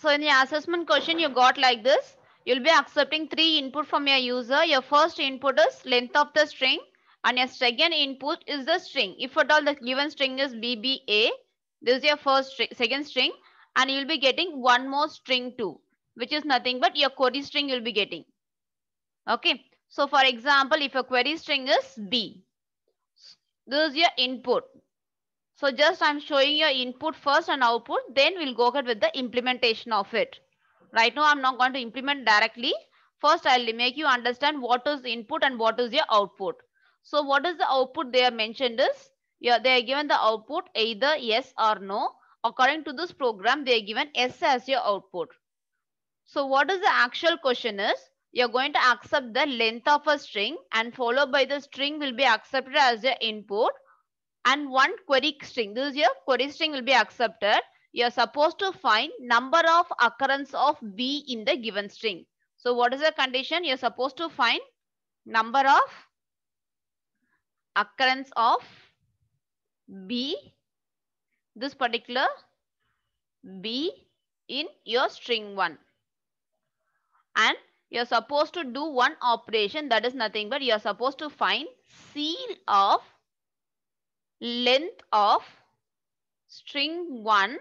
So in the assessment question you got like this, you'll be accepting three input from your user. Your first input is length of the string and your second input is the string. If at all the given string is BBA, this is your first string, second string and you'll be getting one more string too, which is nothing but your query string you'll be getting. Okay. So for example, if your query string is B, this is your input. So just I'm showing your input first and output, then we'll go ahead with the implementation of it. Right now, I'm not going to implement directly. First, I'll make you understand what is input and what is your output. So what is the output they are mentioned is, yeah, they are given the output either yes or no. According to this program, they are given S as your output. So what is the actual question is, you're going to accept the length of a string and followed by the string will be accepted as your input and one query string. This is your query string will be accepted. You're supposed to find number of occurrence of B in the given string. So what is the condition? You're supposed to find number of occurrence of B, this particular B in your string 1. And you're supposed to do one operation that is nothing but you're supposed to find seal of length of string 1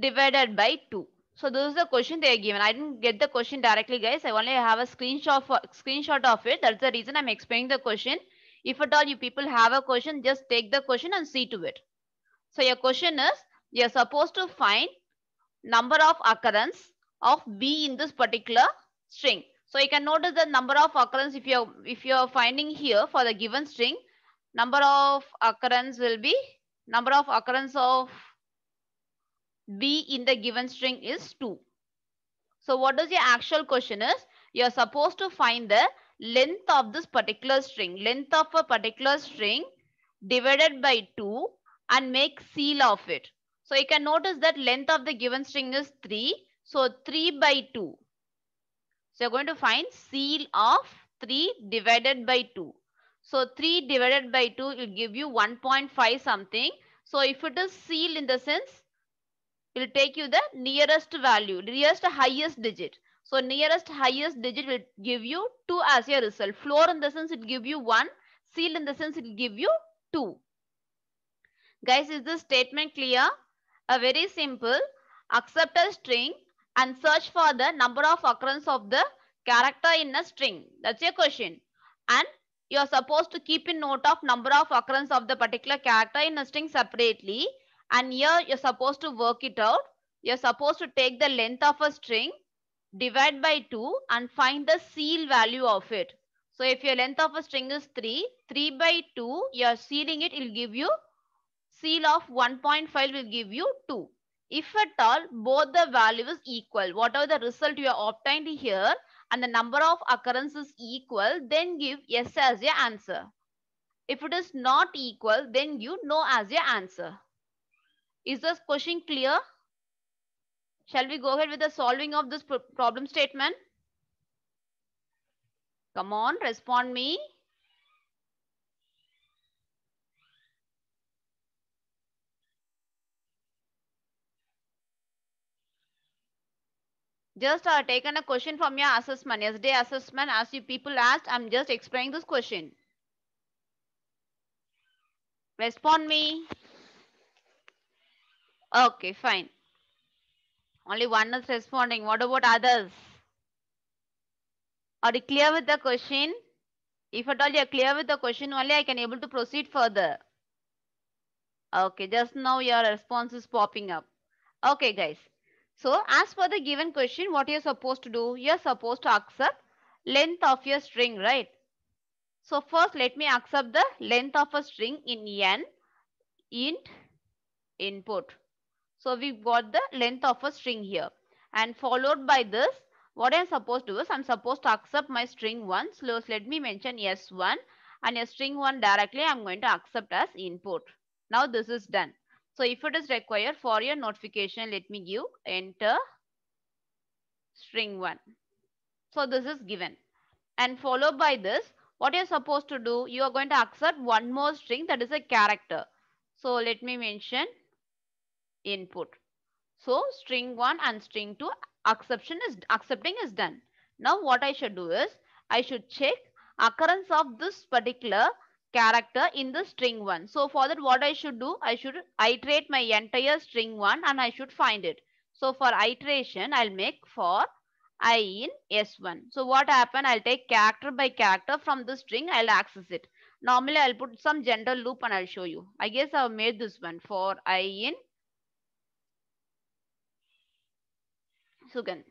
divided by 2. So this is the question they are given. I didn't get the question directly guys. I only have a screenshot, for, screenshot of it. That's the reason I'm explaining the question. If at all you people have a question, just take the question and see to it. So your question is, you're supposed to find number of occurrence of B in this particular string. So you can notice the number of occurrence if you're, if you're finding here for the given string, number of occurrence will be number of occurrence of b in the given string is 2. So what is your actual question is you're supposed to find the length of this particular string length of a particular string divided by 2 and make seal of it. So you can notice that length of the given string is 3. So 3 by 2. So you're going to find seal of 3 divided by 2. So 3 divided by 2 will give you 1.5 something. So if it is sealed in the sense, it will take you the nearest value, nearest highest digit. So nearest highest digit will give you 2 as your result. Floor in the sense it give you 1. Sealed in the sense it will give you 2. Guys, is this statement clear? A very simple accept a string and search for the number of occurrence of the character in a string. That's your question. And you are supposed to keep in note of number of occurrence of the particular character in a string separately. And here you're supposed to work it out. You're supposed to take the length of a string, divide by 2 and find the seal value of it. So if your length of a string is 3, 3 by 2, you're sealing it, it will give you seal of 1.5 will give you 2. If at all, both the values equal. Whatever the result you have obtained here, and the number of occurrences equal, then give yes as your answer. If it is not equal, then you no as your answer. Is this question clear? Shall we go ahead with the solving of this problem statement? Come on, respond me. just uh, taken a question from your assessment yesterday assessment as you people asked i'm just explaining this question respond me okay fine only one is responding what about others are you clear with the question if at all you are clear with the question only i can able to proceed further okay just now your response is popping up okay guys so as for the given question, what you're supposed to do? You're supposed to accept length of your string, right? So first let me accept the length of a string in n int input. So we've got the length of a string here. And followed by this, what I'm supposed to do is I'm supposed to accept my string 1. So let me mention s1 and a string 1 directly I'm going to accept as input. Now this is done. So if it is required for your notification, let me give enter string one. So this is given. And followed by this, what you're supposed to do, you are going to accept one more string that is a character. So let me mention input. So string one and string two acception is accepting is done. Now what I should do is I should check occurrence of this particular character in the string 1. So for that what I should do? I should iterate my entire string 1 and I should find it. So for iteration I'll make for i in s1. So what happen? I'll take character by character from the string I'll access it. Normally I'll put some general loop and I'll show you. I guess I've made this one for i in Sugan.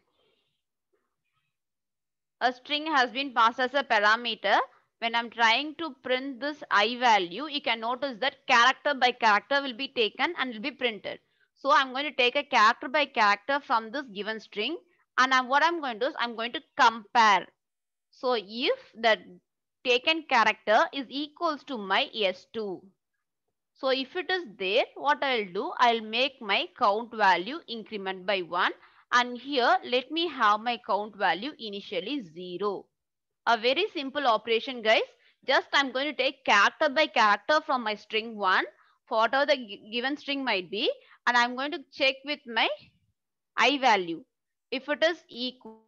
A string has been passed as a parameter when I'm trying to print this I value, you can notice that character by character will be taken and will be printed. So I'm going to take a character by character from this given string. And I'm, what I'm going to do is I'm going to compare. So if the taken character is equals to my S2. So if it is there, what I'll do, I'll make my count value increment by 1. And here, let me have my count value initially 0. A very simple operation, guys. Just I'm going to take character by character from my string 1, whatever the given string might be, and I'm going to check with my i value. If it is equal,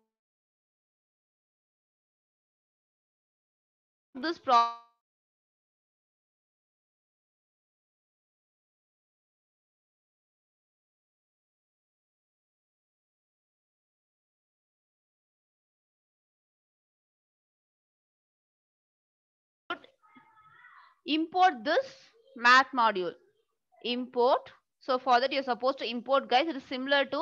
this problem import this math module import so for that you're supposed to import guys it is similar to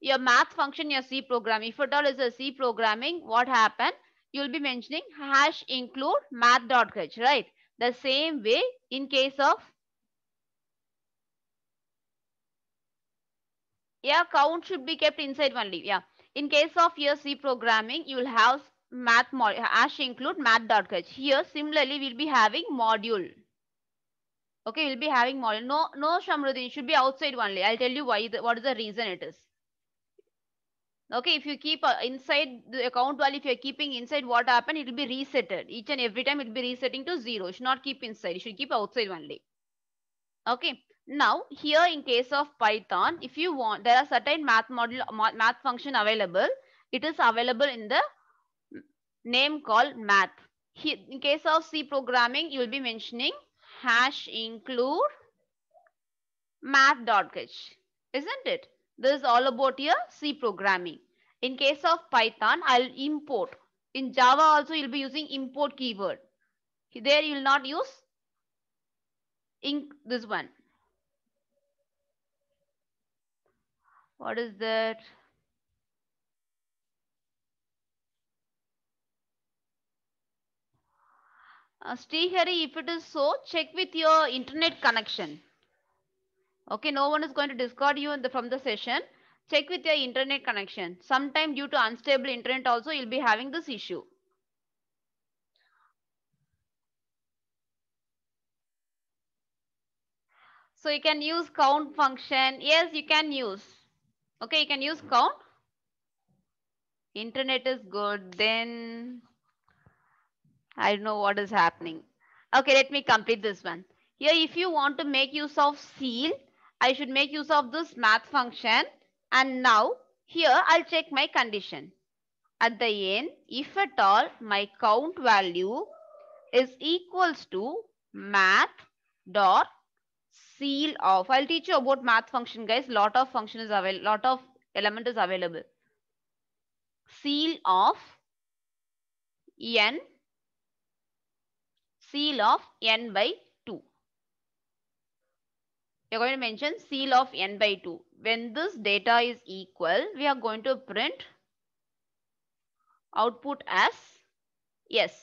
your math function your c program if at all is a c programming what happened you'll be mentioning hash include math.h right the same way in case of yeah count should be kept inside only yeah in case of your c programming you will have math ash include math.h. Here similarly we'll be having module. Okay, we'll be having module. No, no Shamruddin, should be outside only. I'll tell you why the, what is the reason it is. Okay, if you keep uh, inside the account while if you're keeping inside what happened, it will be resetted. Each and every time it will be resetting to zero. You should not keep inside, you should keep outside only. Okay. Now, here in case of Python, if you want, there are certain math model, math function available. It is available in the name called math. in case of C programming, you will be mentioning hash include math.h, isn't it? This is all about your C programming. In case of Python, I'll import. In Java also, you'll be using import keyword. There you'll not use in this one. What is that? Uh, Srihari, if it is so, check with your internet connection. Okay, no one is going to discard you the, from the session. Check with your internet connection. Sometime due to unstable internet also, you'll be having this issue. So you can use count function. Yes, you can use. Okay, you can use count. Internet is good. Then I don't know what is happening. Okay, let me complete this one. Here, if you want to make use of seal, I should make use of this math function. And now here I'll check my condition. At the end, if at all my count value is equals to math dot seal of. I'll teach you about math function guys. Lot of function is available. Lot of element is available. Seal of n seal of n by 2. We are going to mention seal of n by 2. When this data is equal, we are going to print output as yes.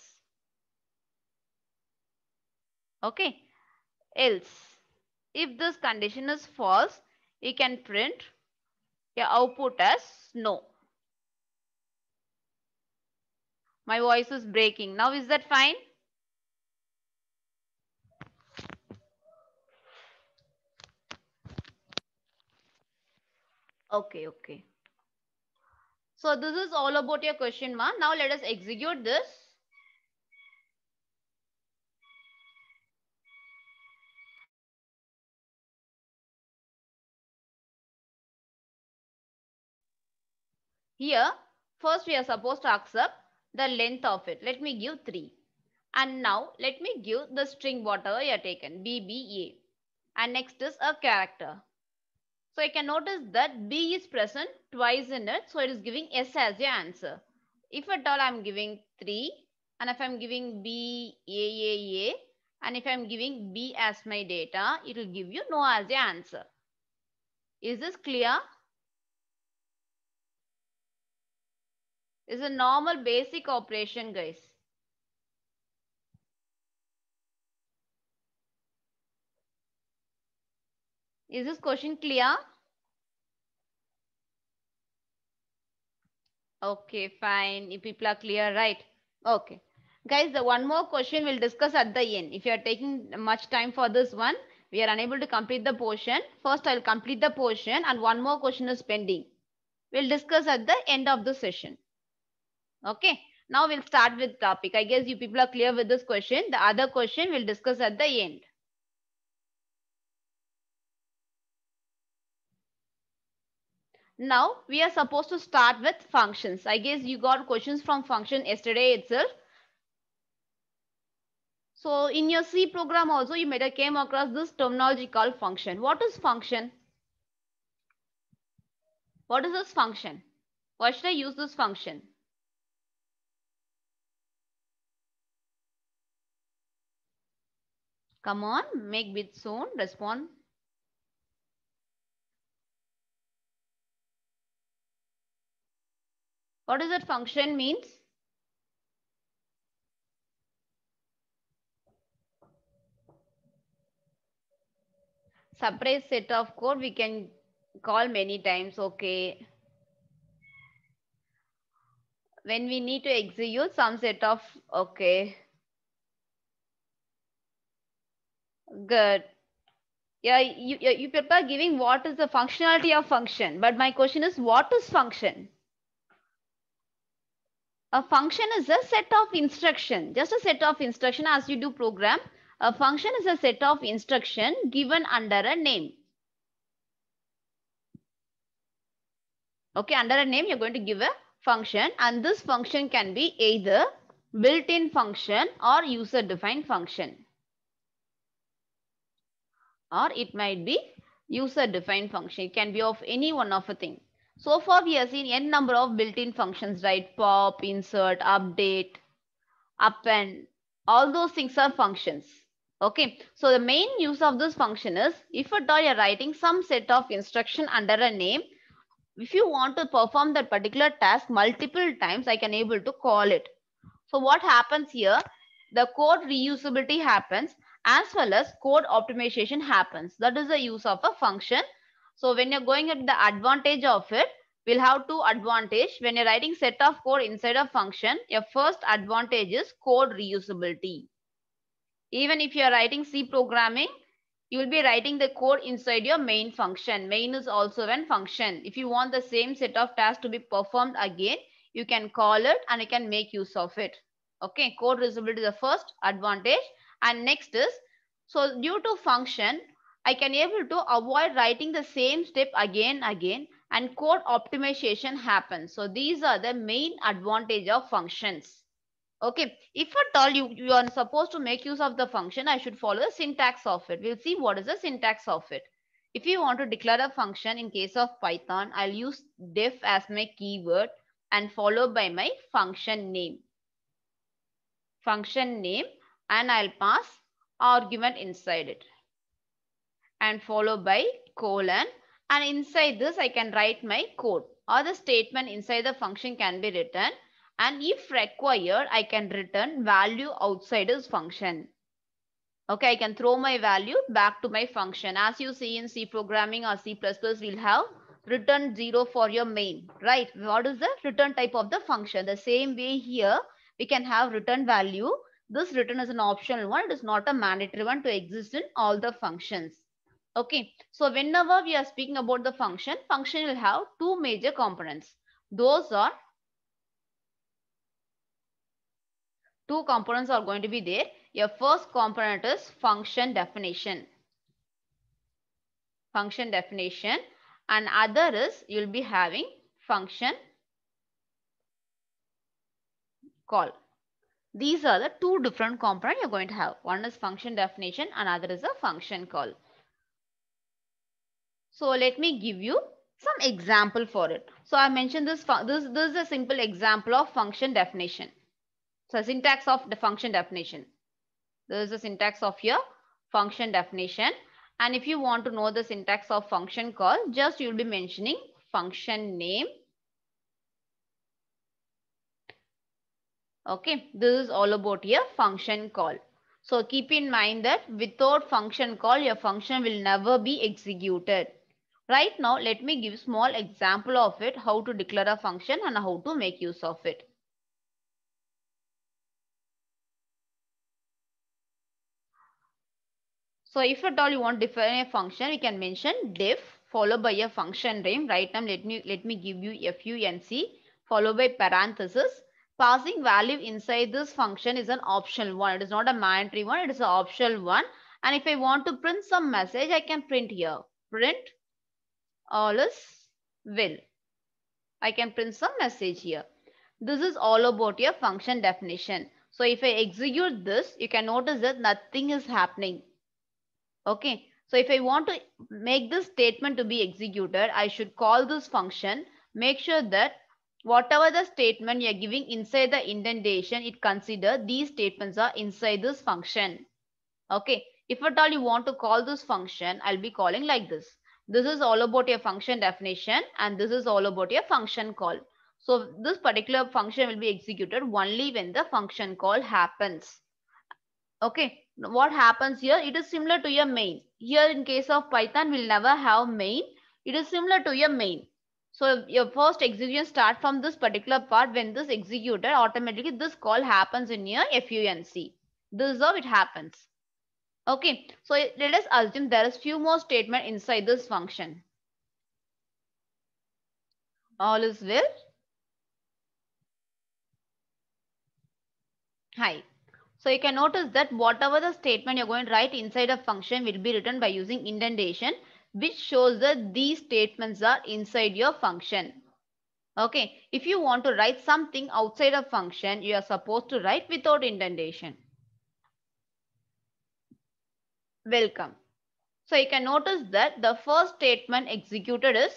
Okay. Else, if this condition is false, we can print your output as no. My voice is breaking. Now is that fine? Okay, okay. So this is all about your question one. Now let us execute this. Here, first we are supposed to accept the length of it. Let me give 3. And now let me give the string whatever you are taken, BBA. And next is a character. So I can notice that B is present twice in it. So it is giving S as your answer. If at all I'm giving 3 and if I'm giving B, A, A, A and if I'm giving B as my data, it will give you no as your answer. Is this clear? It's a normal basic operation guys. Is this question clear? Okay, fine. If people are clear, right? Okay. Guys, the one more question we'll discuss at the end. If you are taking much time for this one, we are unable to complete the portion. First, I'll complete the portion and one more question is pending. We'll discuss at the end of the session. Okay. Now we'll start with topic. I guess you people are clear with this question. The other question we'll discuss at the end. Now we are supposed to start with functions. I guess you got questions from function yesterday itself. So in your C program also you might have came across this terminology called function. What is function? What is this function? Why should I use this function? Come on, make bit soon, respond What does that function means? Separate set of code we can call many times, okay. When we need to execute some set of, okay. Good. Yeah, you, you people are giving what is the functionality of function, but my question is what is function? A function is a set of instruction, just a set of instruction as you do program. A function is a set of instruction given under a name. Okay, under a name, you're going to give a function and this function can be either built-in function or user-defined function. Or it might be user-defined function. It can be of any one of a thing. So far we have seen n number of built-in functions, right? Pop, insert, update, append, all those things are functions. Okay, so the main use of this function is if at all you're writing some set of instruction under a name, if you want to perform that particular task multiple times, I can able to call it. So what happens here? The code reusability happens as well as code optimization happens. That is the use of a function so when you're going at the advantage of it, we'll have two advantage. When you're writing set of code inside a function, your first advantage is code reusability. Even if you're writing C programming, you will be writing the code inside your main function. Main is also an function. If you want the same set of tasks to be performed again, you can call it and you can make use of it. Okay, code reusability is the first advantage. And next is, so due to function, I can able to avoid writing the same step again again and code optimization happens. So these are the main advantage of functions. Okay, if at all you, you are supposed to make use of the function, I should follow the syntax of it. We'll see what is the syntax of it. If you want to declare a function in case of Python, I'll use def as my keyword and followed by my function name. Function name and I'll pass argument inside it and followed by colon and inside this I can write my code or the statement inside the function can be written and if required I can return value outside this function. Okay, I can throw my value back to my function. As you see in C programming or C++, we'll have return 0 for your main, right? What is the return type of the function? The same way here, we can have return value. This return is an optional one. It is not a mandatory one to exist in all the functions. Okay, so whenever we are speaking about the function, function will have two major components. Those are two components are going to be there. Your first component is function definition. Function definition and other is you'll be having function call. These are the two different components you're going to have. One is function definition, another is a function call. So let me give you some example for it. So I mentioned this, this, this is a simple example of function definition. So syntax of the function definition. This is the syntax of your function definition. And if you want to know the syntax of function call, just you'll be mentioning function name. Okay, this is all about your function call. So keep in mind that without function call, your function will never be executed. Right now, let me give small example of it, how to declare a function and how to make use of it. So if at all you want to define a function, we can mention def followed by a function name. Right now, let me, let me give you func followed by parenthesis. Passing value inside this function is an optional one. It is not a mandatory one. It is an optional one. And if I want to print some message, I can print here. Print all is well. I can print some message here. This is all about your function definition. So if I execute this, you can notice that nothing is happening. Okay. So if I want to make this statement to be executed, I should call this function. Make sure that whatever the statement you're giving inside the indentation, it consider these statements are inside this function. Okay. If at all you want to call this function, I'll be calling like this. This is all about your function definition and this is all about your function call. So this particular function will be executed only when the function call happens. Okay, what happens here? It is similar to your main. Here in case of Python, we'll never have main. It is similar to your main. So your first execution start from this particular part. When this executed, automatically this call happens in your FUNC. This is how it happens. Okay, so let us assume there is few more statement inside this function. All is well. Hi. So you can notice that whatever the statement you're going to write inside a function will be written by using indentation, which shows that these statements are inside your function. Okay, if you want to write something outside a function, you are supposed to write without indentation. Welcome. So you can notice that the first statement executed is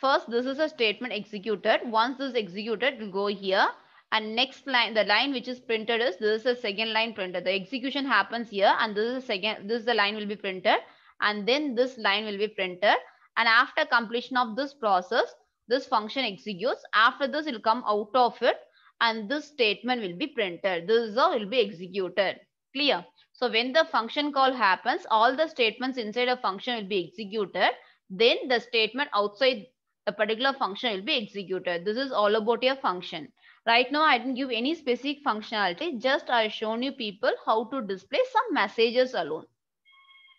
first this is a statement executed. Once this is executed will go here and next line the line which is printed is this is a second line printed. The execution happens here and this is the second this is the line will be printed and then this line will be printed and after completion of this process this function executes after this will come out of it and this statement will be printed this is how will be executed clear so when the function call happens, all the statements inside a function will be executed. Then the statement outside a particular function will be executed. This is all about your function. Right now, I didn't give any specific functionality. Just I shown you people how to display some messages alone.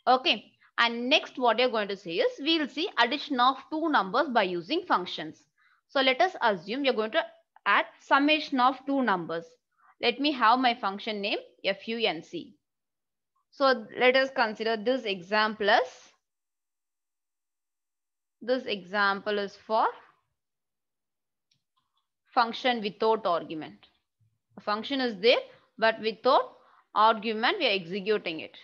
Okay. And next, what you're going to see is we'll see addition of two numbers by using functions. So let us assume you're going to add summation of two numbers. Let me have my function name func. So let us consider this example as, this example is for function without argument. A function is there, but without argument, we are executing it.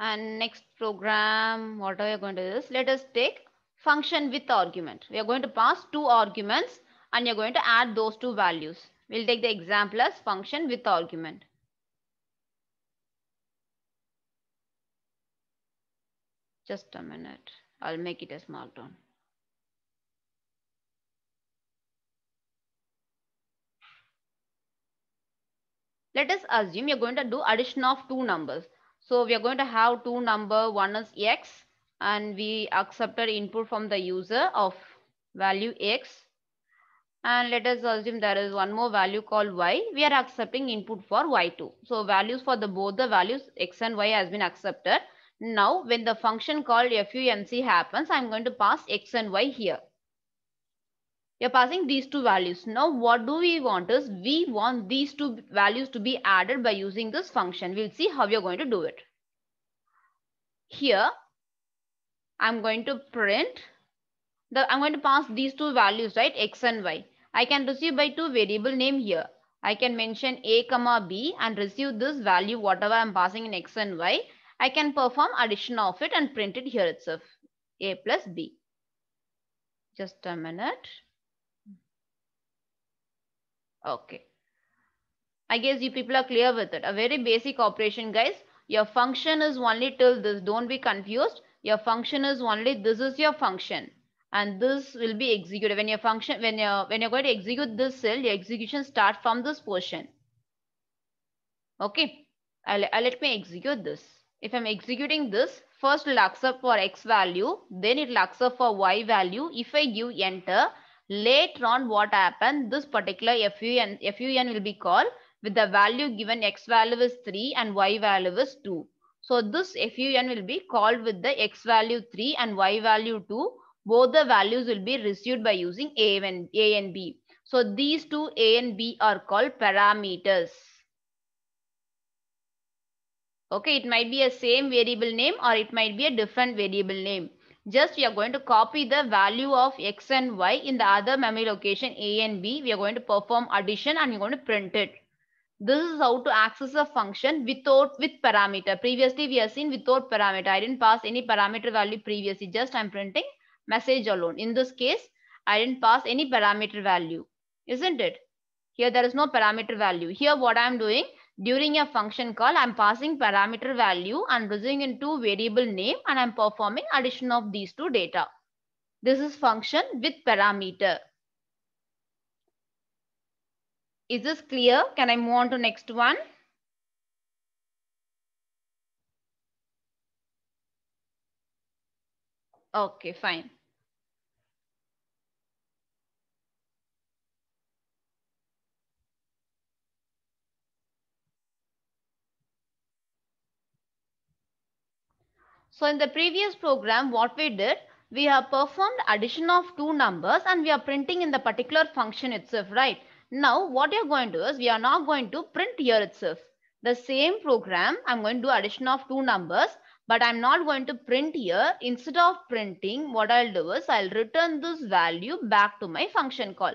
And next program, what are we going to do is, let us take function with argument. We are going to pass two arguments and you're going to add those two values. We'll take the example as function with argument. Just a minute. I'll make it as markdown. Let us assume you're going to do addition of two numbers. So we are going to have two number, one is x and we accepted input from the user of value x and let us assume there is one more value called y we are accepting input for y2 so values for the both the values x and y has been accepted now when the function called FUMC happens i'm going to pass x and y here you're passing these two values now what do we want is we want these two values to be added by using this function we'll see how you're going to do it here I'm going to print the, I'm going to pass these two values, right? X and Y. I can receive by two variable name here. I can mention A comma B and receive this value, whatever I'm passing in X and Y. I can perform addition of it and print it here itself. A plus B. Just a minute. Okay. I guess you people are clear with it. A very basic operation, guys. Your function is only till this. Don't be confused your function is only this is your function and this will be executed when your function when you're when you're going to execute this cell your execution start from this portion okay I'll, I'll let me execute this if i'm executing this first it'll accept for x value then it'll accept for y value if i give enter later on what happened this particular fun fun will be called with the value given x value is 3 and y value is 2 so this FUN will be called with the X value 3 and Y value 2. Both the values will be received by using A and, A and B. So these two A and B are called parameters. Okay, it might be a same variable name or it might be a different variable name. Just we are going to copy the value of X and Y in the other memory location A and B. We are going to perform addition and we're going to print it. This is how to access a function without with parameter. Previously, we have seen without parameter. I didn't pass any parameter value previously. Just I'm printing message alone. In this case, I didn't pass any parameter value, isn't it? Here there is no parameter value. Here what I'm doing, during a function call, I'm passing parameter value and resulting into variable name and I'm performing addition of these two data. This is function with parameter. Is this clear? Can I move on to next one? Okay, fine. So in the previous program, what we did, we have performed addition of two numbers and we are printing in the particular function itself, right? Now what you're going to do is we are now going to print here itself. The same program, I'm going to do addition of two numbers, but I'm not going to print here. Instead of printing, what I'll do is I'll return this value back to my function call.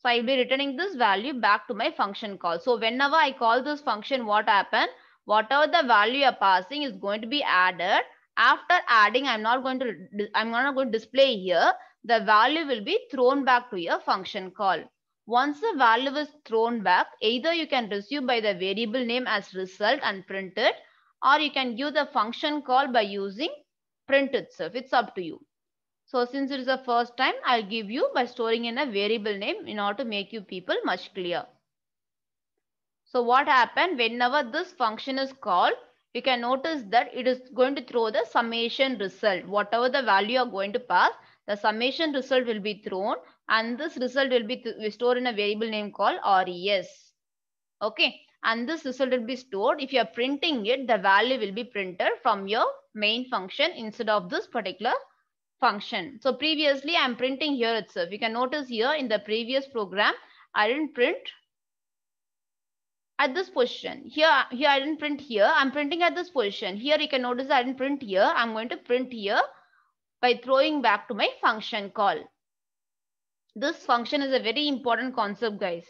So I'll be returning this value back to my function call. So whenever I call this function, what happen? Whatever the value you're passing is going to be added. After adding, I'm not going to, I'm not going to display here. The value will be thrown back to your function call. Once the value is thrown back, either you can receive by the variable name as result and print it, or you can give the function call by using print itself. It's up to you. So since it is the first time, I'll give you by storing in a variable name in order to make you people much clear. So what happened whenever this function is called, you can notice that it is going to throw the summation result. Whatever the value you are going to pass, the summation result will be thrown and this result will be stored in a variable name called res. Okay. And this result will be stored. If you are printing it, the value will be printed from your main function instead of this particular function. So previously I'm printing here itself. You can notice here in the previous program, I didn't print at this position. Here, here I didn't print here. I'm printing at this position. Here you can notice I didn't print here. I'm going to print here by throwing back to my function call. This function is a very important concept, guys.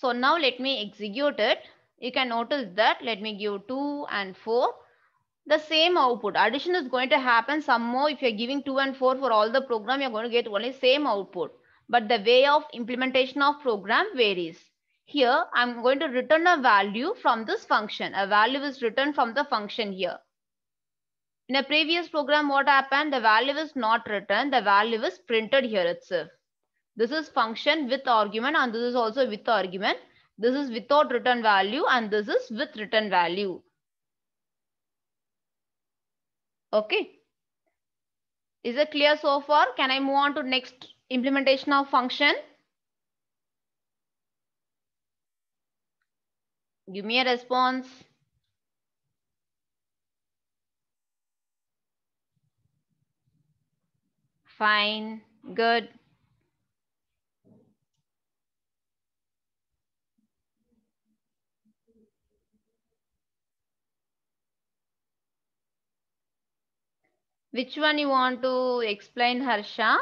So now let me execute it. You can notice that let me give 2 and 4. The same output. Addition is going to happen some more. If you're giving 2 and 4 for all the program, you're going to get only same output. But the way of implementation of program varies. Here, I'm going to return a value from this function. A value is returned from the function here. In a previous program, what happened? The value is not written. The value is printed here itself. This is function with argument and this is also with argument. This is without written value and this is with written value. Okay. Is it clear so far? Can I move on to next implementation of function? Give me a response. fine, good. Which one you want to explain, Harsha?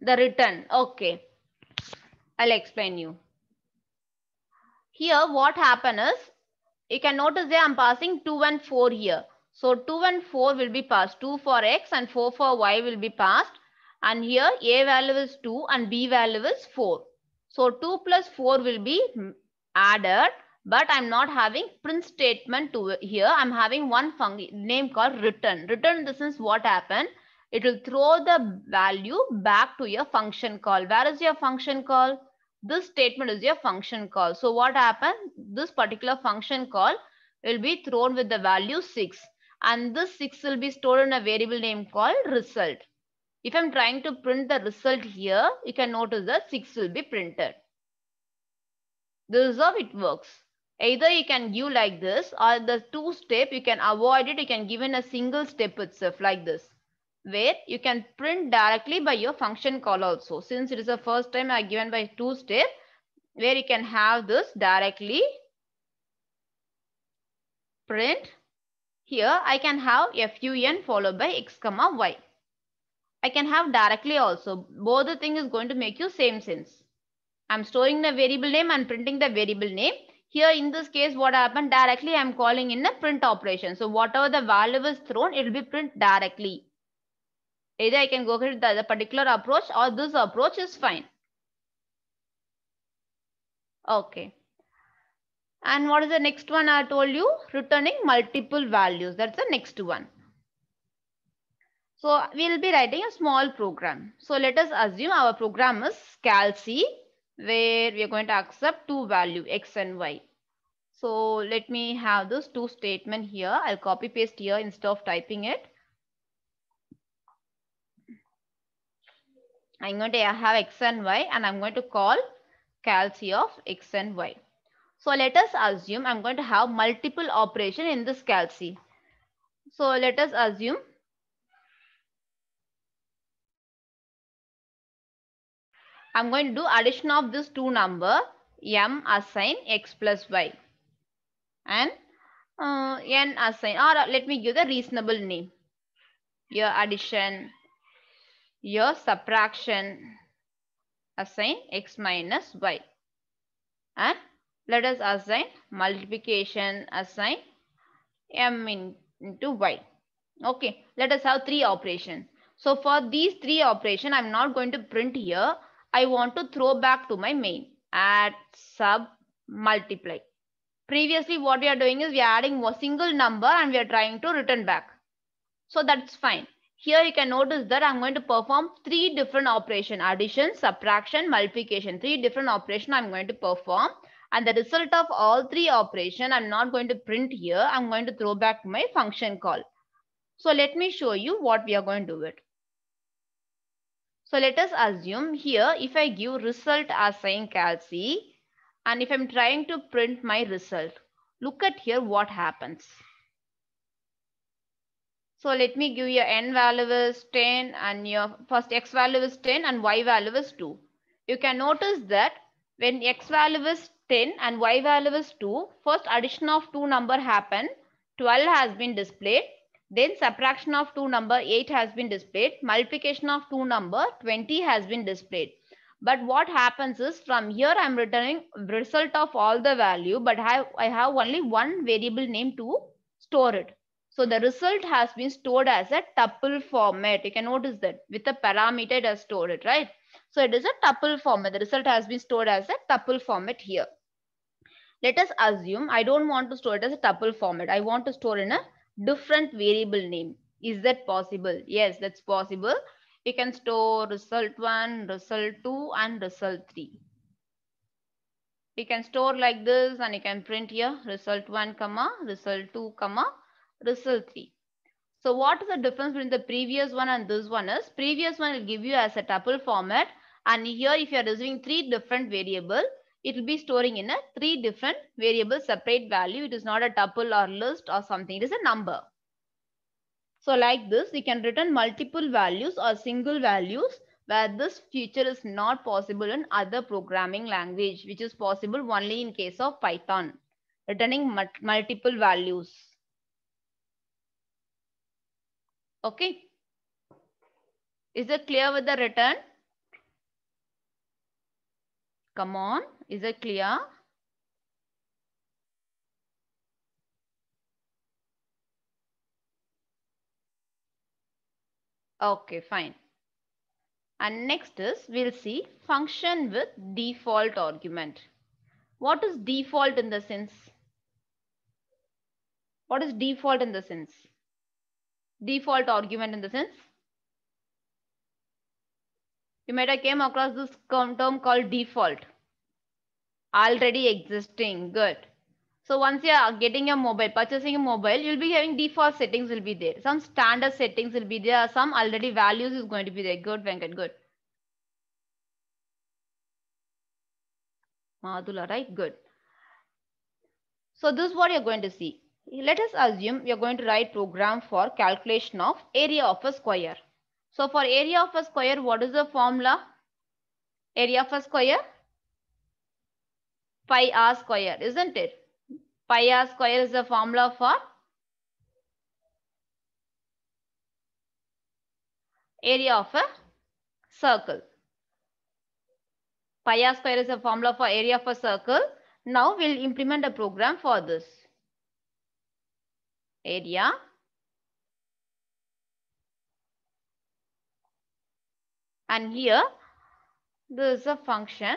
The written. Okay. I'll explain you. Here, what happen is, you can notice there I'm passing 2 and 4 here. So 2 and 4 will be passed. 2 for x and 4 for y will be passed. And here a value is 2 and b value is 4. So 2 plus 4 will be added, but I'm not having print statement to here. I'm having one function name called return. Return this is what happened. It will throw the value back to your function call. Where is your function call? This statement is your function call. So what happened? This particular function call will be thrown with the value 6. And this 6 will be stored in a variable name called result. If I'm trying to print the result here, you can notice that 6 will be printed. This is how it works. Either you can give like this or the two step, you can avoid it. You can give in a single step itself like this where you can print directly by your function call also. Since it is the first time I given by two step, where you can have this directly print. Here I can have fun followed by x comma y. I can have directly also. Both the thing is going to make you same sense. I'm storing the variable name and printing the variable name. Here in this case, what happened directly, I'm calling in the print operation. So whatever the value is thrown, it will be print directly. Either I can go with the, the particular approach or this approach is fine. Okay. And what is the next one I told you? Returning multiple values. That's the next one. So we'll be writing a small program. So let us assume our program is calc where we are going to accept two value x and y. So let me have this two statement here. I'll copy paste here instead of typing it. I'm going to have x and y and I'm going to call calc of x and y. So let us assume I'm going to have multiple operation in this calc. So let us assume I'm going to do addition of this two number m assign x plus y and uh, n assign or uh, let me give the reasonable name. Your addition, your subtraction, assign x minus y and let us assign multiplication, assign m into y. Okay, let us have three operations. So for these three operation, I'm not going to print here. I want to throw back to my main add sub multiply. Previously, what we are doing is we are adding a single number and we are trying to return back. So that's fine. Here you can notice that I'm going to perform three different operation, addition, subtraction, multiplication, three different operation I'm going to perform. And the result of all three operation, I'm not going to print here. I'm going to throw back my function call. So let me show you what we are going to do it. So let us assume here if I give result as saying calci and if I'm trying to print my result, look at here what happens. So let me give your n value is 10 and your first x value is 10 and y value is 2. You can notice that when x value is 10 and y value is 2, first addition of two number happen, 12 has been displayed then subtraction of two number 8 has been displayed. Multiplication of two number 20 has been displayed. But what happens is from here I'm returning result of all the value, but I, I have only one variable name to store it. So the result has been stored as a tuple format. You can notice that with a parameter it has stored it, right? So it is a tuple format. The result has been stored as a tuple format here. Let us assume I don't want to store it as a tuple format. I want to store in a different variable name. Is that possible? Yes, that's possible. You can store result 1, result 2 and result 3. You can store like this and you can print here result 1 comma, result 2 comma, result 3. So what is the difference between the previous one and this one is previous one will give you as a tuple format and here if you are using three different variable it will be storing in a three different variable separate value. It is not a tuple or list or something. It is a number. So like this, we can return multiple values or single values where this feature is not possible in other programming language, which is possible only in case of Python, returning multiple values. Okay. Is it clear with the return? Come on. Is it clear? Okay, fine. And next is we'll see function with default argument. What is default in the sense? What is default in the sense? Default argument in the sense? You might have came across this term called default already existing good so once you are getting a mobile purchasing a mobile you'll be having default settings will be there some standard settings will be there some already values is going to be there good venkat good Madhula, right good so this is what you're going to see let us assume you're going to write program for calculation of area of a square so for area of a square what is the formula area of a square pi r square, isn't it? Pi r square is the formula for area of a circle. Pi r square is a formula for area of a circle. Now we'll implement a program for this. Area and here this is a function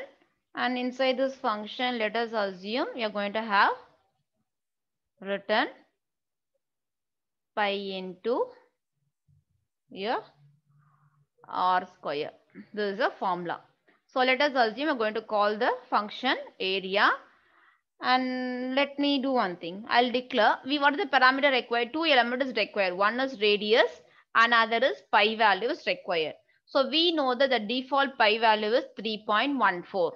and inside this function, let us assume you're going to have written pi into your r square. This is a formula. So let us assume we're going to call the function area. And let me do one thing. I'll declare we what is the parameter required? Two elements is required. One is radius, another is pi value is required. So we know that the default pi value is 3.14.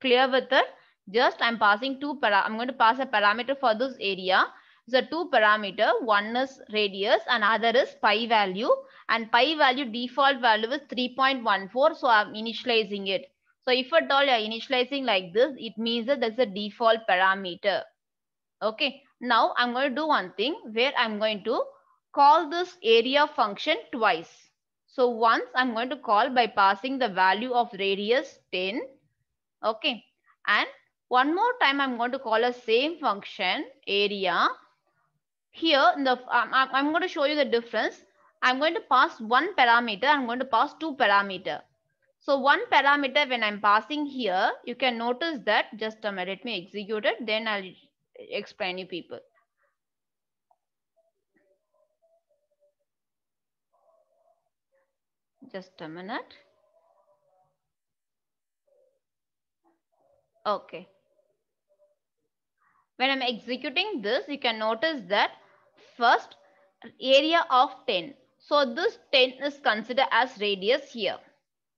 Clear with it? Just I'm passing two para I'm going to pass a parameter for this area. So two parameter, one is radius and other is pi value. And pi value default value is 3.14. So I'm initializing it. So if at all you're initializing like this, it means that that's a default parameter. Okay. Now I'm going to do one thing where I'm going to call this area function twice. So once I'm going to call by passing the value of radius 10 Okay. And one more time, I'm going to call a same function area. Here, the, um, I'm going to show you the difference. I'm going to pass one parameter. I'm going to pass two parameter. So one parameter when I'm passing here, you can notice that just a minute, let me execute it. Then I'll explain you people. Just a minute. Okay. When I'm executing this, you can notice that first area of 10. So this 10 is considered as radius here.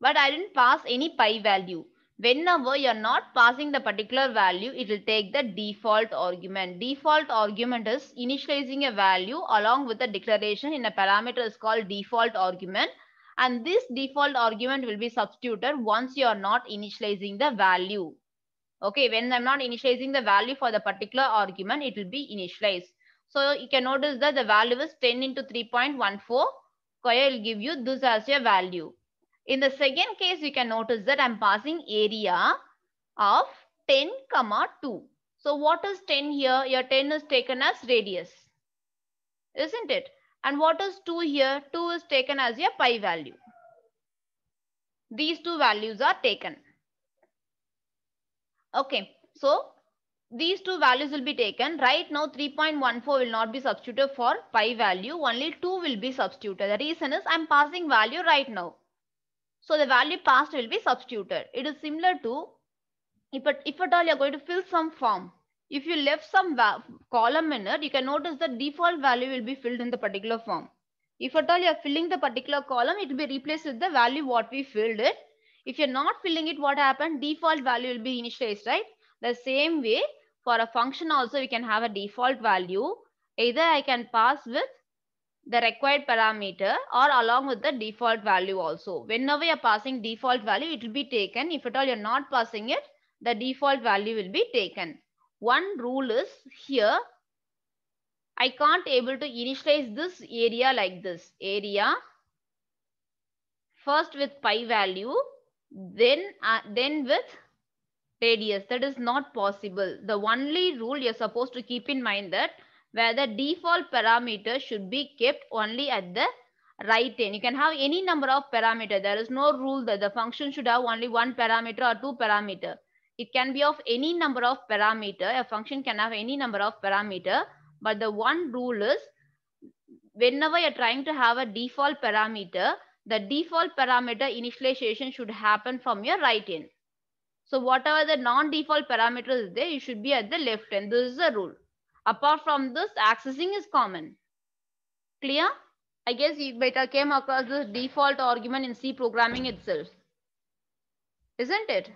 But I didn't pass any pi value. Whenever you're not passing the particular value, it will take the default argument. Default argument is initializing a value along with the declaration in a parameter is called default argument. And this default argument will be substituted once you are not initializing the value. Okay, when I'm not initializing the value for the particular argument, it will be initialized. So you can notice that the value is 10 into 3.14. Koya will give you this as your value. In the second case, you can notice that I'm passing area of 10 comma 2. So what is 10 here? Your 10 is taken as radius, isn't it? And what is 2 here? 2 is taken as your pi value. These two values are taken. Okay, so these two values will be taken. Right now 3.14 will not be substituted for pi value. Only 2 will be substituted. The reason is I'm passing value right now. So the value passed will be substituted. It is similar to if at, if at all you're going to fill some form. If you left some column in it, you can notice the default value will be filled in the particular form. If at all you're filling the particular column, it will be replaced with the value what we filled it. If you're not filling it, what happened? Default value will be initialized, right? The same way for a function also, we can have a default value. Either I can pass with the required parameter or along with the default value also. Whenever you're passing default value, it will be taken. If at all you're not passing it, the default value will be taken. One rule is here, I can't able to initialize this area like this. Area first with pi value then uh, then with radius that is not possible the only rule you're supposed to keep in mind that where the default parameter should be kept only at the right end you can have any number of parameter there is no rule that the function should have only one parameter or two parameter it can be of any number of parameter a function can have any number of parameter but the one rule is whenever you're trying to have a default parameter the default parameter initialization should happen from your right end. So whatever the non-default parameter is there, you should be at the left end. This is the rule. Apart from this, accessing is common. Clear? I guess you better came across this default argument in C programming itself. Isn't it?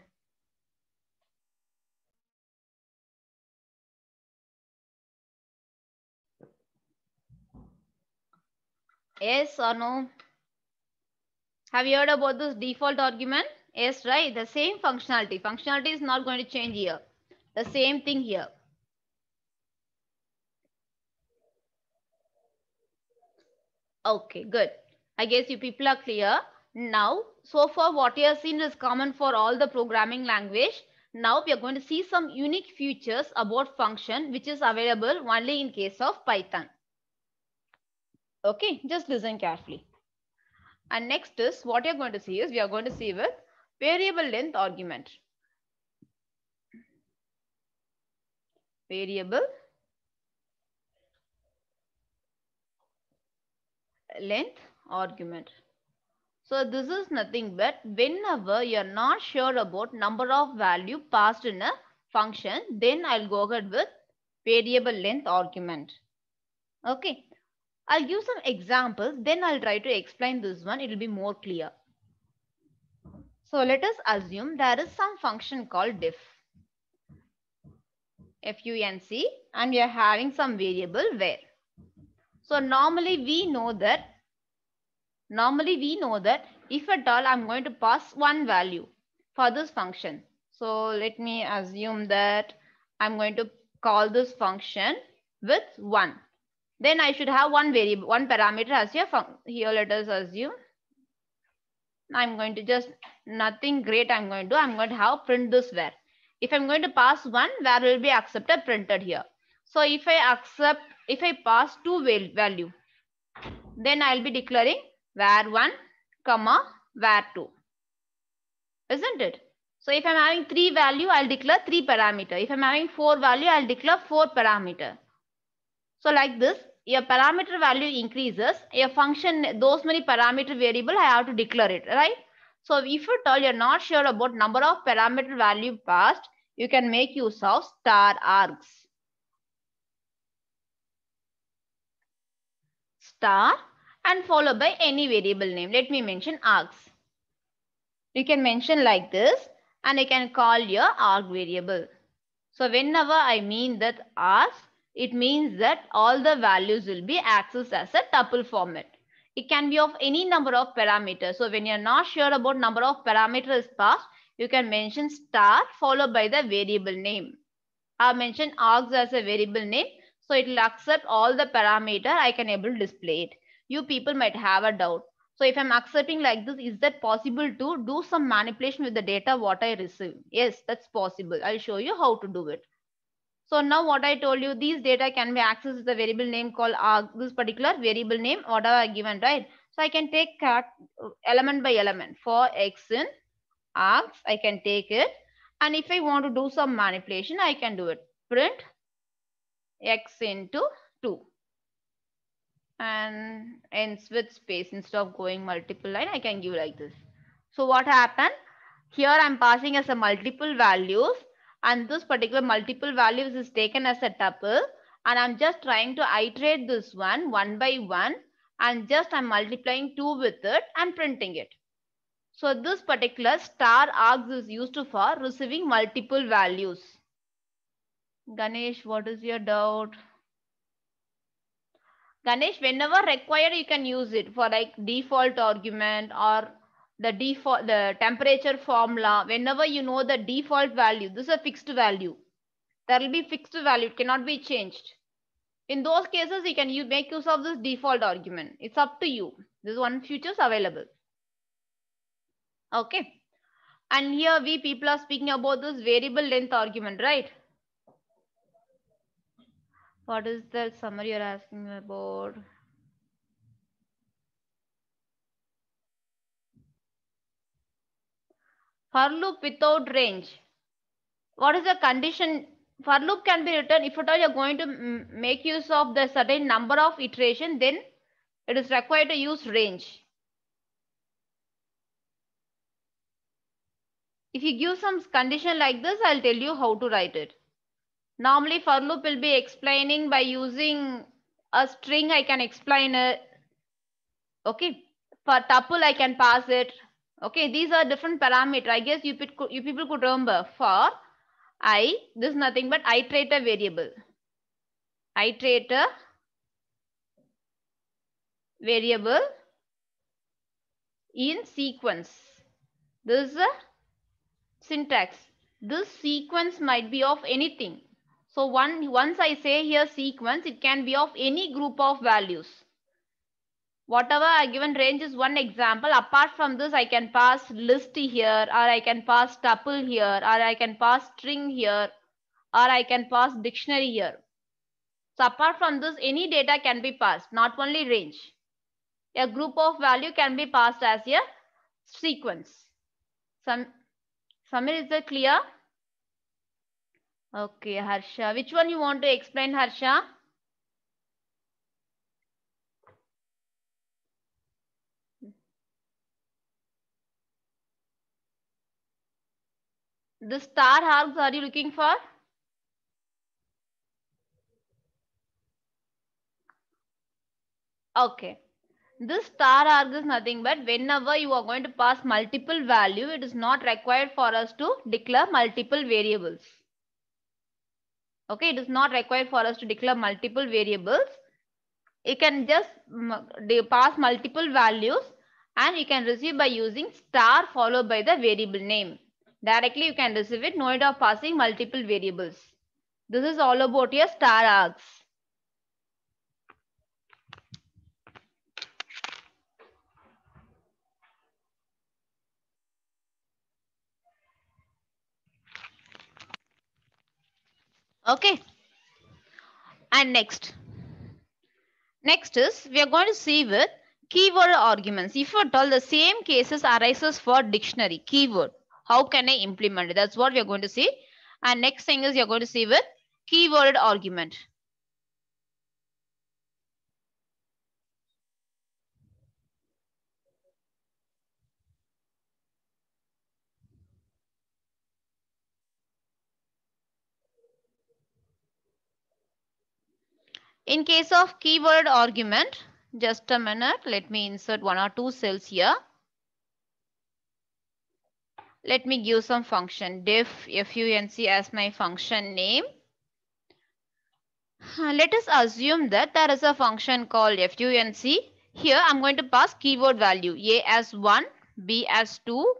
Yes or no? Have you heard about this default argument? Yes, right? The same functionality. Functionality is not going to change here. The same thing here. Okay, good. I guess you people are clear. Now, so far what you have seen is common for all the programming language. Now we are going to see some unique features about function which is available only in case of Python. Okay, just listen carefully. And next is what you're going to see is we are going to see with variable length argument. Variable length argument. So this is nothing but whenever you're not sure about number of value passed in a function, then I'll go ahead with variable length argument. Okay. I'll give some examples, then I'll try to explain this one. It'll be more clear. So let us assume there is some function called diff. FUNC and we are having some variable where. So normally we know that, normally we know that if at all I'm going to pass one value for this function. So let me assume that I'm going to call this function with one then I should have one variable, one parameter as your function. Here let us assume. I'm going to just nothing great I'm going to do. I'm going to have print this where. If I'm going to pass one, where will be accepted printed here. So if I accept, if I pass two value, then I'll be declaring where one, comma, where two. Isn't it? So if I'm having three value, I'll declare three parameter. If I'm having four value, I'll declare four parameter. So like this, your parameter value increases, your function, those many parameter variable, I have to declare it, right? So if you you're not sure about number of parameter value passed, you can make use of star args. Star and followed by any variable name. Let me mention args. You can mention like this and you can call your arg variable. So whenever I mean that args, it means that all the values will be accessed as a tuple format. It can be of any number of parameters. So when you're not sure about number of parameters passed, you can mention star followed by the variable name. I mentioned args as a variable name. So it will accept all the parameter. I can able to display it. You people might have a doubt. So if I'm accepting like this, is that possible to do some manipulation with the data what I receive? Yes, that's possible. I'll show you how to do it. So now what I told you, these data can be accessed with the variable name called arg, uh, this particular variable name, whatever I given, right? So I can take uh, element by element for x in args, I can take it. And if I want to do some manipulation, I can do it. Print x into 2 and ends with space instead of going multiple line i can give like this so what happened here i'm passing as a multiple values and this particular multiple values is taken as a tuple and I'm just trying to iterate this one one by one and just I'm multiplying 2 with it and printing it. So this particular star args is used for receiving multiple values. Ganesh, what is your doubt? Ganesh, whenever required, you can use it for like default argument or the default the temperature formula whenever you know the default value this is a fixed value there will be fixed value it cannot be changed in those cases you can you make use of this default argument it's up to you this one futures available okay and here we people are speaking about this variable length argument right what is the summary you're asking about for loop without range. What is the condition? For loop can be written if at all you're going to make use of the certain number of iteration, then it is required to use range. If you give some condition like this, I'll tell you how to write it. Normally for loop will be explaining by using a string, I can explain it. Okay. For tuple, I can pass it. Okay, these are different parameter. I guess you, you people could remember for i, this is nothing but iterator variable. Iterator variable in sequence. This is a syntax. This sequence might be of anything. So one, once I say here sequence, it can be of any group of values whatever I given range is one example. Apart from this, I can pass list here, or I can pass tuple here, or I can pass string here, or I can pass dictionary here. So apart from this, any data can be passed, not only range. A group of value can be passed as a sequence. Some, summary is clear? Okay, Harsha. Which one you want to explain, Harsha? The star args are you looking for? Okay. This star args is nothing but whenever you are going to pass multiple value, it is not required for us to declare multiple variables. Okay, it is not required for us to declare multiple variables. You can just mm, pass multiple values and you can receive by using star followed by the variable name. Directly you can receive it, no need of passing multiple variables. This is all about your star args. Okay. And next. Next is we are going to see with keyword arguments. If at all the same cases arises for dictionary keyword. How can I implement it? That's what we're going to see. And next thing is you're going to see with keyword argument. In case of keyword argument, just a minute, let me insert one or two cells here. Let me give some function diff func as my function name. Let us assume that there is a function called func. Here I'm going to pass keyword value a as 1, b as 2,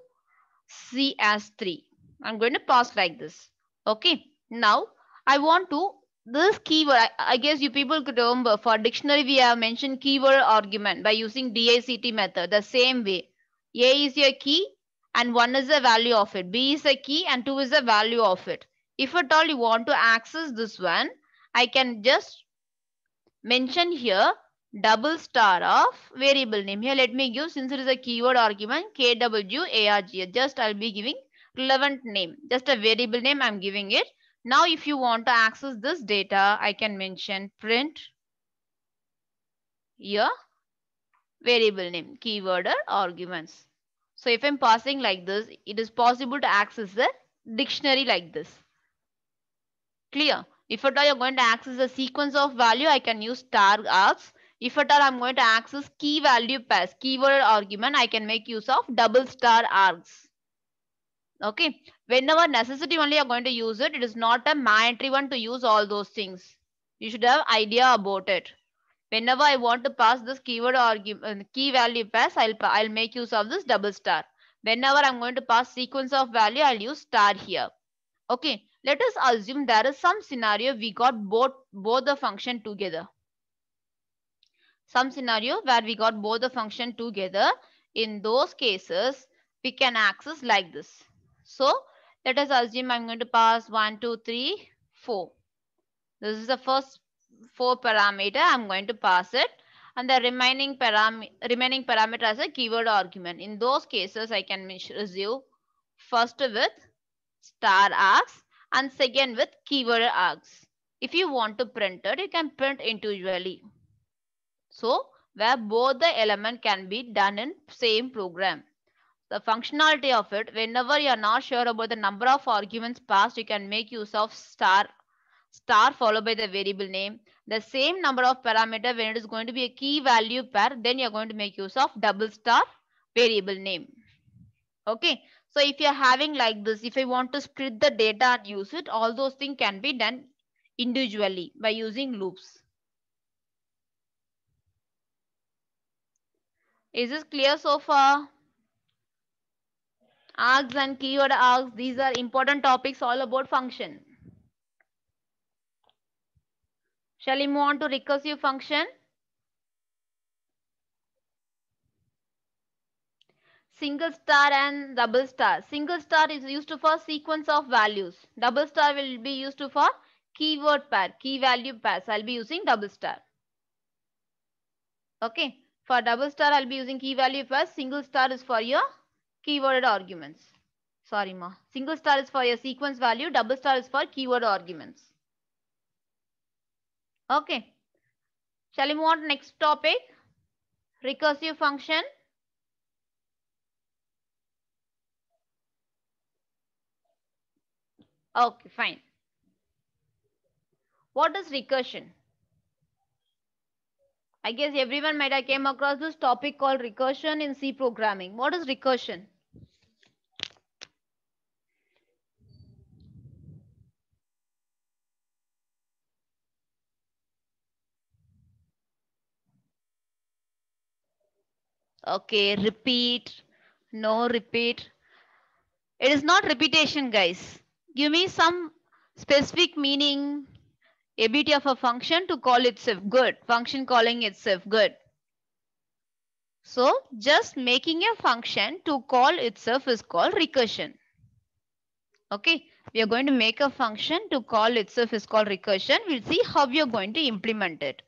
c as 3. I'm going to pass like this. Okay. Now I want to this keyword, I guess you people could remember for dictionary, we have mentioned keyword argument by using DICT method the same way. A is your key, and 1 is the value of it. B is a key and 2 is the value of it. If at all you want to access this one, I can just mention here double star of variable name. Here let me give since it is a keyword argument KWARG. Just I'll be giving relevant name. Just a variable name I'm giving it. Now if you want to access this data, I can mention print here variable name keyword or arguments. So if I'm passing like this, it is possible to access the dictionary like this. Clear? If at all you're going to access a sequence of value, I can use star args. If at all I'm going to access key value pairs, keyword argument, I can make use of double star args. Okay. Whenever necessity only you're going to use it, it is not a mandatory one to use all those things. You should have idea about it whenever I want to pass this keyword argument, uh, key value pass, I'll, I'll make use of this double star. Whenever I'm going to pass sequence of value, I'll use star here. Okay, let us assume there is some scenario we got both, both the function together. Some scenario where we got both the function together. In those cases, we can access like this. So let us assume I'm going to pass 1, 2, 3, 4. This is the first four parameter, I'm going to pass it. And the remaining, remaining parameter as a keyword argument. In those cases, I can resume first with star args and second with keyword args. If you want to print it, you can print individually. So where both the element can be done in same program. The functionality of it, whenever you're not sure about the number of arguments passed, you can make use of star, star followed by the variable name, the same number of parameter when it is going to be a key value pair, then you're going to make use of double star variable name. Okay. So if you're having like this, if I want to split the data and use it, all those things can be done individually by using loops. Is this clear so far? Args and keyword args, these are important topics all about function. Shall we move on to recursive function? Single star and double star. Single star is used for sequence of values. Double star will be used for keyword pair, key value So I'll be using double star. Okay. For double star, I'll be using key value pair. Single star is for your keyword arguments. Sorry, ma. Single star is for your sequence value. Double star is for keyword arguments. Okay. Shall we move on to next topic? Recursive function. Okay, fine. What is recursion? I guess everyone might have came across this topic called recursion in C programming. What is recursion? Okay, repeat, no repeat. It is not repetition, guys. Give me some specific meaning, ability of a function to call itself good, function calling itself good. So just making a function to call itself is called recursion. Okay, we are going to make a function to call itself is called recursion. We'll see how we are going to implement it.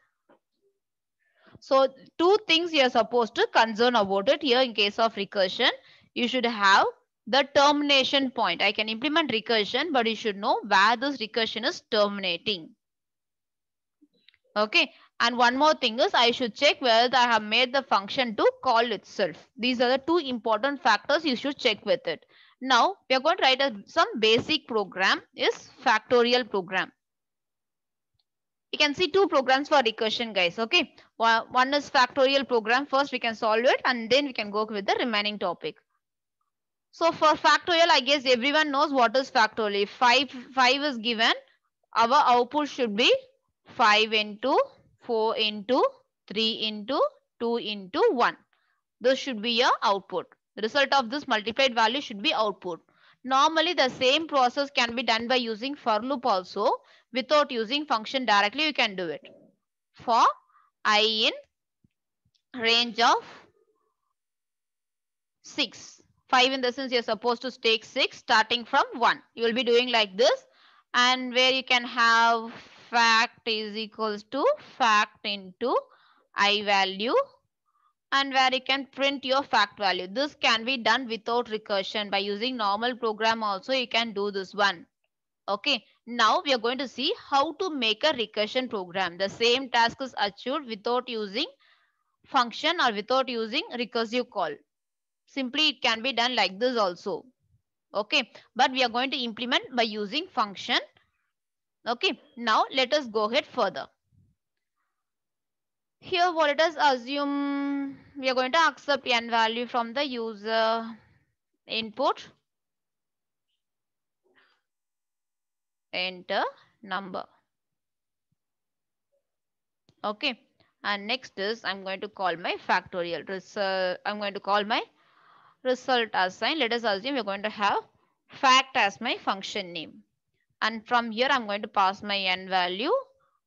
So two things you're supposed to concern about it here in case of recursion. You should have the termination point. I can implement recursion, but you should know where this recursion is terminating. Okay. And one more thing is I should check whether I have made the function to call itself. These are the two important factors you should check with it. Now we are going to write a, some basic program is factorial program we can see two programs for recursion guys. Okay. One is factorial program. First we can solve it and then we can go with the remaining topic. So for factorial, I guess everyone knows what is factorial. If 5, 5 is given, our output should be 5 into 4 into 3 into 2 into 1. This should be your output. The result of this multiplied value should be output. Normally the same process can be done by using for loop also without using function directly, you can do it. For i in range of 6. 5 in the sense you're supposed to take 6 starting from 1. You will be doing like this and where you can have fact is equals to fact into i value and where you can print your fact value. This can be done without recursion by using normal program also you can do this one. Okay. Now we are going to see how to make a recursion program. The same task is achieved without using function or without using recursive call. Simply it can be done like this also. Okay, but we are going to implement by using function. Okay, now let us go ahead further. Here what let us assume we are going to accept n value from the user input enter number. Okay. And next is I'm going to call my factorial result. I'm going to call my result as sign. Let us assume we're going to have fact as my function name. And from here, I'm going to pass my n value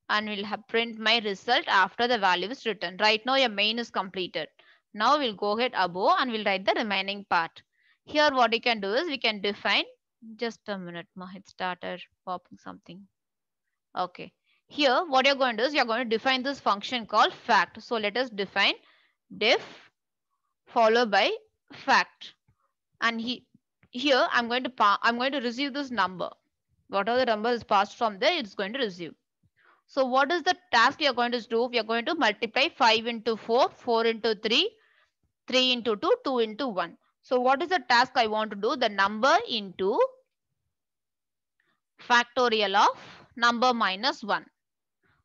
and we'll have print my result after the value is written. Right now, your main is completed. Now we'll go ahead above and we'll write the remaining part. Here, what we can do is we can define just a minute, my starter popping something. Okay. Here, what you're going to do is you're going to define this function called fact. So let us define def followed by fact. And he, here, I'm going to I'm going to receive this number. Whatever the number is passed from there, it's going to receive. So what is the task you're going to do? We are going to multiply 5 into 4, 4 into 3, 3 into 2, 2 into 1. So what is the task I want to do? The number into factorial of number minus 1.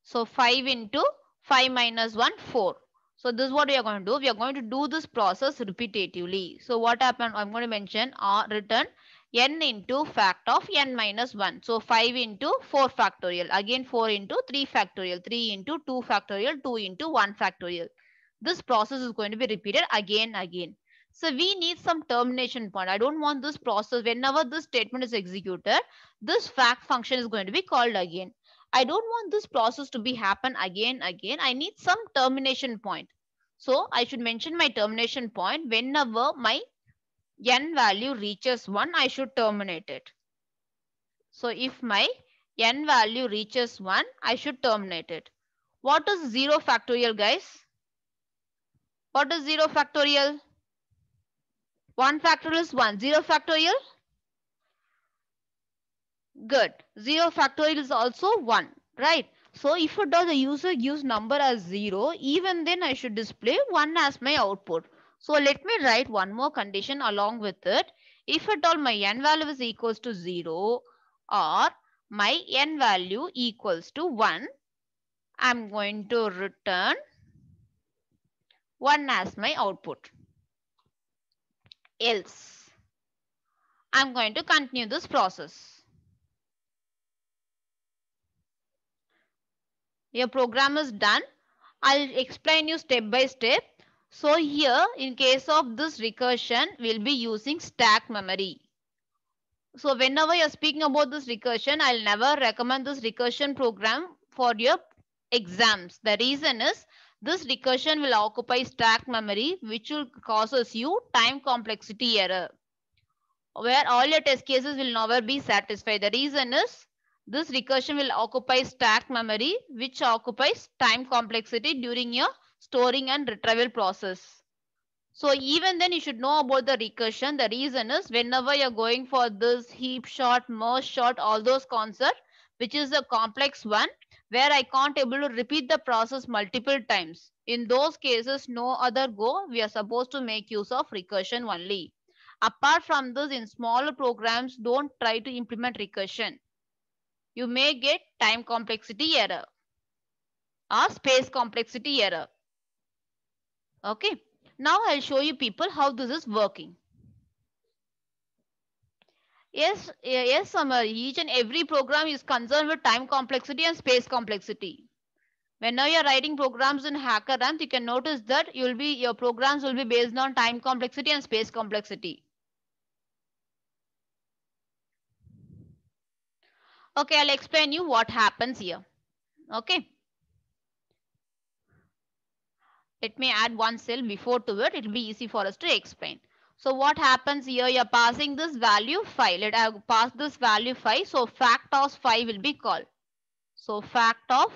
So 5 into 5 minus 1, 4. So this is what we are going to do. We are going to do this process repetitively. So what happened? I'm going to mention or uh, return n into fact of n minus 1. So 5 into 4 factorial. Again 4 into 3 factorial. 3 into 2 factorial. 2 into 1 factorial. This process is going to be repeated again again. So we need some termination point. I don't want this process. Whenever this statement is executed, this fact function is going to be called again. I don't want this process to be happen again, again. I need some termination point. So I should mention my termination point. Whenever my n value reaches 1, I should terminate it. So if my n value reaches 1, I should terminate it. What is 0 factorial, guys? What is 0 factorial? 1 factorial is 1. 0 factorial? Good. 0 factorial is also 1, right? So if it does the user gives number as 0, even then I should display 1 as my output. So let me write one more condition along with it. If at all my n value is equals to 0 or my n value equals to 1, I'm going to return 1 as my output else. I'm going to continue this process. Your program is done. I'll explain you step by step. So here in case of this recursion, we'll be using stack memory. So whenever you're speaking about this recursion, I'll never recommend this recursion program for your exams. The reason is this recursion will occupy stack memory, which will causes you time complexity error, where all your test cases will never be satisfied. The reason is this recursion will occupy stack memory, which occupies time complexity during your storing and retrieval process. So even then you should know about the recursion. The reason is whenever you're going for this heap shot, merge shot, all those concepts, which is a complex one, where I can't able to repeat the process multiple times. In those cases, no other go. We are supposed to make use of recursion only. Apart from this, in smaller programs, don't try to implement recursion. You may get time complexity error or space complexity error. Okay. Now I'll show you people how this is working. Yes, yes, Samar. Each and every program is concerned with time complexity and space complexity. Whenever you're writing programs in HackerRank, you can notice that you'll be your programs will be based on time complexity and space complexity. Okay, I'll explain you what happens here. Okay. Let me add one cell before to it. It'll be easy for us to explain. So what happens here? You're passing this value 5. Let I uh, pass this value 5. So fact of 5 will be called. So fact of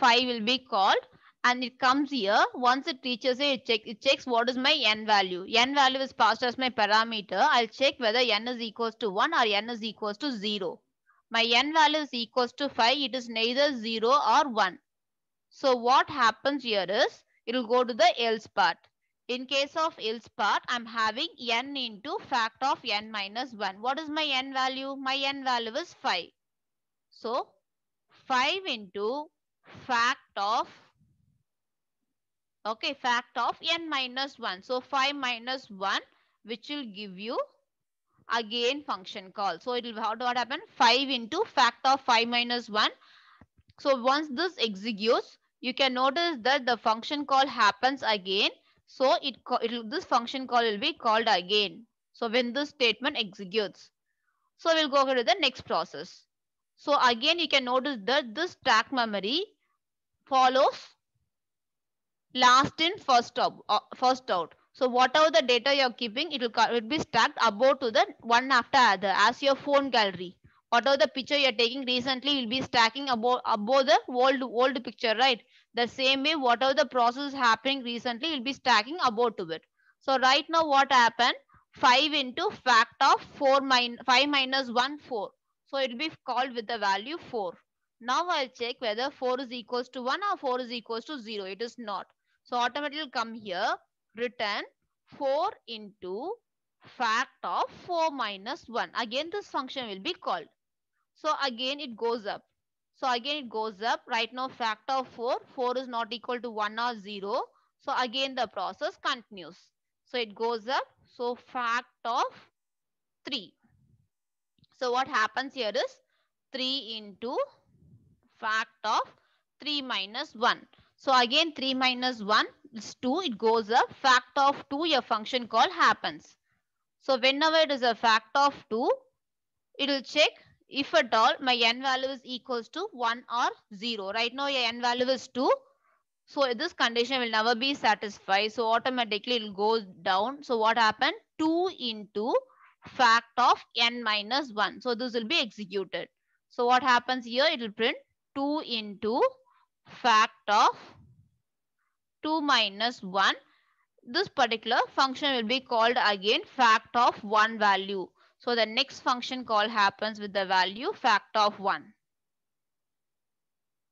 5 will be called and it comes here. Once it reaches it, check, it checks what is my n value. n value is passed as my parameter. I'll check whether n is equals to 1 or n is equals to 0. My n value is equals to 5. It is neither 0 or 1. So what happens here is it will go to the else part. In case of else part, I'm having n into fact of n minus 1. What is my n value? My n value is 5. So, 5 into fact of, okay, fact of n minus 1. So, 5 minus 1, which will give you again function call. So, it will, how do what happen? 5 into fact of 5 minus 1. So, once this executes, you can notice that the function call happens again so it, it this function call will be called again. So when this statement executes. So we'll go ahead to the next process. So again, you can notice that this stack memory follows last in, first, out. uh, first out. So whatever the data you're keeping, it will, it will be stacked above to the one after other as your phone gallery. Whatever the picture you're taking recently will be stacking above, above the old, old picture, right? The same way, whatever the process happening recently, will be stacking above to it. So right now what happened? 5 into fact of 4 min 5 minus 1, 4. So it will be called with the value 4. Now I'll check whether 4 is equals to 1 or 4 is equals to 0. It is not. So automatically will come here, return 4 into fact of 4 minus 1. Again, this function will be called. So again, it goes up. So again, it goes up. Right now, factor of 4, 4 is not equal to 1 or 0. So again, the process continues. So it goes up. So fact of 3. So what happens here is 3 into fact of 3 minus 1. So again 3 minus 1 is 2. It goes up. Fact of 2 A function call happens. So whenever it is a fact of 2 it will check if at all my n value is equals to 1 or 0. Right now your n value is 2. So this condition will never be satisfied. So automatically it will go down. So what happened? 2 into fact of n minus 1. So this will be executed. So what happens here? It will print 2 into fact of 2 minus 1. This particular function will be called again fact of 1 value. So the next function call happens with the value factor of 1.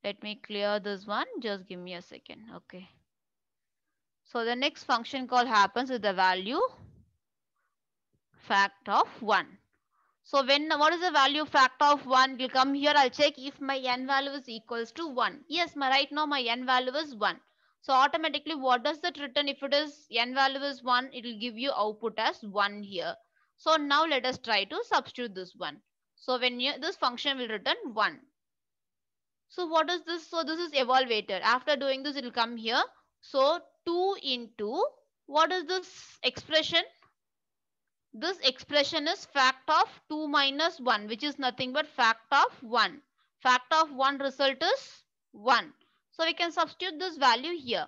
Let me clear this one. Just give me a second. Okay. So the next function call happens with the value factor of 1. So when what is the value factor of 1 will come here. I'll check if my n value is equals to 1. Yes, my right now my n value is 1. So automatically what does that return if it is n value is 1 it will give you output as 1 here. So now let us try to substitute this one. So when you, this function will return 1. So what is this? So this is evaluator. After doing this, it will come here. So 2 into, what is this expression? This expression is fact of 2 minus 1, which is nothing but fact of 1. Fact of 1 result is 1. So we can substitute this value here.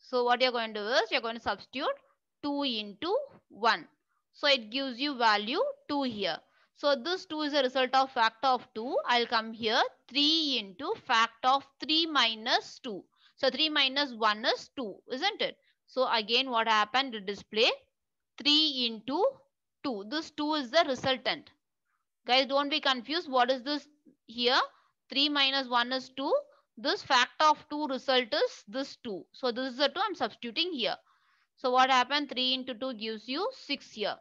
So what you're going to do is you're going to substitute 2 into 1. So it gives you value 2 here. So this 2 is a result of factor of 2. I'll come here 3 into factor of 3 minus 2. So 3 minus 1 is 2, isn't it? So again, what happened? display 3 into 2. This 2 is the resultant. Guys, don't be confused. What is this here? 3 minus 1 is 2. This factor of 2 result is this 2. So this is the 2 I'm substituting here. So what happened? 3 into 2 gives you 6 here.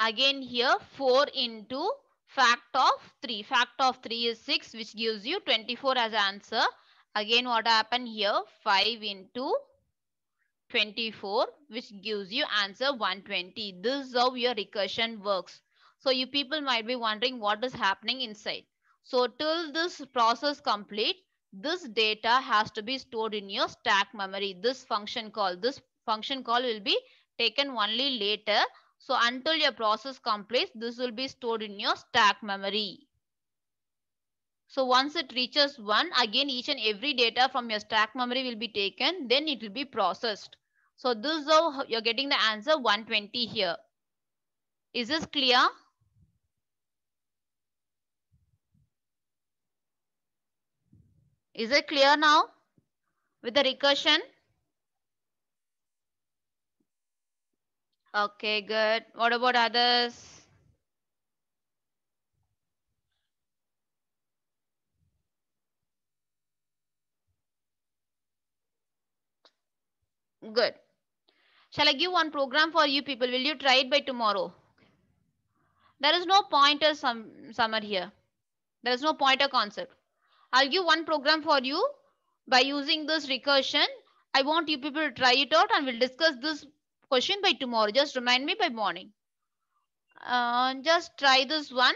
Again here 4 into fact of 3. Fact of 3 is 6 which gives you 24 as answer. Again what happened here 5 into 24 which gives you answer 120. This is how your recursion works. So you people might be wondering what is happening inside. So till this process complete, this data has to be stored in your stack memory. This function call, this function call will be taken only later. So until your process completes, this will be stored in your stack memory. So once it reaches one, again each and every data from your stack memory will be taken, then it will be processed. So this is how you're getting the answer 120 here. Is this clear? Is it clear now with the recursion? Okay, good. What about others? Good. Shall I give one program for you people? Will you try it by tomorrow? There is no pointer some summer here. There is no pointer concept. I'll give one program for you by using this recursion. I want you people to try it out and we'll discuss this question by tomorrow. Just remind me by morning. Uh, just try this one.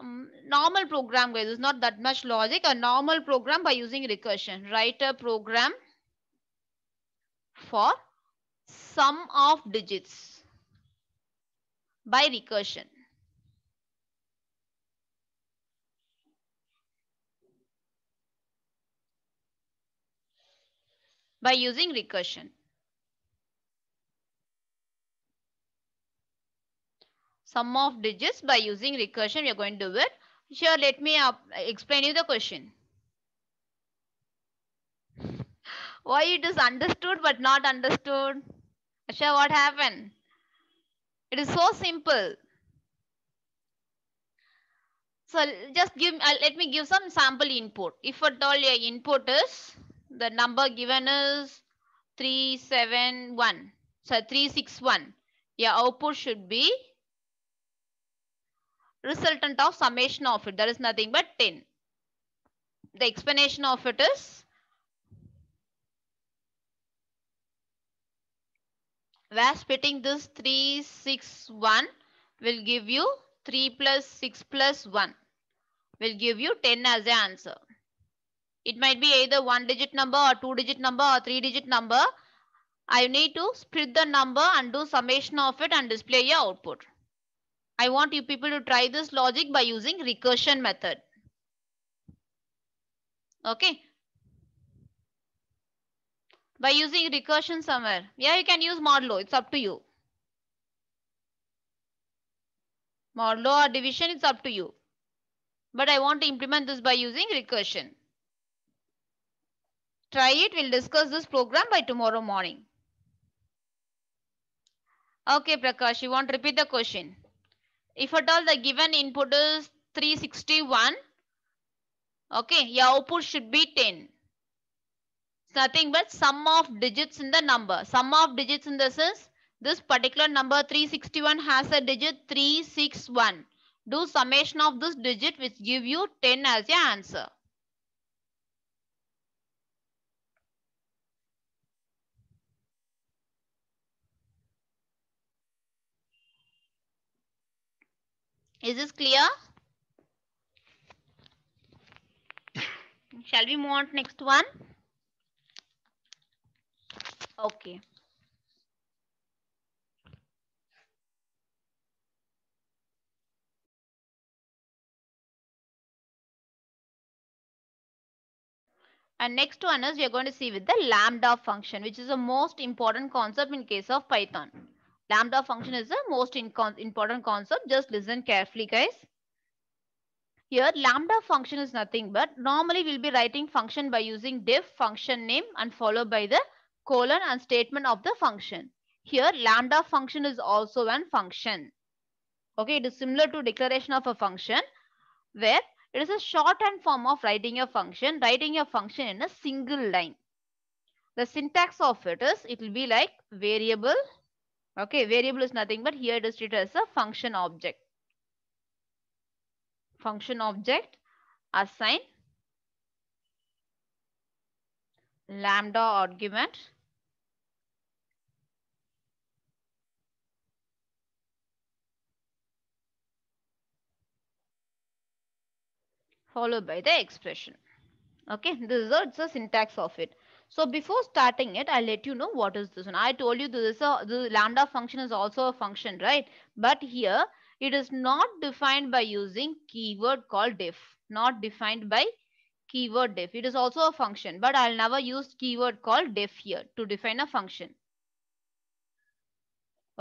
Um, normal program, guys. It's not that much logic. A normal program by using recursion. Write a program for sum of digits by recursion. by using recursion. sum of digits by using recursion. We are going to do it. Sure, let me uh, explain you the question. Why it is understood but not understood? Asha, what happened? It is so simple. So just give, uh, let me give some sample input. If at all your input is, the number given is 371, so 361. Your output should be resultant of summation of it. There is nothing but 10. The explanation of it is where splitting this 3, 6, 1 will give you 3 plus 6 plus 1 will give you 10 as the answer. It might be either one digit number or two digit number or three digit number. I need to split the number and do summation of it and display your output. I want you people to try this logic by using recursion method. Okay. By using recursion somewhere. Yeah, you can use modulo. It's up to you. Modulo or division, it's up to you. But I want to implement this by using recursion. Try it. We'll discuss this program by tomorrow morning. Okay, Prakash, you want to repeat the question? if at all the given input is 361, okay, your output should be 10. It's nothing but sum of digits in the number. Sum of digits in the sense, this particular number 361 has a digit 361. Do summation of this digit which give you 10 as your answer. Is this clear? Shall we move on to next one? Okay. And next one is we are going to see with the lambda function, which is the most important concept in case of Python. Lambda function is the most important concept. Just listen carefully, guys. Here, lambda function is nothing but normally we'll be writing function by using def function name and followed by the colon and statement of the function. Here, lambda function is also an function. Okay, it is similar to declaration of a function where it is a shorthand form of writing a function, writing a function in a single line. The syntax of it is, it will be like variable Okay, variable is nothing but here it is treated as a function object. Function object assign lambda argument followed by the expression. Okay, this is the syntax of it. So before starting it, I'll let you know what is this one. I told you this is a the lambda function is also a function, right? But here it is not defined by using keyword called def. not defined by keyword def. It is also a function, but I'll never use keyword called def here to define a function.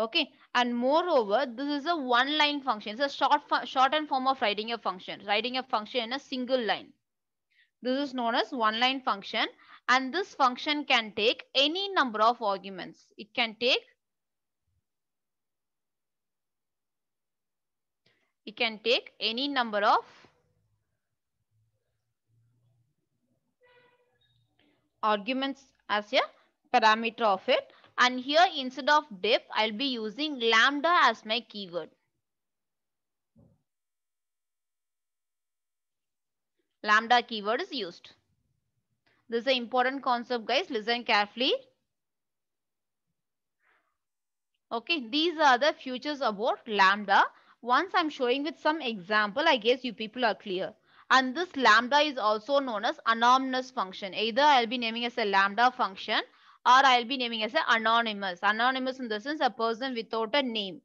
Okay, and moreover, this is a one line function. It's a short, shortened form of writing a function, writing a function in a single line. This is known as one line function and this function can take any number of arguments. It can take it can take any number of arguments as a parameter of it and here instead of def, i'll be using lambda as my keyword lambda keyword is used this is an important concept, guys. Listen carefully. Okay, these are the futures about lambda. Once I'm showing with some example, I guess you people are clear. And this lambda is also known as anonymous function. Either I'll be naming as a lambda function or I'll be naming as an anonymous. Anonymous in the sense a person without a name.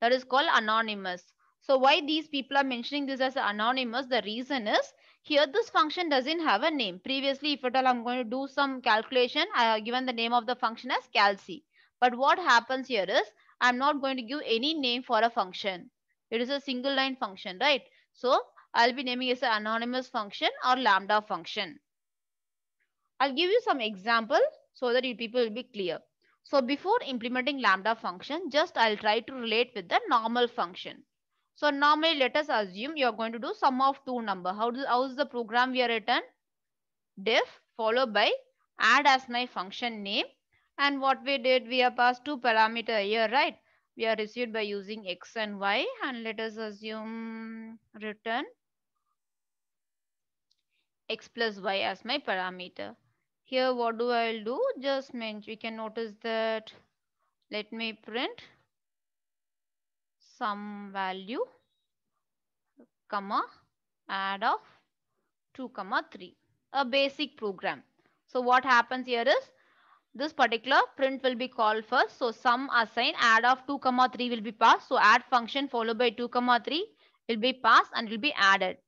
That is called anonymous. So why these people are mentioning this as anonymous? The reason is here this function doesn't have a name. Previously, if at all I'm going to do some calculation, I have given the name of the function as calc. But what happens here is I'm not going to give any name for a function. It is a single line function, right? So I'll be naming as an anonymous function or lambda function. I'll give you some example so that you people will be clear. So before implementing lambda function, just I'll try to relate with the normal function. So normally let us assume you are going to do sum of two number. How, do, how is the program we are written? Diff followed by add as my function name. And what we did, we have passed two parameter here, right? We are received by using x and y. And let us assume return x plus y as my parameter. Here what do I will do? Just mention, we can notice that. Let me print sum value comma add of 2 comma 3 a basic program so what happens here is this particular print will be called first so sum assign add of 2 comma 3 will be passed so add function followed by 2 comma 3 will be passed and will be added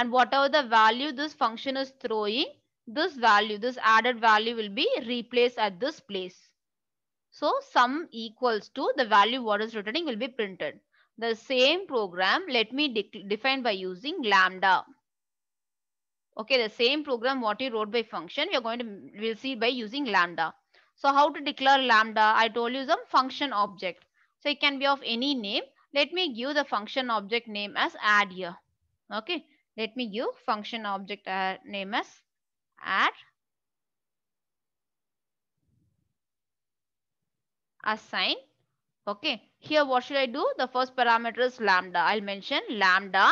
and whatever the value this function is throwing this value this added value will be replaced at this place so sum equals to the value what is returning will be printed. The same program let me de define by using lambda. Okay, the same program what you wrote by function, we are going to we'll see by using lambda. So how to declare lambda? I told you some function object. So it can be of any name. Let me give the function object name as add here. Okay, let me give function object uh, name as add assign. Okay. Here what should I do? The first parameter is lambda. I'll mention lambda.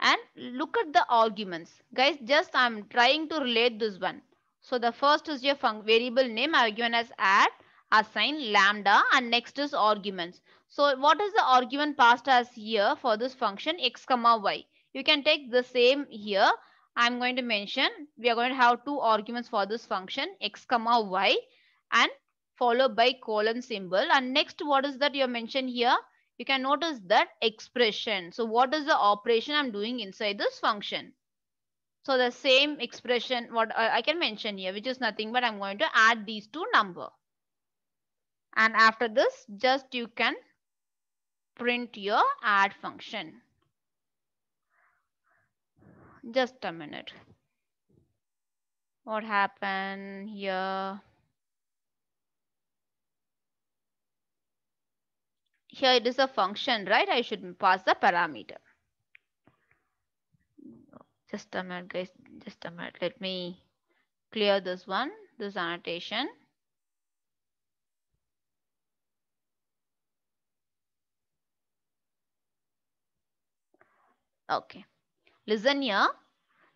And look at the arguments. Guys, just I'm trying to relate this one. So the first is your variable name I've given as add, assign lambda and next is arguments. So what is the argument passed as here for this function x comma y? You can take the same here I'm going to mention, we are going to have two arguments for this function, x comma y and followed by colon symbol. And next, what is that you mentioned here? You can notice that expression. So what is the operation I'm doing inside this function? So the same expression, what I can mention here, which is nothing but I'm going to add these two number. And after this, just you can print your add function just a minute what happened here here it is a function right i should pass the parameter just a minute guys just a minute let me clear this one this annotation okay Listen here.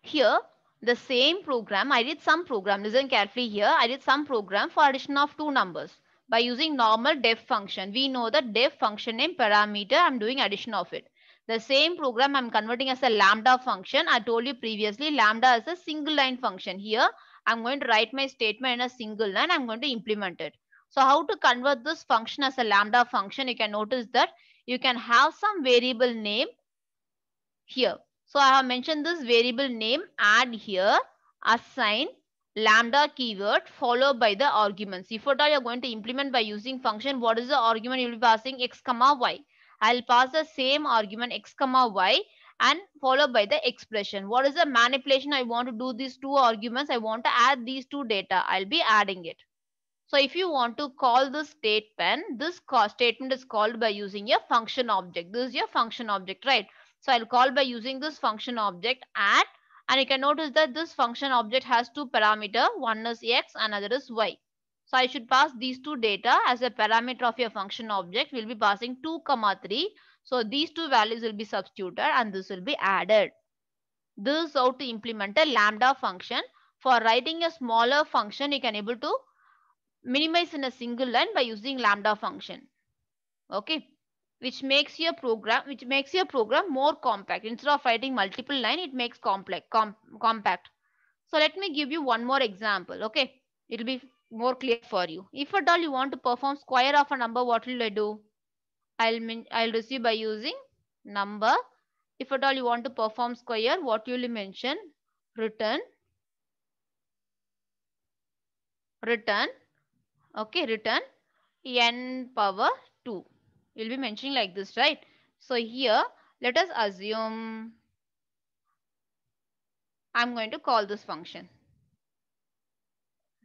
Here, the same program, I did some program. Listen carefully here. I did some program for addition of two numbers. By using normal def function, we know the def function name parameter. I'm doing addition of it. The same program I'm converting as a lambda function. I told you previously, lambda is a single line function. Here, I'm going to write my statement in a single line. I'm going to implement it. So how to convert this function as a lambda function? You can notice that you can have some variable name here. So I have mentioned this variable name add here, assign lambda keyword followed by the arguments. If at all you're going to implement by using function, what is the argument you'll be passing x comma y. I'll pass the same argument x comma y and followed by the expression. What is the manipulation? I want to do these two arguments. I want to add these two data. I'll be adding it. So if you want to call this statement, this statement is called by using your function object. This is your function object, right? So I'll call by using this function object add, and you can notice that this function object has two parameter. One is x, another is y. So I should pass these two data as a parameter of your function object. We'll be passing 2 comma 3. So these two values will be substituted and this will be added. This is how to implement a lambda function. For writing a smaller function, you can able to minimize in a single line by using lambda function. Okay which makes your program which makes your program more compact instead of writing multiple line it makes complex com, compact so let me give you one more example okay it will be more clear for you if at all you want to perform square of a number what will i do i'll min i'll receive by using number if at all you want to perform square what you will mention return return okay return n power 2 You'll be mentioning like this, right? So here, let us assume I'm going to call this function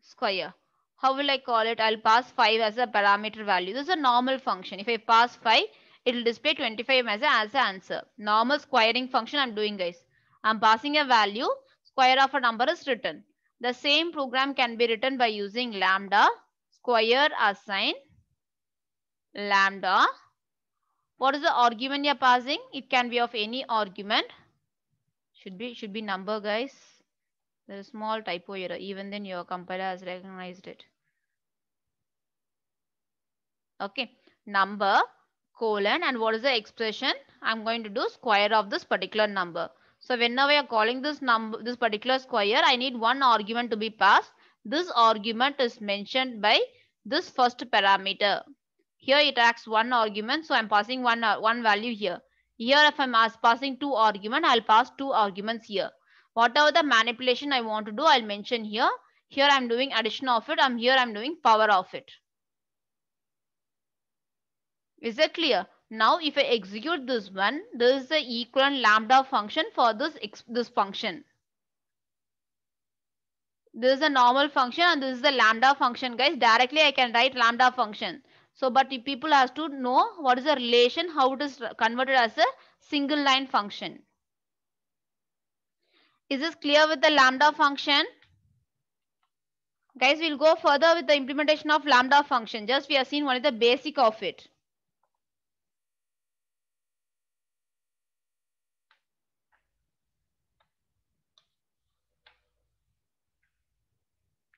square. How will I call it? I'll pass 5 as a parameter value. This is a normal function. If I pass 5, it will display 25 as, a, as an answer. Normal squaring function I'm doing, guys. I'm passing a value. Square of a number is written. The same program can be written by using lambda square assign lambda what is the argument you're passing? It can be of any argument. Should be, should be number guys. There's a small typo error. Even then your compiler has recognized it. Okay. Number colon and what is the expression? I'm going to do square of this particular number. So whenever you're calling this number, this particular square, I need one argument to be passed. This argument is mentioned by this first parameter here it acts one argument. So I'm passing one, uh, one value here. Here if I'm passing two argument, I'll pass two arguments here. Whatever the manipulation I want to do, I'll mention here. Here I'm doing addition of it. I'm here I'm doing power of it. Is that clear? Now, if I execute this one, this is the equivalent lambda function for this, this function. This is a normal function and this is the lambda function, guys. Directly, I can write lambda function. So, but people has to know what is the relation, how it is converted as a single line function. Is this clear with the lambda function? Guys, we'll go further with the implementation of lambda function. Just we have seen only the basic of it.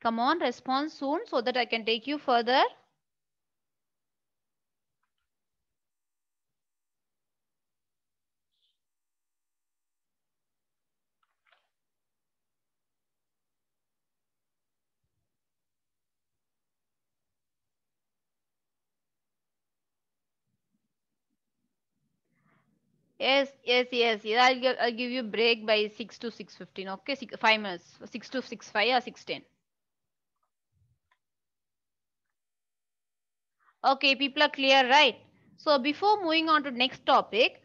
Come on, respond soon so that I can take you further. Yes, yes, yes. Yeah, I'll give, I'll give you break by 6 to 6.15. Okay, six, 5 minutes. 6 to five or 6.10. Okay, people are clear, right? So before moving on to next topic,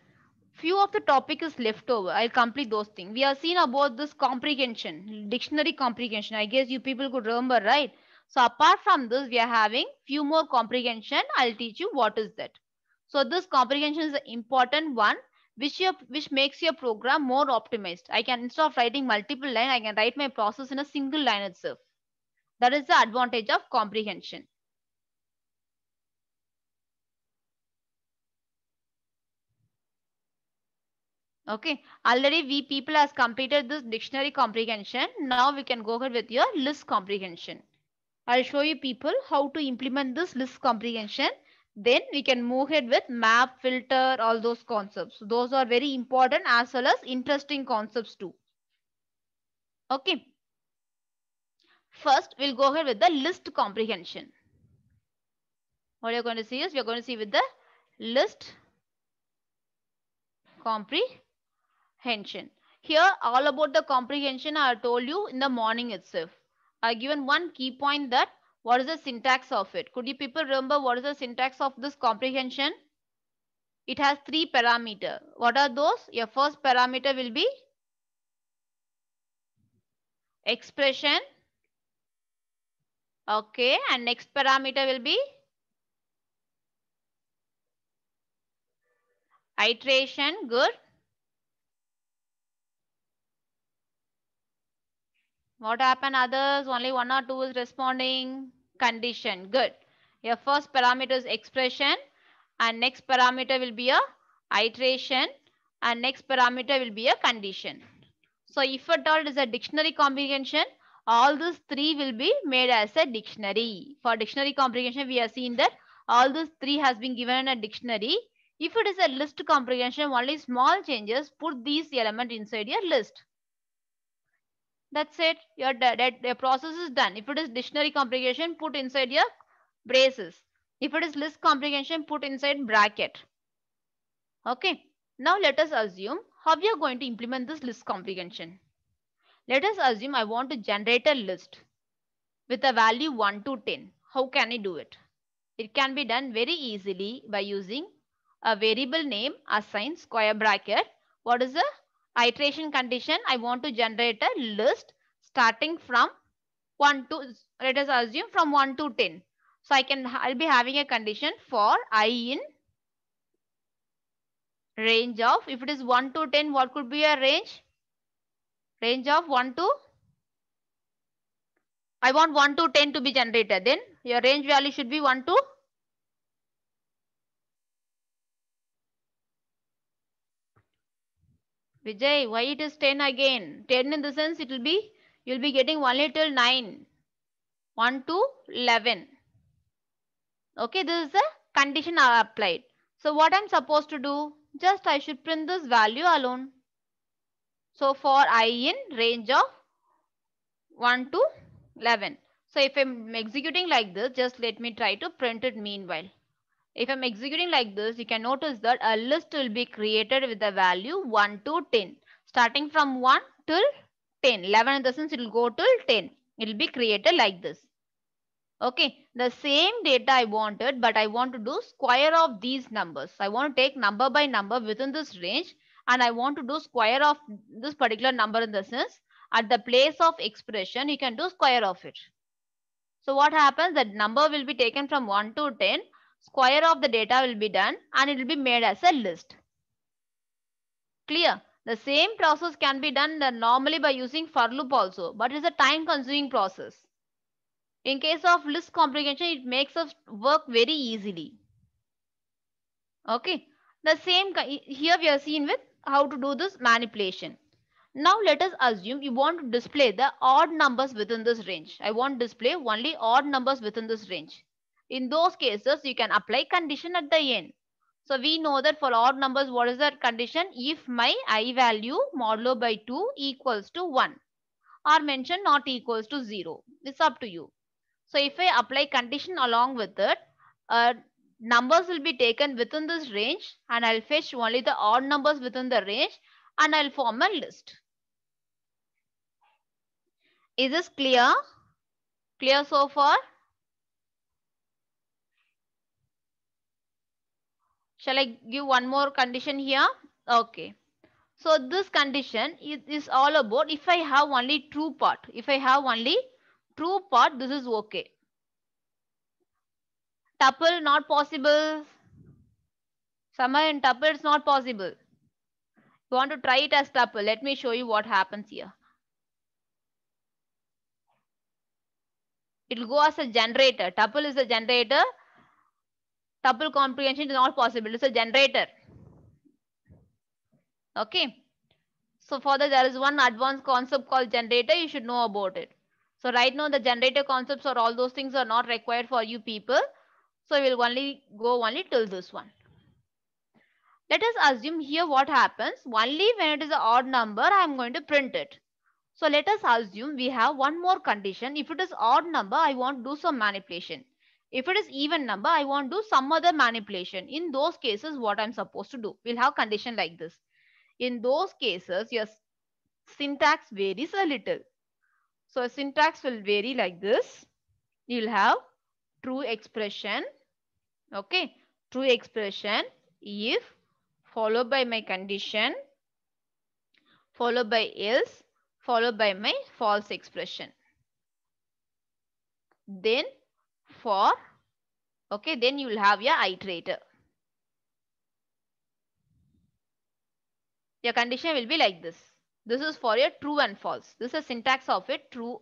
few of the topic is left over. I'll complete those things. We have seen about this comprehension, dictionary comprehension. I guess you people could remember, right? So apart from this, we are having few more comprehension. I'll teach you what is that. So this comprehension is an important one which your which makes your program more optimized i can instead of writing multiple line i can write my process in a single line itself that is the advantage of comprehension okay already we people has completed this dictionary comprehension now we can go ahead with your list comprehension i'll show you people how to implement this list comprehension then we can move ahead with map, filter, all those concepts. Those are very important as well as interesting concepts too. Okay. First, we'll go ahead with the list comprehension. What you're going to see is we're going to see with the list comprehension. Here, all about the comprehension I told you in the morning itself. I given one key point that what is the syntax of it? Could you people remember what is the syntax of this comprehension? It has three parameter. What are those? Your first parameter will be expression. Okay, and next parameter will be iteration. Good. What happened others? Only one or two is responding. Condition. Good. Your first parameter is expression. And next parameter will be a iteration. And next parameter will be a condition. So if at all it is a dictionary comprehension, all these three will be made as a dictionary. For dictionary comprehension, we have seen that all these three has been given in a dictionary. If it is a list comprehension, only small changes, put these element inside your list. That's it. Your, your process is done. If it is dictionary comprehension, put inside your braces. If it is list comprehension, put inside bracket. Okay. Now let us assume how we are going to implement this list comprehension. Let us assume I want to generate a list with a value 1 to 10. How can I do it? It can be done very easily by using a variable name assign square bracket. What is the iteration condition, I want to generate a list starting from 1 to, let us assume from 1 to 10. So I can, I'll be having a condition for i in range of, if it is 1 to 10, what could be a range? Range of 1 to, I want 1 to 10 to be generated. Then your range value should be 1 to Vijay, why it is 10 again? 10 in the sense it will be, you'll be getting 1 little 9. 1 to 11. Okay, this is the condition I applied. So what I'm supposed to do? Just I should print this value alone. So for i in range of 1 to 11. So if I'm executing like this, just let me try to print it meanwhile. If I'm executing like this, you can notice that a list will be created with the value 1 to 10. Starting from 1 till 10. 11 in the sense it will go till 10. It will be created like this. Okay, the same data I wanted, but I want to do square of these numbers. I want to take number by number within this range and I want to do square of this particular number in the sense at the place of expression, you can do square of it. So what happens that number will be taken from 1 to 10 square of the data will be done and it will be made as a list. Clear? The same process can be done uh, normally by using for loop also, but it's a time consuming process. In case of list comprehension, it makes us work very easily. Okay. The same here we are seen with how to do this manipulation. Now let us assume you want to display the odd numbers within this range. I want display only odd numbers within this range. In those cases, you can apply condition at the end. So we know that for odd numbers, what is that condition? If my i value modulo by 2 equals to 1 or mention not equals to 0. It's up to you. So if I apply condition along with it, uh, numbers will be taken within this range and I'll fetch only the odd numbers within the range and I'll form a list. Is this clear? Clear so far? Shall I give one more condition here? Okay. So this condition is, all about if I have only true part. If I have only true part, this is okay. Tuple not possible. Summer in tuple is not possible. You want to try it as tuple. Let me show you what happens here. It will go as a generator. Tuple is a generator. Tuple comprehension is not possible. It's a generator. Okay. So for that, there is one advanced concept called generator. You should know about it. So right now, the generator concepts or all those things are not required for you people. So we'll only go only till this one. Let us assume here what happens. Only when it is an odd number, I'm going to print it. So let us assume we have one more condition. If it is odd number, I want to do some manipulation. If it is even number, I want to do some other manipulation. In those cases, what I'm supposed to do? We'll have condition like this. In those cases, your syntax varies a little. So syntax will vary like this. You'll have true expression. Okay. True expression if followed by my condition followed by else followed by my false expression. Then for, okay, then you will have your iterator. Your condition will be like this. This is for your true and false. This is syntax of it. True,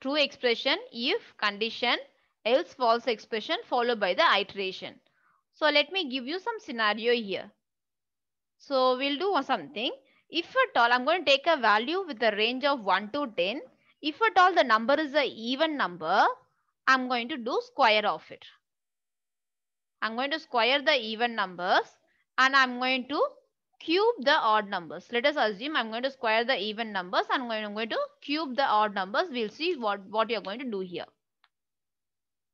true expression if condition else false expression followed by the iteration. So let me give you some scenario here. So we'll do something. If at all, I'm going to take a value with a range of 1 to 10. If at all the number is an even number, I'm going to do square of it. I'm going to square the even numbers and I'm going to cube the odd numbers. Let us assume I'm going to square the even numbers and I'm going, to cube the odd numbers. We'll see what, what you're going to do here.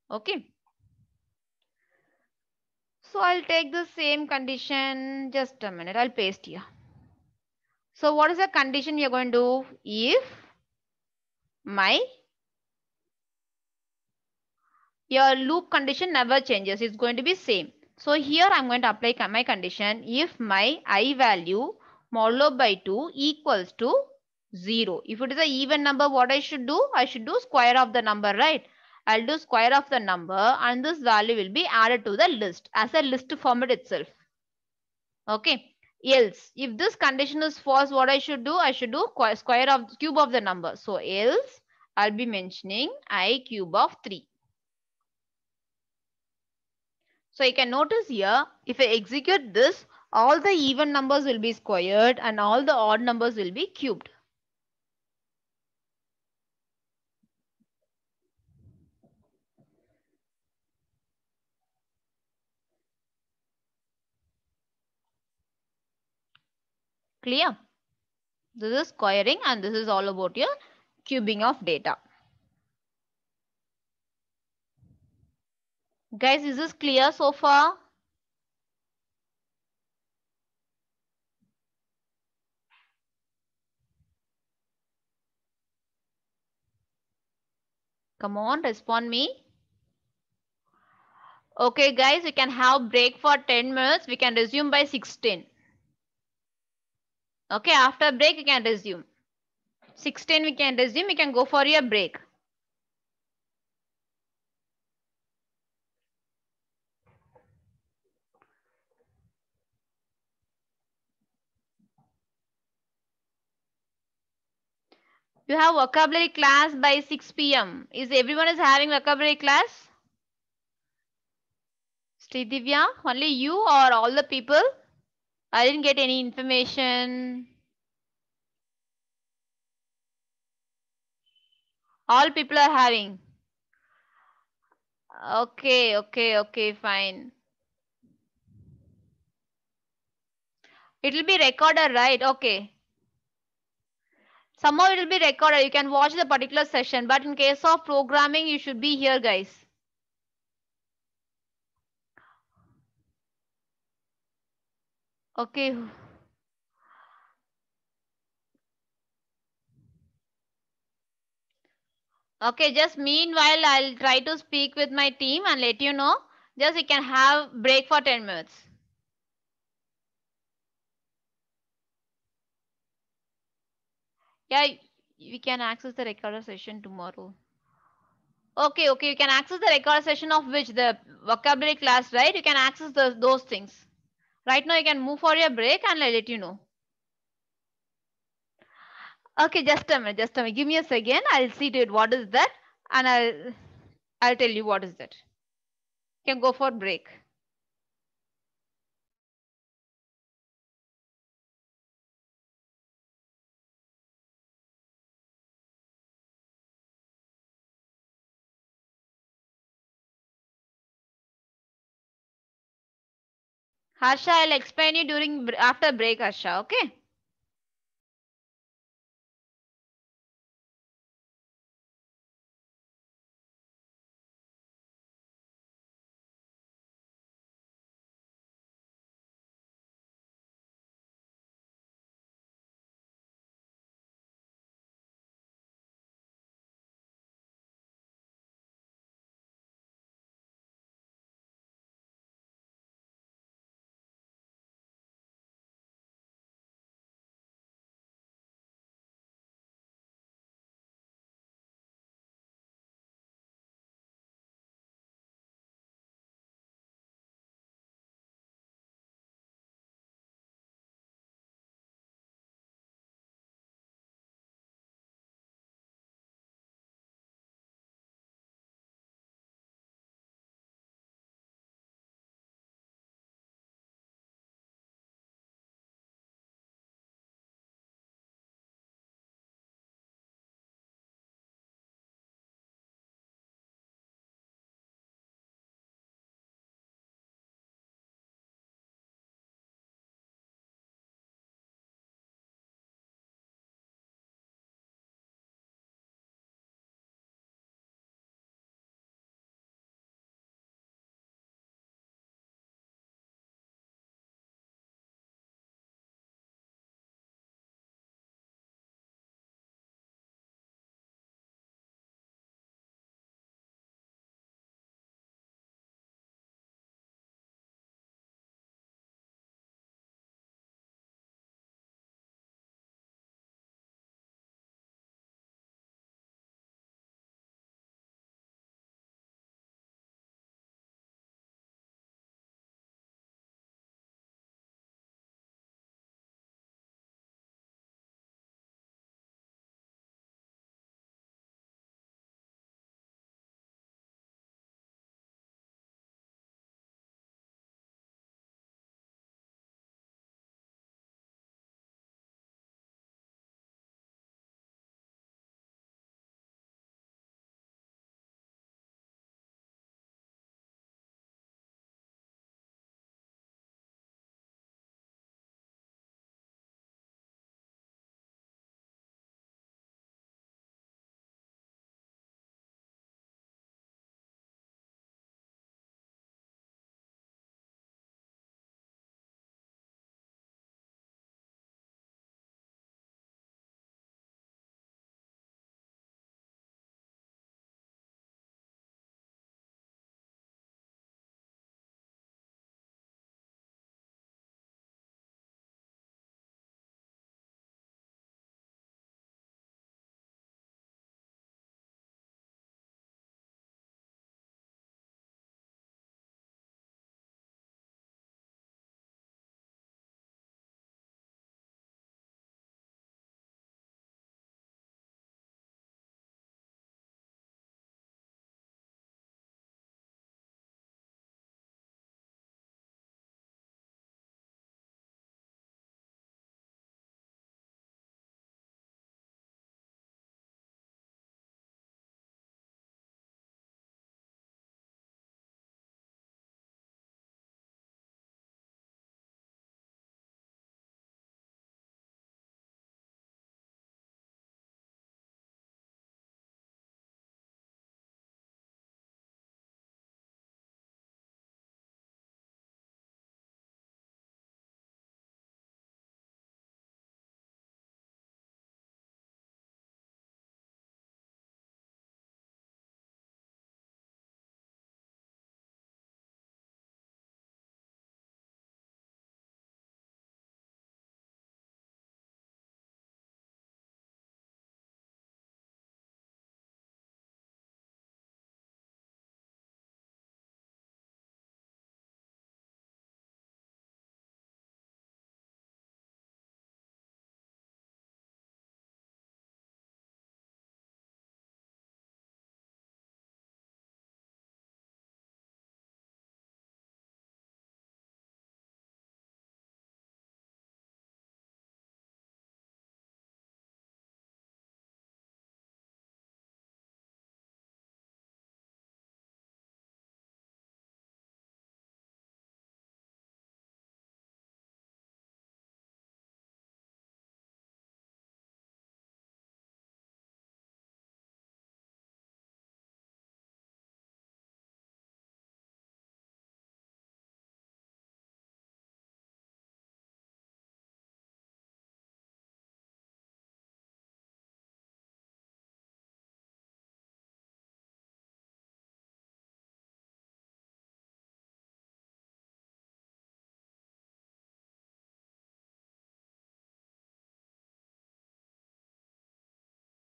Okay. So I'll take the same condition. Just a minute. I'll paste here. So what is the condition you're going to do if my your loop condition never changes. It's going to be same. So here I'm going to apply my condition. If my I value modulo by 2 equals to 0. If it is an even number, what I should do? I should do square of the number, right? I'll do square of the number and this value will be added to the list as a list format itself. Okay. Else, if this condition is false, what I should do? I should do square of cube of the number. So else, I'll be mentioning i cube of 3. So you can notice here, if I execute this, all the even numbers will be squared and all the odd numbers will be cubed. Clear? This is squaring and this is all about your cubing of data. Guys, is this clear so far? Come on, respond me. Okay, guys, we can have break for 10 minutes. We can resume by 16. Okay, after break, we can resume. 16, we can resume. We can go for your break. You have vocabulary class by 6 p.m. Is everyone is having vocabulary class? Sridivya, only you or all the people? I didn't get any information. All people are having. Okay, okay, okay, fine. It will be recorded, right? Okay somehow it will be recorded you can watch the particular session but in case of programming you should be here guys okay okay just meanwhile i'll try to speak with my team and let you know just you can have break for 10 minutes Yeah, we can access the recorder session tomorrow. Okay, okay, you can access the record session of which the vocabulary class, right? You can access the, those things. Right now, you can move for your break and I'll let you know. Okay, just a minute, just a minute. Give me a second. I'll see to it. What is that? And I'll, I'll tell you what is that. You can go for break. Harsha, I'll explain you during after break, Harsha. Okay.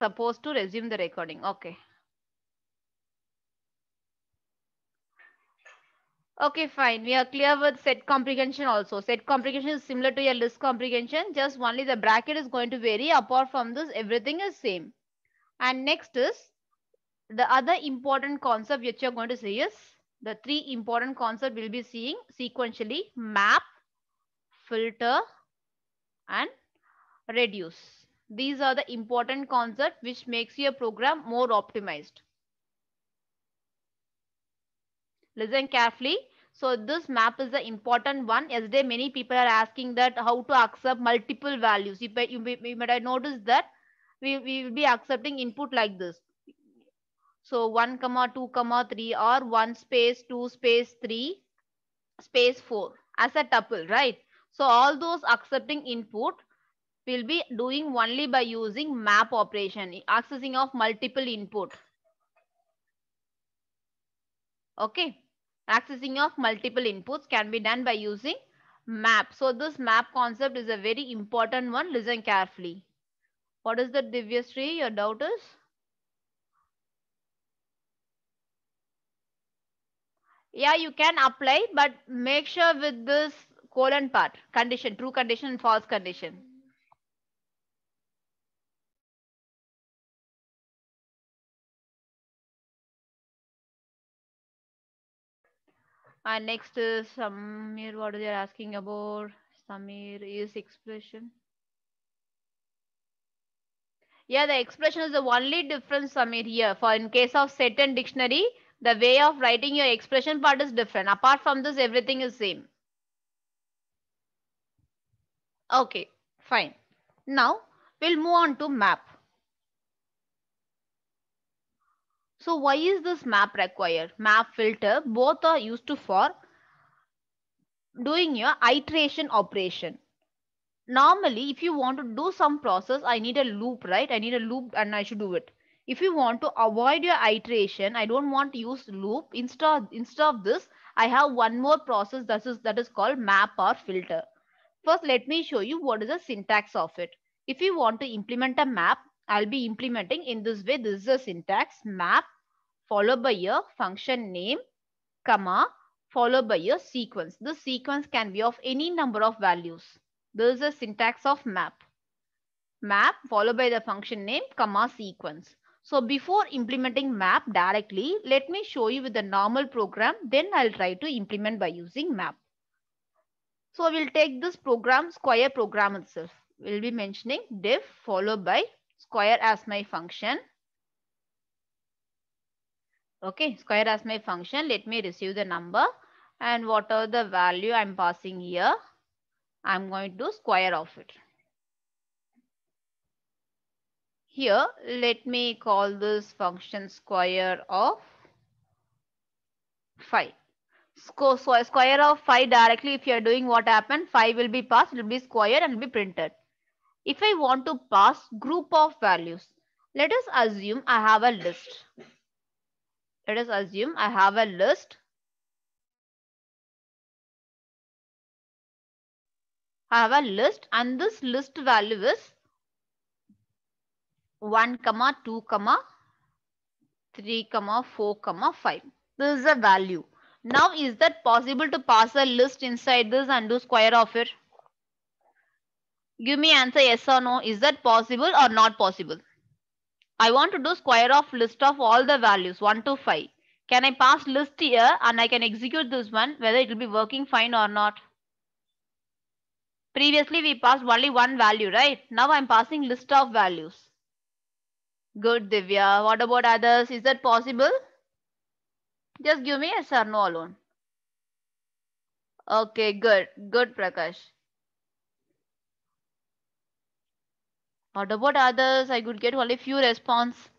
supposed to resume the recording. Okay. Okay, fine. We are clear with set comprehension also. Set comprehension is similar to your list comprehension. Just only the bracket is going to vary. Apart from this, everything is same. And next is the other important concept which you're going to see is the three important concepts we'll be seeing sequentially map, filter, and reduce. These are the important concepts which makes your program more optimized. Listen carefully. So this map is the important one. As Yesterday many people are asking that how to accept multiple values. You, may, you might have noticed that we, we will be accepting input like this. So 1 comma 2 comma 3 or 1 space 2 space 3 space 4 as a tuple, right? So all those accepting input will be doing only by using map operation, accessing of multiple input. Okay, accessing of multiple inputs can be done by using map. So this map concept is a very important one. Listen carefully. What is the Divyasri? Your doubt is? Yeah, you can apply, but make sure with this colon part, condition, true condition false condition. Uh, next is uh, Samir, are you asking about? Samir is expression. Yeah, the expression is the only difference, Samir, here. For in case of set and dictionary, the way of writing your expression part is different. Apart from this, everything is same. Okay, fine. Now, we'll move on to map. So why is this map required? Map filter both are used to for doing your iteration operation. Normally, if you want to do some process, I need a loop, right? I need a loop and I should do it. If you want to avoid your iteration, I don't want to use loop. Instead, instead of this, I have one more process that is, that is called map or filter. First, let me show you what is the syntax of it. If you want to implement a map, I'll be implementing in this way. This is a syntax map followed by a function name, comma, followed by a sequence. The sequence can be of any number of values. This is a syntax of map. Map followed by the function name, comma, sequence. So before implementing map directly, let me show you with the normal program. Then I'll try to implement by using map. So we'll take this program, square program itself. We'll be mentioning div followed by square as my function. Okay, square as my function. Let me receive the number and what are the value I'm passing here. I'm going to square of it. Here, let me call this function square of 5. So square of 5 directly if you are doing what happened, 5 will be passed, it will be squared and will be printed. If I want to pass group of values, let us assume I have a list. Let us assume I have a list. I have a list and this list value is 1 comma 2 comma 3 comma 4 comma 5. This is a value. Now is that possible to pass a list inside this and do square of it? Give me answer yes or no. Is that possible or not possible? I want to do square of list of all the values 1 to 5. Can I pass list here and I can execute this one whether it will be working fine or not? Previously we passed only one value, right? Now I'm passing list of values. Good Divya. What about others? Is that possible? Just give me yes or no alone. Okay, good. Good Prakash. What about others? I could get only few response.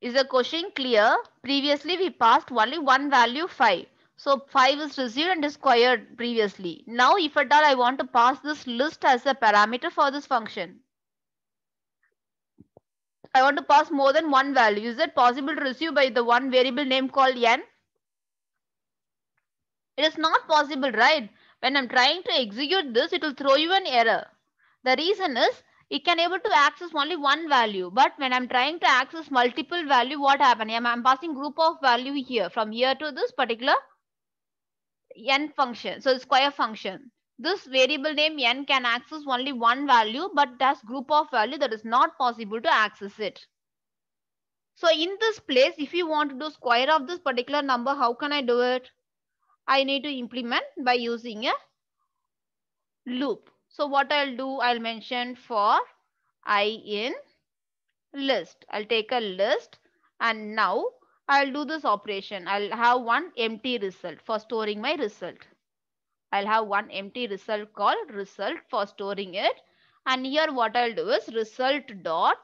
Is the question clear? Previously, we passed only one value 5. So 5 is received and is squared previously. Now, if at all I want to pass this list as a parameter for this function, I want to pass more than one value. Is it possible to receive by the one variable name called n? It is not possible, right? When I'm trying to execute this, it will throw you an error. The reason is it can able to access only one value. But when I'm trying to access multiple value, what happen? I'm, I'm passing group of value here from here to this particular n function. So square function. This variable name n can access only one value, but that's group of value that is not possible to access it. So in this place, if you want to do square of this particular number, how can I do it? I need to implement by using a loop. So what I'll do, I'll mention for i in list. I'll take a list and now I'll do this operation. I'll have one empty result for storing my result. I'll have one empty result called result for storing it. And here what I'll do is result dot.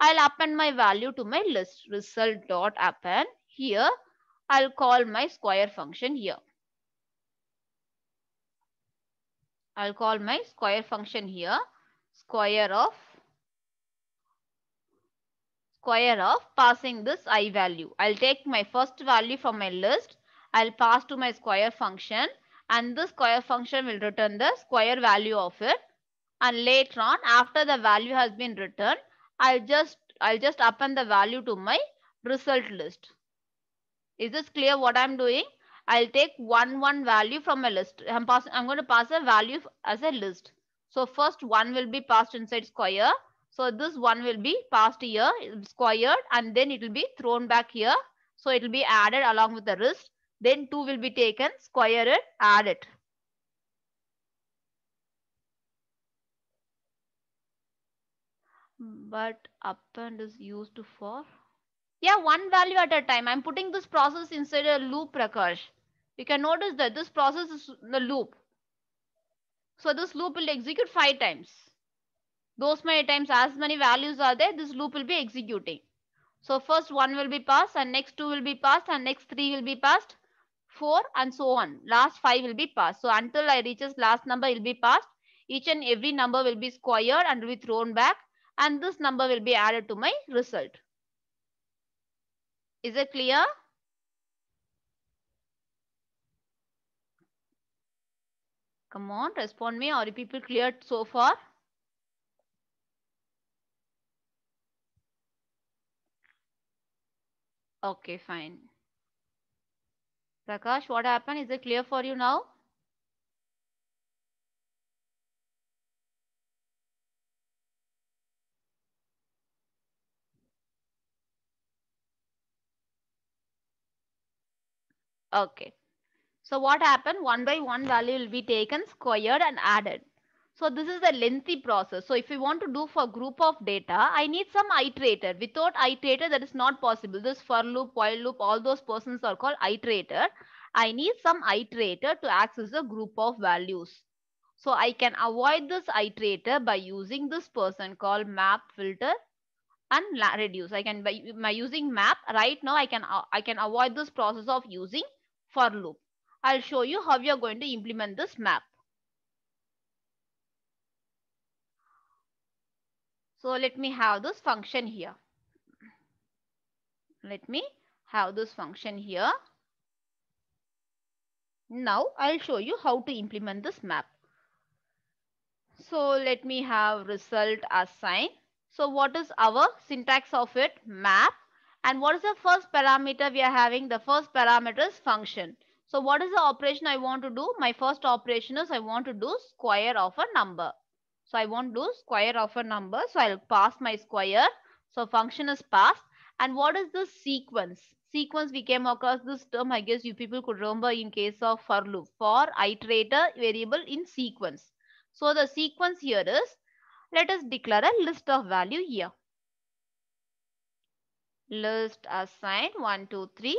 I'll append my value to my list result dot append. Here I'll call my square function here. I'll call my square function here. Square of square of passing this i value. I'll take my first value from my list. I'll pass to my square function and the square function will return the square value of it. And later on after the value has been returned, I'll just I'll just append the value to my result list. Is this clear what I'm doing? I'll take one, one value from a list. I'm, I'm going to pass a value as a list. So first one will be passed inside square. So this one will be passed here, squared, and then it will be thrown back here. So it will be added along with the list. Then two will be taken, square it, add it. But append is used for? Yeah, one value at a time. I'm putting this process inside a loop, Prakash. You can notice that this process is the loop. So this loop will execute five times. Those many times as many values are there, this loop will be executing. So first one will be passed and next two will be passed and next three will be passed, four and so on. Last five will be passed. So until I reaches last number will be passed. Each and every number will be squared and will be thrown back and this number will be added to my result. Is it clear? Come on, respond me. Are you people cleared so far? Okay, fine. Prakash, what happened? Is it clear for you now? Okay. So what happened? One by one value will be taken, squared and added. So this is a lengthy process. So if we want to do for group of data, I need some iterator. Without iterator, that is not possible. This for loop, while loop, all those persons are called iterator. I need some iterator to access a group of values. So I can avoid this iterator by using this person called map filter and reduce. I can by, by using map right now I can uh, I can avoid this process of using for loop. I'll show you how we are going to implement this map. So let me have this function here. Let me have this function here. Now I'll show you how to implement this map. So let me have result assign. So what is our syntax of it? Map. And what is the first parameter we are having? The first parameter is function. So what is the operation I want to do? My first operation is I want to do square of a number. So I want to do square of a number. So I'll pass my square. So function is passed. And what is the sequence? Sequence we came across this term. I guess you people could remember in case of for loop. For iterator variable in sequence. So the sequence here is. Let us declare a list of value here. List assigned 1, 2, 3,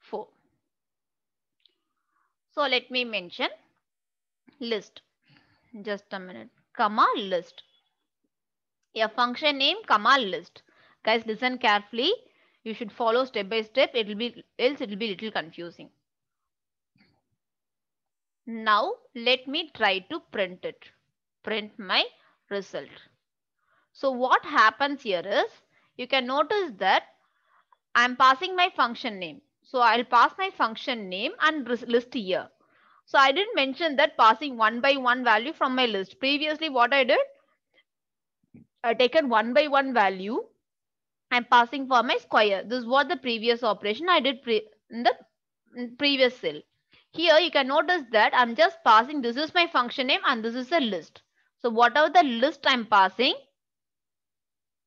4. So let me mention list. Just a minute. Comma list. A function name, comma list. Guys, listen carefully. You should follow step by step. It will be else it will be little confusing. Now let me try to print it. Print my result. So what happens here is you can notice that I'm passing my function name. So I'll pass my function name and list year. So I didn't mention that passing one by one value from my list. Previously, what I did, I taken one by one value. I'm passing for my square. This was the previous operation I did pre in the previous cell. Here you can notice that I'm just passing, this is my function name and this is a list. So whatever the list I'm passing,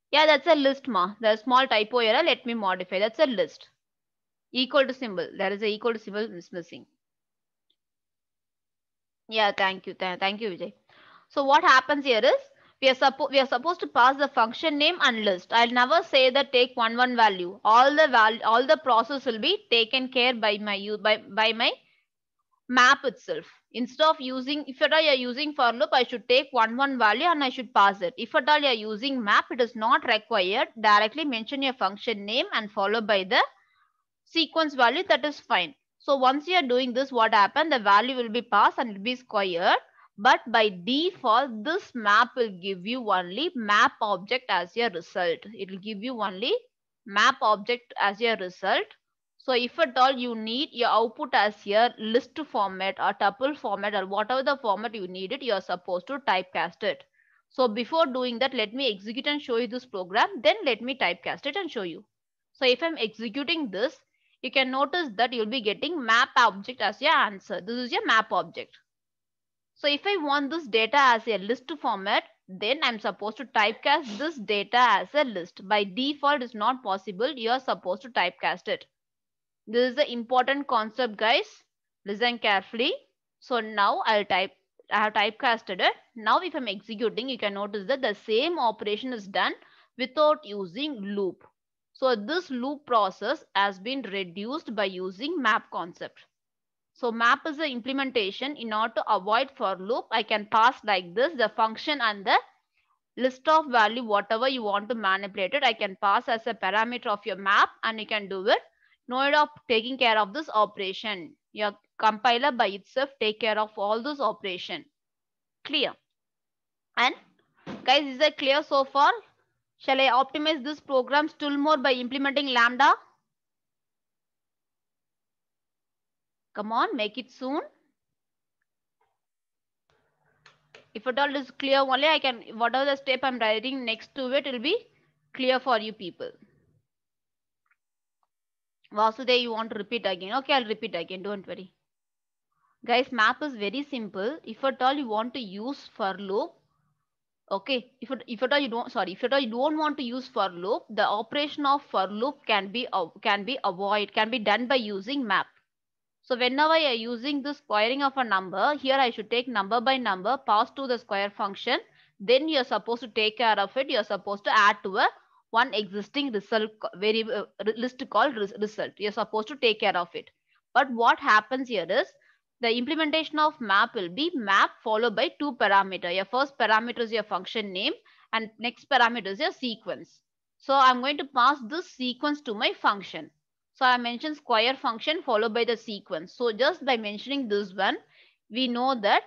yeah, that's a list ma. There's small typo error. Let me modify. That's a list. Equal to symbol. There is a equal to symbol is missing. Yeah, thank you. Th thank you, Vijay. So what happens here is we are, we are supposed to pass the function name and list. I'll never say that take one one value. All the val all the process will be taken care by my by by my map itself. Instead of using if at all you're using for loop, I should take one one value and I should pass it. If at all you're using map, it is not required. Directly mention your function name and followed by the sequence value that is fine. So once you are doing this, what happened? The value will be passed and it will be squared. But by default, this map will give you only map object as your result. It will give you only map object as your result. So if at all you need your output as your list format or tuple format or whatever the format you need it, you are supposed to typecast it. So before doing that, let me execute and show you this program. Then let me typecast it and show you. So if I'm executing this, you can notice that you'll be getting map object as your answer. This is your map object. So if I want this data as a list format, then I'm supposed to typecast this data as a list. By default, it's not possible. You're supposed to typecast it. This is the important concept, guys. Listen carefully. So now I'll type, I have typecasted it. Now if I'm executing, you can notice that the same operation is done without using loop. So this loop process has been reduced by using map concept. So map is the implementation. In order to avoid for loop, I can pass like this, the function and the list of value, whatever you want to manipulate it, I can pass as a parameter of your map and you can do it. No need of taking care of this operation. Your compiler by itself take care of all those operation. Clear. And guys, is it clear so far? Shall I optimize this program still more by implementing lambda? Come on, make it soon. If at all it is clear only, I can, whatever the step I'm writing next to it, it will be clear for you people. Vasudev, you want to repeat again. Okay, I'll repeat again. Don't worry. Guys, map is very simple. If at all you want to use for loop, Okay, if it, if at all you don't sorry, if it all you don't want to use for loop, the operation of for loop can be can be avoid can be done by using map. So whenever you are using the squaring of a number, here I should take number by number, pass to the square function. Then you are supposed to take care of it. You are supposed to add to a one existing result variable uh, list called res result. You are supposed to take care of it. But what happens here is the implementation of map will be map followed by two parameter. Your first parameter is your function name and next parameter is your sequence. So I'm going to pass this sequence to my function. So I mentioned square function followed by the sequence. So just by mentioning this one, we know that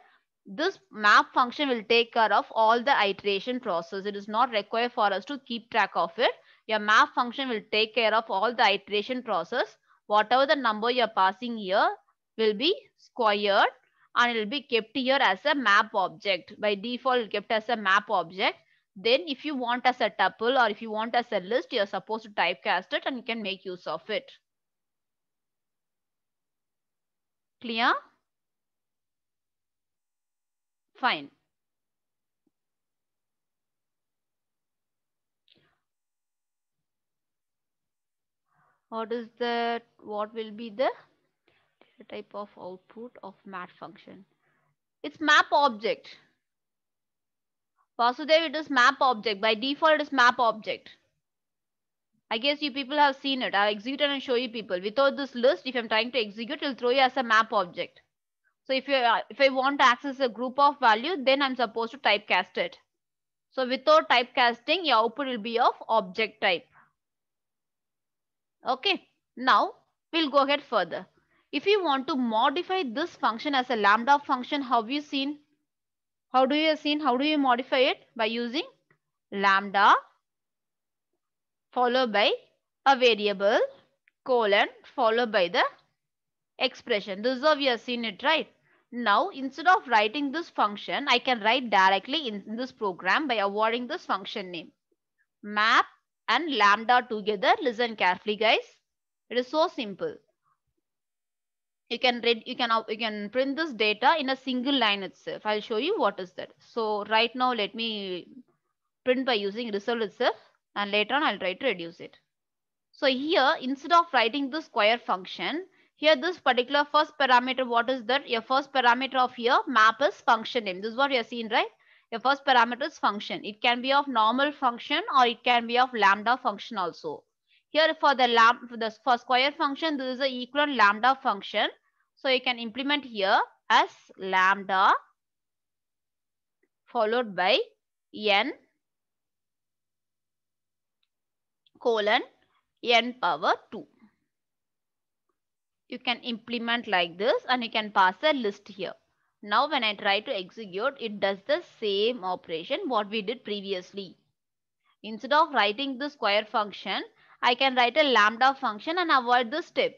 this map function will take care of all the iteration process. It is not required for us to keep track of it. Your map function will take care of all the iteration process. Whatever the number you're passing here, will be squared and it will be kept here as a map object. By default, kept as a map object. Then if you want as a tuple or if you want as a list, you're supposed to typecast it and you can make use of it. Clear? Fine. What is the, what will be the the type of output of map function. It's map object. Vasudev, it is map object. By default, it is map object. I guess you people have seen it. I'll execute and show you people. Without this list, if I'm trying to execute, it'll throw you as a map object. So if you uh, if I want to access a group of value, then I'm supposed to typecast it. So without typecasting, your output will be of object type. Okay, now we'll go ahead further. If you want to modify this function as a lambda function, how have you seen? How do you seen? How do you modify it? By using lambda followed by a variable colon followed by the expression. This is how we have seen it, right? Now, instead of writing this function, I can write directly in, in this program by avoiding this function name. Map and lambda together. Listen carefully, guys. It is so simple you can read you can you can print this data in a single line itself i'll show you what is that so right now let me print by using result itself and later on i'll try to reduce it so here instead of writing the square function here this particular first parameter what is that your first parameter of your map is function name this is what you are seeing right your first parameter is function it can be of normal function or it can be of lambda function also here for the lamp for the for square function this is a equal lambda function so you can implement here as lambda followed by n colon n power 2. You can implement like this and you can pass a list here. Now when I try to execute, it does the same operation what we did previously. Instead of writing the square function, I can write a lambda function and avoid this step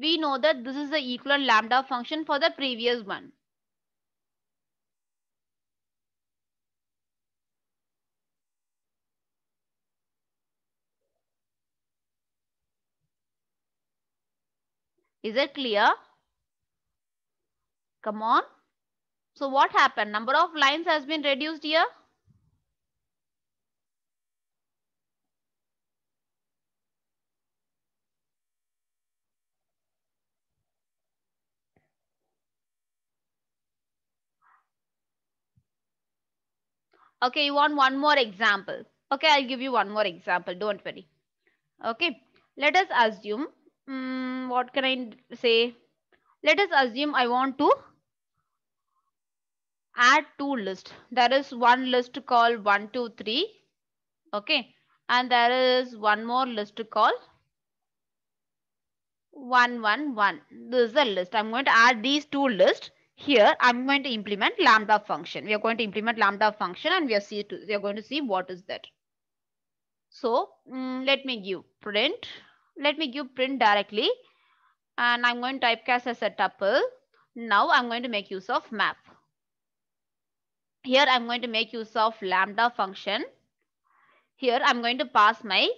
we know that this is the equivalent lambda function for the previous one. Is it clear? Come on. So what happened? Number of lines has been reduced here. Okay, you want one more example. Okay, I'll give you one more example. Don't worry. Okay, let us assume, um, what can I say? Let us assume I want to add two lists. There is one list called one, two, three. Okay, and there is one more list called one, one, one. This is a list. I'm going to add these two lists here I'm going to implement lambda function. We are going to implement lambda function and we are, see to, we are going to see what is that. So mm, let me give print. Let me give print directly. And I'm going to typecast as a tuple. Now I'm going to make use of map. Here I'm going to make use of lambda function. Here I'm going to pass my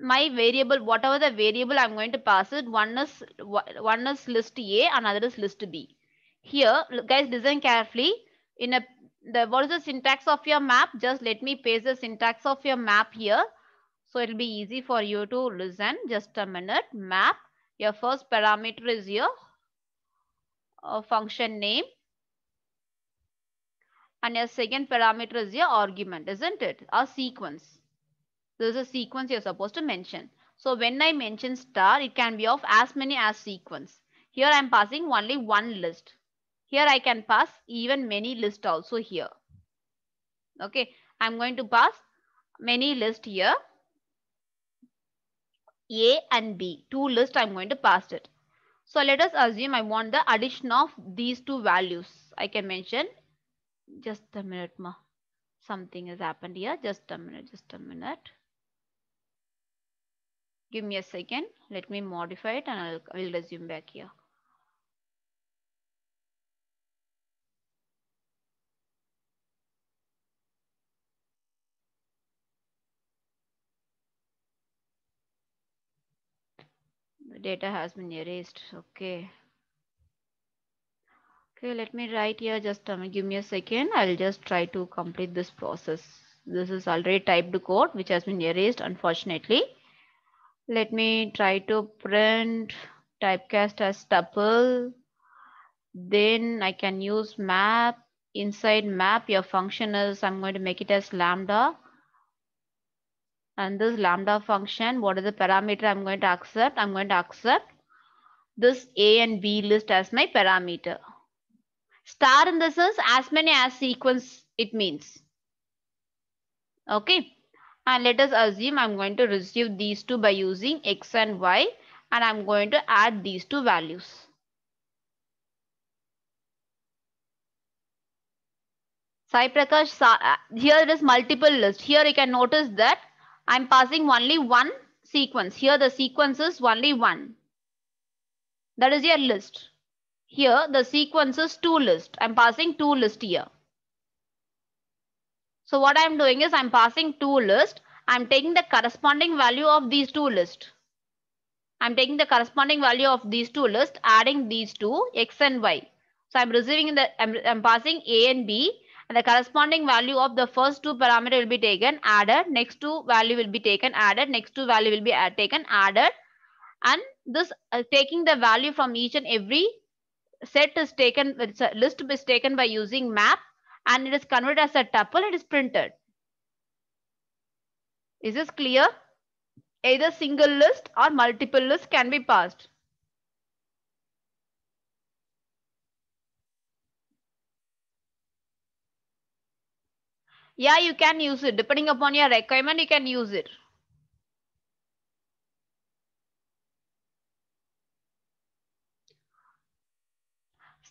my variable, whatever the variable I'm going to pass it, one is, one is list A, another is list B. Here, guys, listen carefully. In a the what is the syntax of your map? Just let me paste the syntax of your map here. So it'll be easy for you to listen. Just a minute. Map. Your first parameter is your uh, function name. And your second parameter is your argument, isn't it? A sequence. This is a sequence you're supposed to mention. So when I mention star, it can be of as many as sequence. Here I'm passing only one list. Here I can pass even many list also here. Okay, I'm going to pass many list here. A and B, two list I'm going to pass it. So let us assume I want the addition of these two values. I can mention, just a minute ma, something has happened here, just a minute, just a minute. Give me a second. Let me modify it and I'll, will resume back here. The data has been erased. Okay. Okay, let me write here. Just um, give me a second. I'll just try to complete this process. This is already typed code, which has been erased, unfortunately. Let me try to print typecast as tuple. Then I can use map. Inside map, your function is, I'm going to make it as lambda. And this lambda function, what is the parameter I'm going to accept? I'm going to accept this A and B list as my parameter. Star in the sense, as many as sequence it means. Okay and let us assume I'm going to receive these two by using x and y and I'm going to add these two values. Sai Prakash, uh, here it is multiple list. Here you can notice that I'm passing only one sequence. Here the sequence is only one. That is your list. Here the sequence is two list. I'm passing two list here. So what I'm doing is I'm passing two list. I'm taking the corresponding value of these two list. I'm taking the corresponding value of these two list, adding these two x and y. So I'm receiving the I'm, I'm passing a and b, and the corresponding value of the first two parameter will be taken added. Next two value will be taken added. Next two value will be add, uh, taken added, and this uh, taking the value from each and every set is taken. List is taken by using map and it is converted as a tuple, it is printed. Is this clear? Either single list or multiple list can be passed. Yeah, you can use it. Depending upon your requirement, you can use it.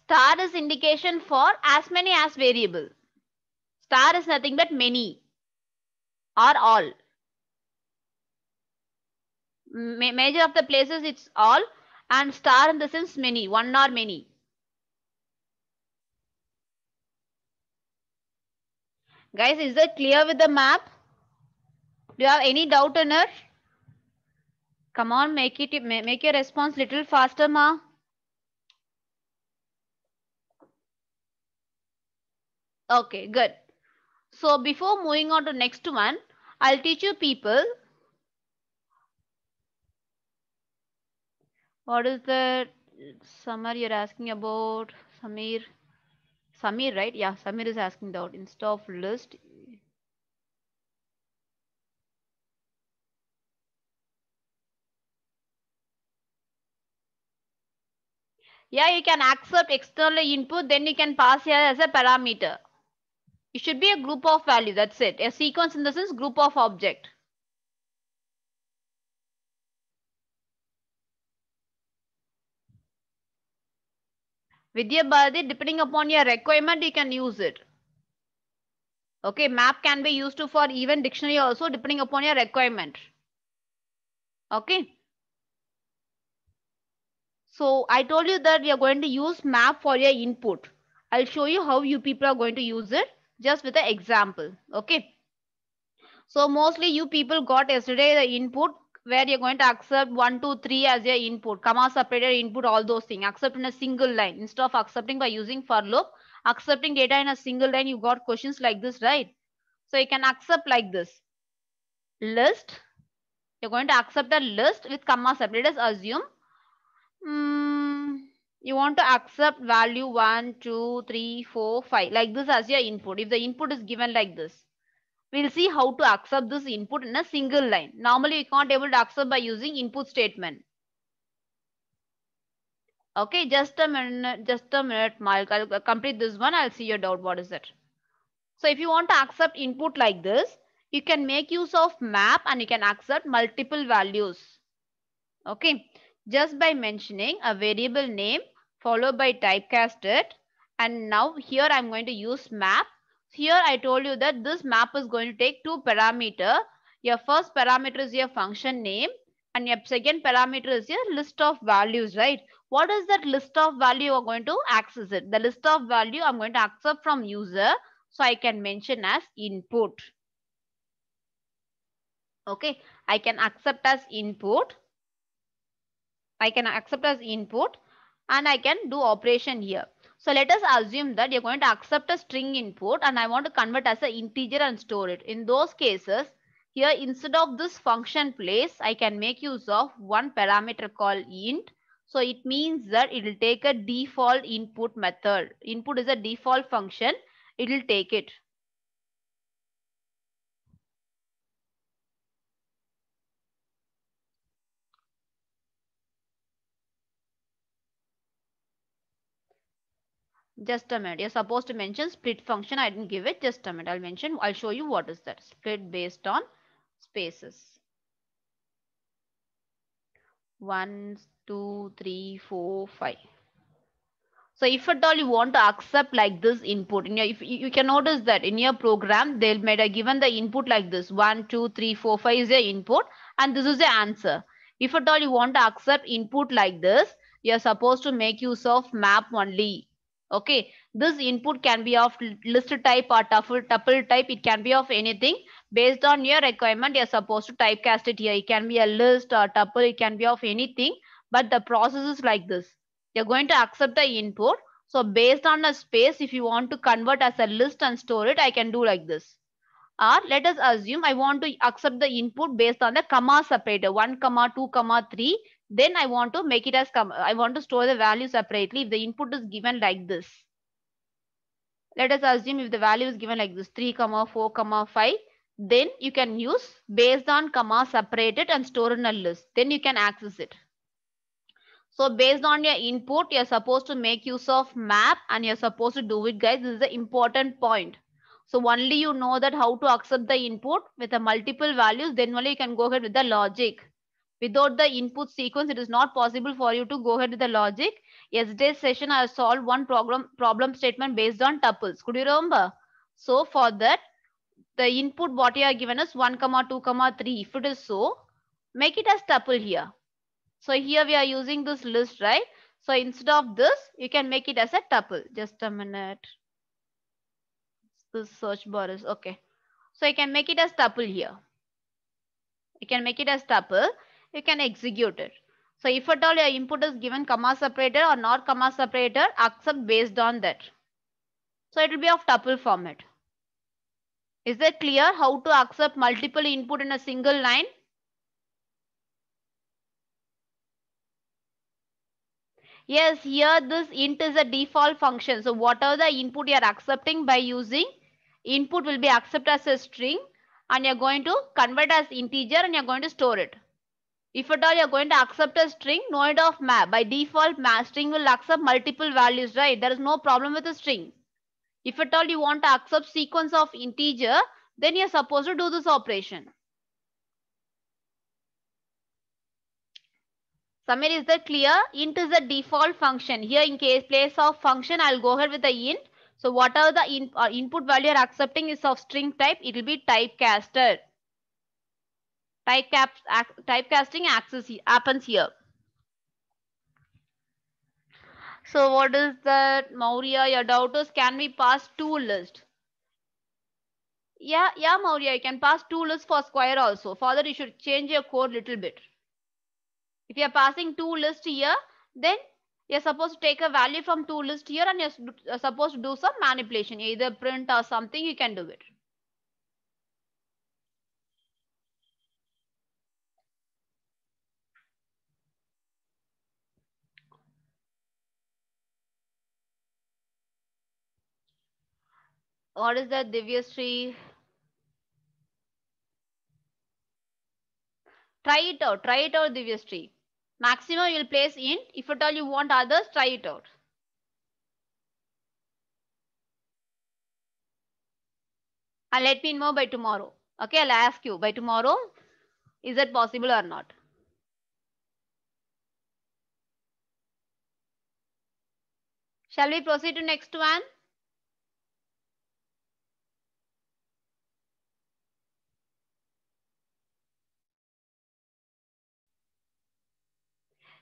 Star is indication for as many as variable. Star is nothing but many or all. Ma major of the places it's all and star in the sense many, one or many. Guys, is that clear with the map? Do you have any doubt on it? Come on, make it make your response little faster, ma. Okay, good. So before moving on to next one, I'll teach you people. What is the summer you're asking about? Samir. Samir, right? Yeah, Samir is asking about instead of list. Yeah, you can accept external input, then you can pass here as a parameter. It should be a group of value. That's it. A sequence in the sense group of object. Vidya body, depending upon your requirement, you can use it. Okay, map can be used to for even dictionary also depending upon your requirement. Okay. So I told you that you're going to use map for your input. I'll show you how you people are going to use it just with the example. Okay. So mostly you people got yesterday the input where you're going to accept 1, 2, 3 as your input, comma separator input, all those things. Accept in a single line instead of accepting by using for loop. Accepting data in a single line, you got questions like this, right? So you can accept like this. List. You're going to accept a list with comma separators, assume. Mm, you want to accept value 1, 2, 3, 4, 5 like this as your input. If the input is given like this, we'll see how to accept this input in a single line. Normally, we can't able to accept by using input statement. Okay, just a minute, just a minute, Mike. I'll complete this one. I'll see your doubt. What is it? So if you want to accept input like this, you can make use of map and you can accept multiple values. Okay, just by mentioning a variable name followed by typecast it. And now here I'm going to use map. Here I told you that this map is going to take two parameter. Your first parameter is your function name and your second parameter is your list of values, right? What is that list of value you're going to access it? The list of value I'm going to accept from user. So I can mention as input. Okay, I can accept as input. I can accept as input and I can do operation here. So let us assume that you're going to accept a string input and I want to convert as an integer and store it. In those cases, here instead of this function place, I can make use of one parameter called int. So it means that it will take a default input method. Input is a default function. It will take it. Just a minute. You're supposed to mention split function. I didn't give it. Just a minute. I'll mention, I'll show you what is that. Split based on spaces. One, two, three, four, five. So if at all you want to accept like this input, in your, if you can notice that in your program, they'll made a given the input like this. One, two, three, four, five is your input and this is the answer. If at all you want to accept input like this, you're supposed to make use of map only. Okay, this input can be of list type or tuple type. It can be of anything based on your requirement. You're supposed to typecast it here. It can be a list or tuple. It can be of anything, but the process is like this. You're going to accept the input. So based on a space, if you want to convert as a list and store it, I can do like this. Or let us assume I want to accept the input based on the comma separator, 1 comma, 2 comma, 3 then I want to make it as come. I want to store the value separately if the input is given like this. Let us assume if the value is given like this 3 comma 4 comma 5 then you can use based on comma separate it and store in a list then you can access it. So based on your input you're supposed to make use of map and you're supposed to do it guys this is the important point. So only you know that how to accept the input with the multiple values then only you can go ahead with the logic. Without the input sequence, it is not possible for you to go ahead with the logic. Yesterday's session, I solved one problem, problem statement based on tuples. Could you remember? So for that, the input what you are given is 1, comma 2, comma 3. If it is so, make it as tuple here. So here we are using this list, right? So instead of this, you can make it as a tuple. Just a minute. This search bar is okay. So you can make it as tuple here. You can make it as tuple you can execute it. So if at all your input is given comma separator or not comma separator, accept based on that. So it will be of tuple format. Is that clear how to accept multiple input in a single line? Yes, here this int is a default function. So whatever the input you are accepting by using, input will be accepted as a string and you're going to convert as integer and you're going to store it. If at all you're going to accept a string, no noid of map. By default, string will accept multiple values, right? There is no problem with a string. If at all you want to accept sequence of integer, then you're supposed to do this operation. Summary is that clear? Int is the default function. Here in case place of function, I'll go ahead with the int. So whatever the in, uh, input value you're accepting is of string type, it will be typecasted. Typecast, typecasting access happens here. So what is that? Maurya, your doubters can we pass two list. Yeah, yeah, Maurya, you can pass two lists for square also. Further, you should change your code little bit. If you are passing two list here, then you're supposed to take a value from two list here and you're supposed to do some manipulation, either print or something, you can do it. What is that Divya Try it out. Try it out, Divya Maximum you'll place in. If at all you want others, try it out. And let me know by tomorrow. Okay, I'll ask you by tomorrow, is that possible or not? Shall we proceed to next one?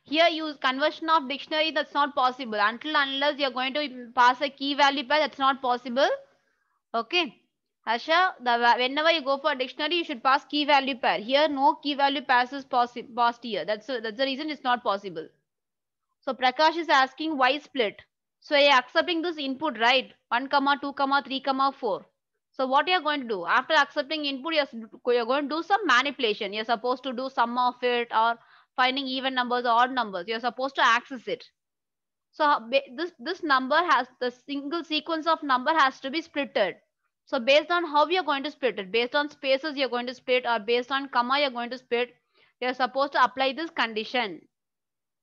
Here use conversion of dictionary, that's not possible. Until unless you're going to pass a key value pair, that's not possible. Okay. Asha, the, whenever you go for dictionary, you should pass key value pair. Here, no key value pairs is past here. That's, a, that's the reason it's not possible. So Prakash is asking why split. So you're accepting this input, right? 1, comma 2, comma 3, comma 4. So what you're going to do after accepting input, you're, going to do some manipulation. You're supposed to do some of it or finding even numbers, odd numbers. You're supposed to access it. So this, this number has the single sequence of number has to be splitted. So based on how you're going to split it, based on spaces you're going to split or based on comma you're going to split, you're supposed to apply this condition.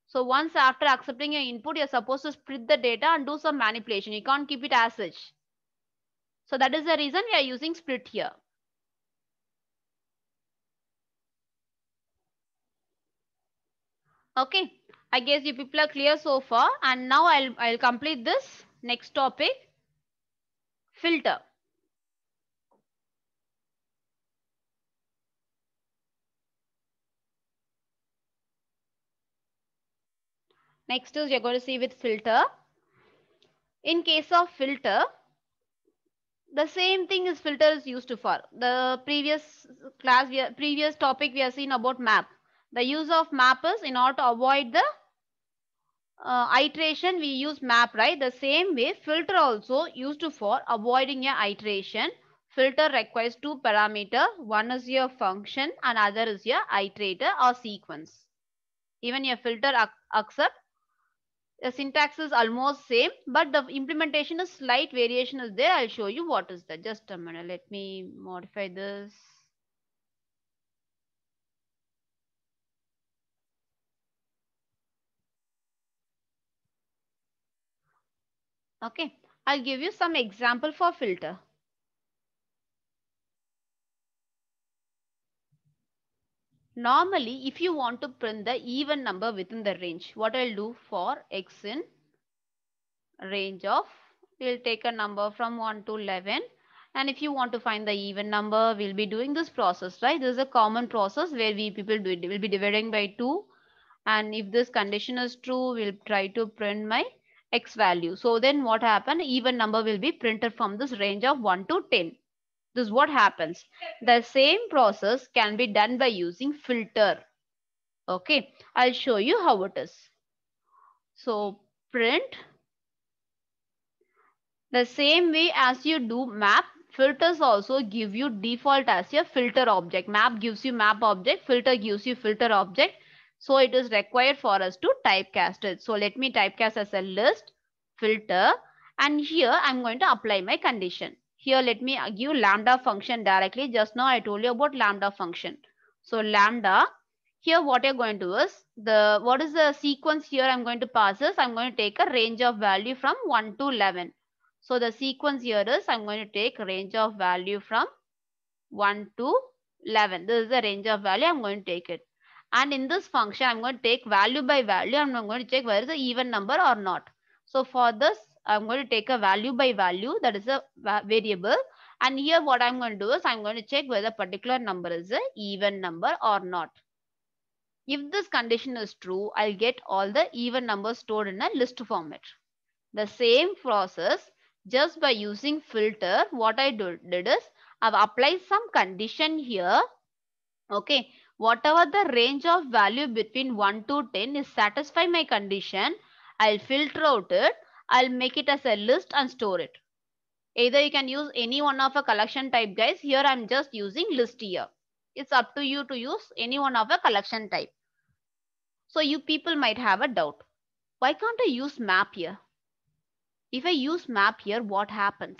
So once after accepting your input, you're supposed to split the data and do some manipulation. You can't keep it as such. So that is the reason we are using split here. Okay. I guess you people are clear so far. And now I'll, I'll complete this next topic. Filter. Next is you're going to see with filter. In case of filter, the same thing is filter is used to for. The previous class, we are, previous topic we have seen about map. The use of mappers in order to avoid the uh, iteration, we use map, right? The same way, filter also used for avoiding a iteration. Filter requires two parameter. One is your function and other is your iterator or sequence. Even your filter accept the syntax is almost same but the implementation is slight variation is there i'll show you what is that just a minute let me modify this Okay. I'll give you some example for filter. Normally, if you want to print the even number within the range, what I'll do for x in range of, we'll take a number from 1 to 11. And if you want to find the even number, we'll be doing this process, right? This is a common process where we people do it. We'll be dividing by 2. And if this condition is true, we'll try to print my x value. So then what happened? Even number will be printed from this range of 1 to 10. This is what happens. The same process can be done by using filter. Okay, I'll show you how it is. So print. The same way as you do map, filters also give you default as your filter object. Map gives you map object, filter gives you filter object. So it is required for us to typecast it. So let me typecast as a list filter and here I'm going to apply my condition. Here let me give lambda function directly. Just now I told you about lambda function. So lambda here what you're going to do is the what is the sequence here I'm going to pass is I'm going to take a range of value from 1 to 11. So the sequence here is I'm going to take range of value from 1 to 11. This is the range of value I'm going to take it. And in this function, I'm going to take value by value and I'm going to check whether it's an even number or not. So for this, I'm going to take a value by value that is a variable. And here what I'm going to do is I'm going to check whether a particular number is an even number or not. If this condition is true, I'll get all the even numbers stored in a list format. The same process, just by using filter, what I do, did is I've applied some condition here. Okay, whatever the range of value between 1 to 10 is satisfy my condition, I'll filter out it, I'll make it as a list and store it. Either you can use any one of a collection type guys. Here I'm just using list here. It's up to you to use any one of a collection type. So you people might have a doubt. Why can't I use map here? If I use map here, what happens?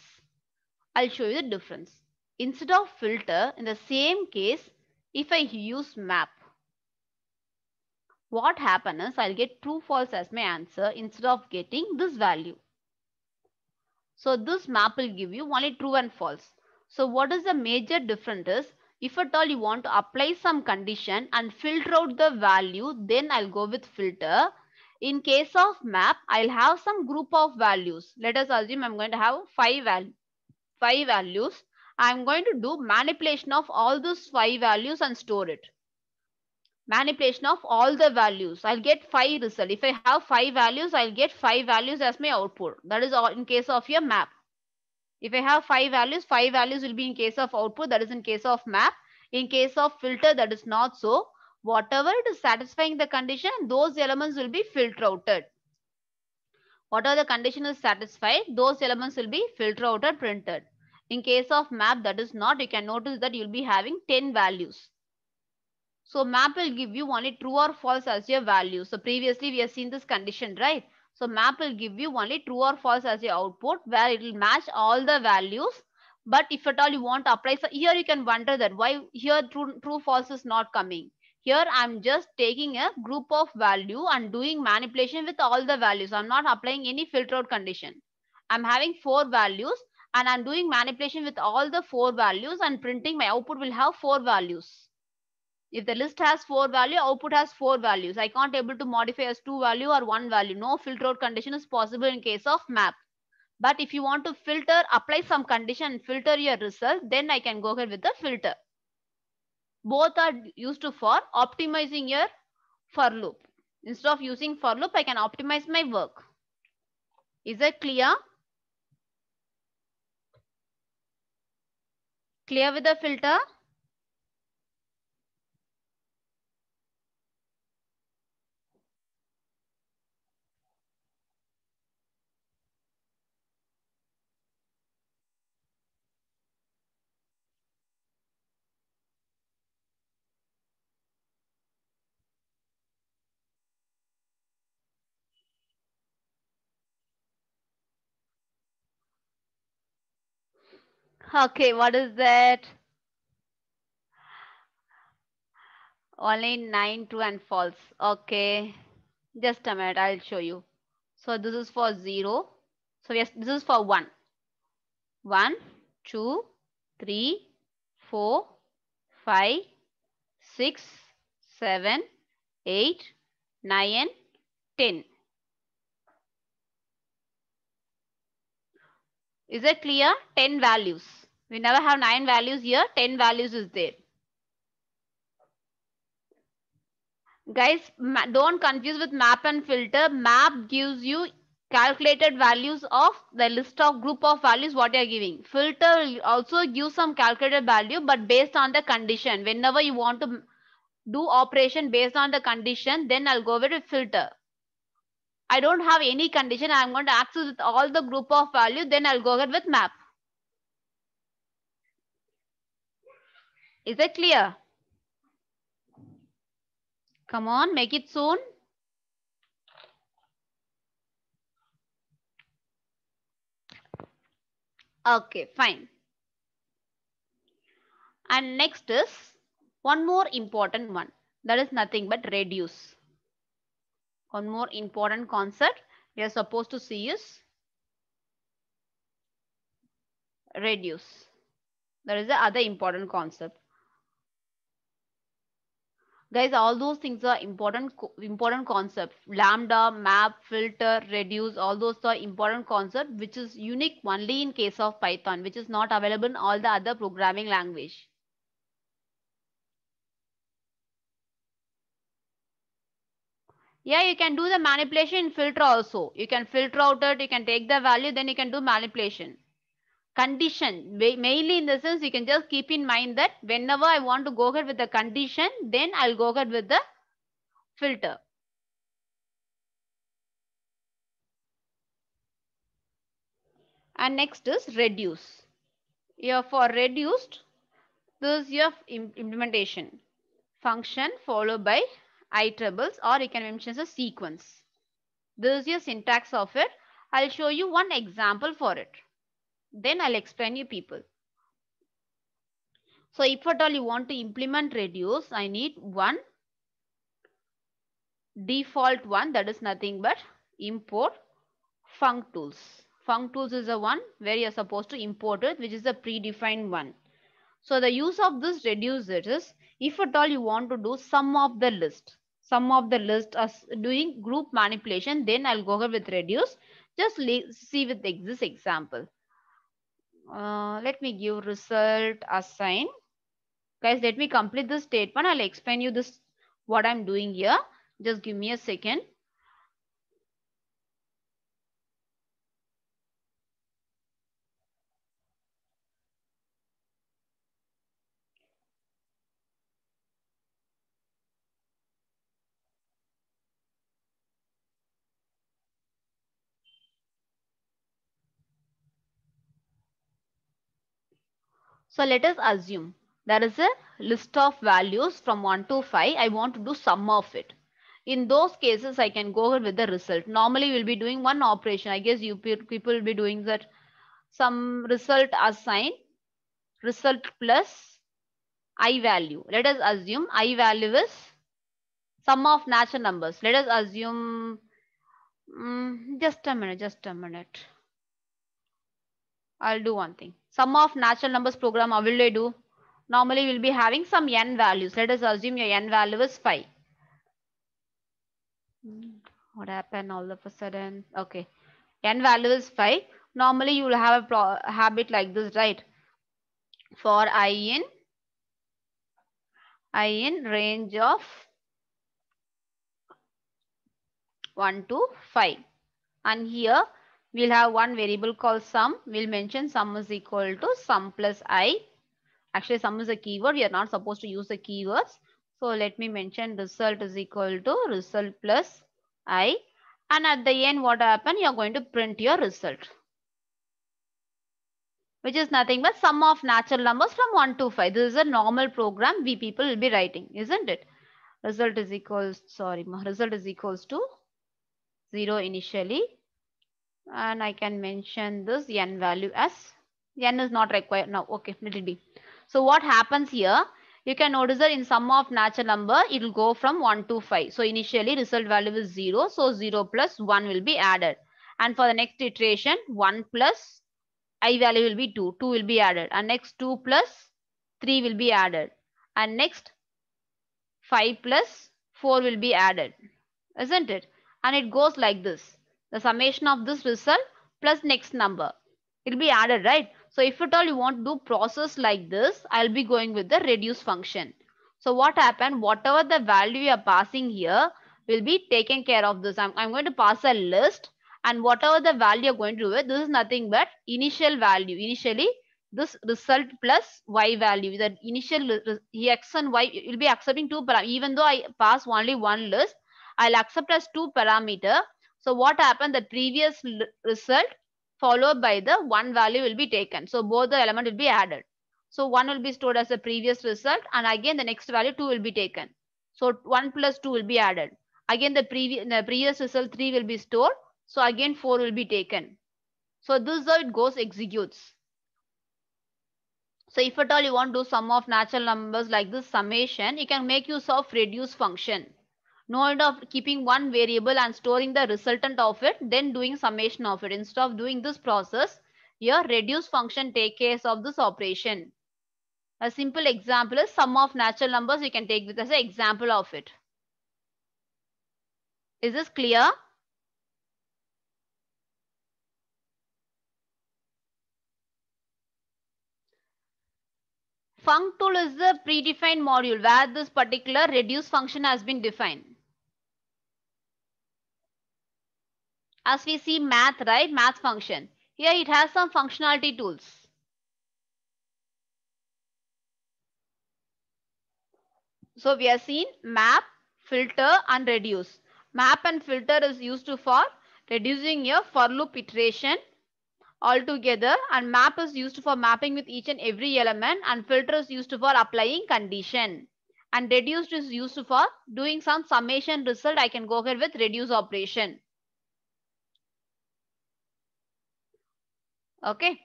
I'll show you the difference. Instead of filter, in the same case, if I use map, what happens is I'll get true false as my answer instead of getting this value. So this map will give you only true and false. So what is the major difference is if at all you want to apply some condition and filter out the value, then I'll go with filter. In case of map, I'll have some group of values. Let us assume I'm going to have five, val five values. I'm going to do manipulation of all those five values and store it. Manipulation of all the values. I'll get five result. If I have five values, I'll get five values as my output. That is all in case of your map. If I have five values, five values will be in case of output. That is in case of map. In case of filter, that is not so. Whatever it is satisfying the condition, those elements will be filter outed whatever the condition is satisfied, those elements will be filter outed printed. In case of map, that is not, you can notice that you'll be having 10 values. So map will give you only true or false as your value. So previously we have seen this condition, right? So map will give you only true or false as your output where it will match all the values. But if at all you want to apply, so here you can wonder that why here true, true false is not coming. Here I'm just taking a group of value and doing manipulation with all the values. I'm not applying any filtered condition. I'm having four values and I'm doing manipulation with all the four values and printing my output will have four values. If the list has four value, output has four values. I can't able to modify as two value or one value. No filter out condition is possible in case of map. But if you want to filter, apply some condition, filter your result, then I can go ahead with the filter. Both are used for optimizing your for loop. Instead of using for loop, I can optimize my work. Is it clear? Clear with the filter? Okay, what is that? Only 9, true and false. Okay. Just a minute, I'll show you. So this is for 0. So yes, this is for 1. 1, 2, 3, 4, 5, 6, 7, 8, 9, 10. Is it clear? 10 values. We never have 9 values here. 10 values is there. Guys, don't confuse with map and filter. Map gives you calculated values of the list of group of values what you are giving. Filter also gives some calculated value but based on the condition. Whenever you want to do operation based on the condition, then I'll go with filter. I don't have any condition. I'm going to access with all the group of value. Then I'll go ahead with map. Is it clear? Come on, make it soon. Okay, fine. And next is one more important one. That is nothing but reduce one more important concept we are supposed to see is reduce. That is the other important concept. Guys, all those things are important important concepts. Lambda, map, filter, reduce, all those are important concepts which is unique only in case of Python, which is not available in all the other programming language. Yeah, you can do the manipulation filter also. You can filter out it, you can take the value, then you can do manipulation. Condition, mainly in the sense you can just keep in mind that whenever I want to go ahead with the condition, then I'll go ahead with the filter. And next is reduce. Here for reduced, this is your implementation. Function followed by iterables or you can mention as a sequence. This is your syntax of it. I'll show you one example for it. Then I'll explain you people. So if at all you want to implement reduce, I need one default one that is nothing but import functools. Functools is the one where you're supposed to import it, which is a predefined one. So the use of this reduce it is if at all you want to do sum of the list sum of the list as doing group manipulation, then I'll go ahead with reduce. Just see with this example. Uh, let me give result assign. Guys, let me complete this statement. I'll explain you this what I'm doing here. Just give me a second. So let us assume there is a list of values from 1 to 5. I want to do sum of it. In those cases, I can go with the result. Normally, we'll be doing one operation. I guess you people will be doing that some result assign, result plus i value. Let us assume i value is sum of natural numbers. Let us assume, um, just a minute, just a minute. I'll do one thing sum of natural numbers program, how will I do? Normally, we'll be having some n values. Let us assume your n value is 5. What happened all of a sudden? Okay. n value is 5. Normally, you will have a habit like this, right? For i in, i in range of 1 to 5. And here, We'll have one variable called sum. We'll mention sum is equal to sum plus i. Actually, sum is a keyword. We are not supposed to use the keywords. So let me mention result is equal to result plus i. And at the end, what happen? You're going to print your result. Which is nothing but sum of natural numbers from 1 to 5. This is a normal program we people will be writing, isn't it? Result is equals, sorry, result is equals to 0 initially and I can mention this n value as n is not required now. Okay, will be. So what happens here? You can notice that in sum of natural number, it will go from 1 to 5. So initially result value is 0. So 0 plus 1 will be added. And for the next iteration, 1 plus i value will be 2. 2 will be added. And next 2 plus 3 will be added. And next 5 plus 4 will be added. Isn't it? And it goes like this the summation of this result plus next number. It will be added, right? So if at all you want to do process like this, I'll be going with the reduce function. So what happened? Whatever the value you are passing here will be taken care of this. I'm, I'm going to pass a list and whatever the value you're going to do with, this is nothing but initial value. Initially, this result plus y value, the initial x and y will be accepting two parameters. Even though I pass only one list, I'll accept as two parameter so what happened? The previous result followed by the one value will be taken. So both the element will be added. So one will be stored as the previous result and again the next value two will be taken. So one plus two will be added. Again the, previ the previous result three will be stored. So again four will be taken. So this is how it goes executes. So if at all you want to do sum of natural numbers like this summation, you can make use of reduce function no end of keeping one variable and storing the resultant of it, then doing summation of it. Instead of doing this process, your reduce function take care of this operation. A simple example is sum of natural numbers. You can take this as an example of it. Is this clear? func tool is the predefined module where this particular reduce function has been defined. As we see math, right? Math function. Here it has some functionality tools. So we have seen map, filter and reduce. Map and filter is used for reducing your for loop iteration altogether and map is used for mapping with each and every element and filter is used for applying condition and reduced is used for doing some summation result. I can go ahead with reduce operation. Okay.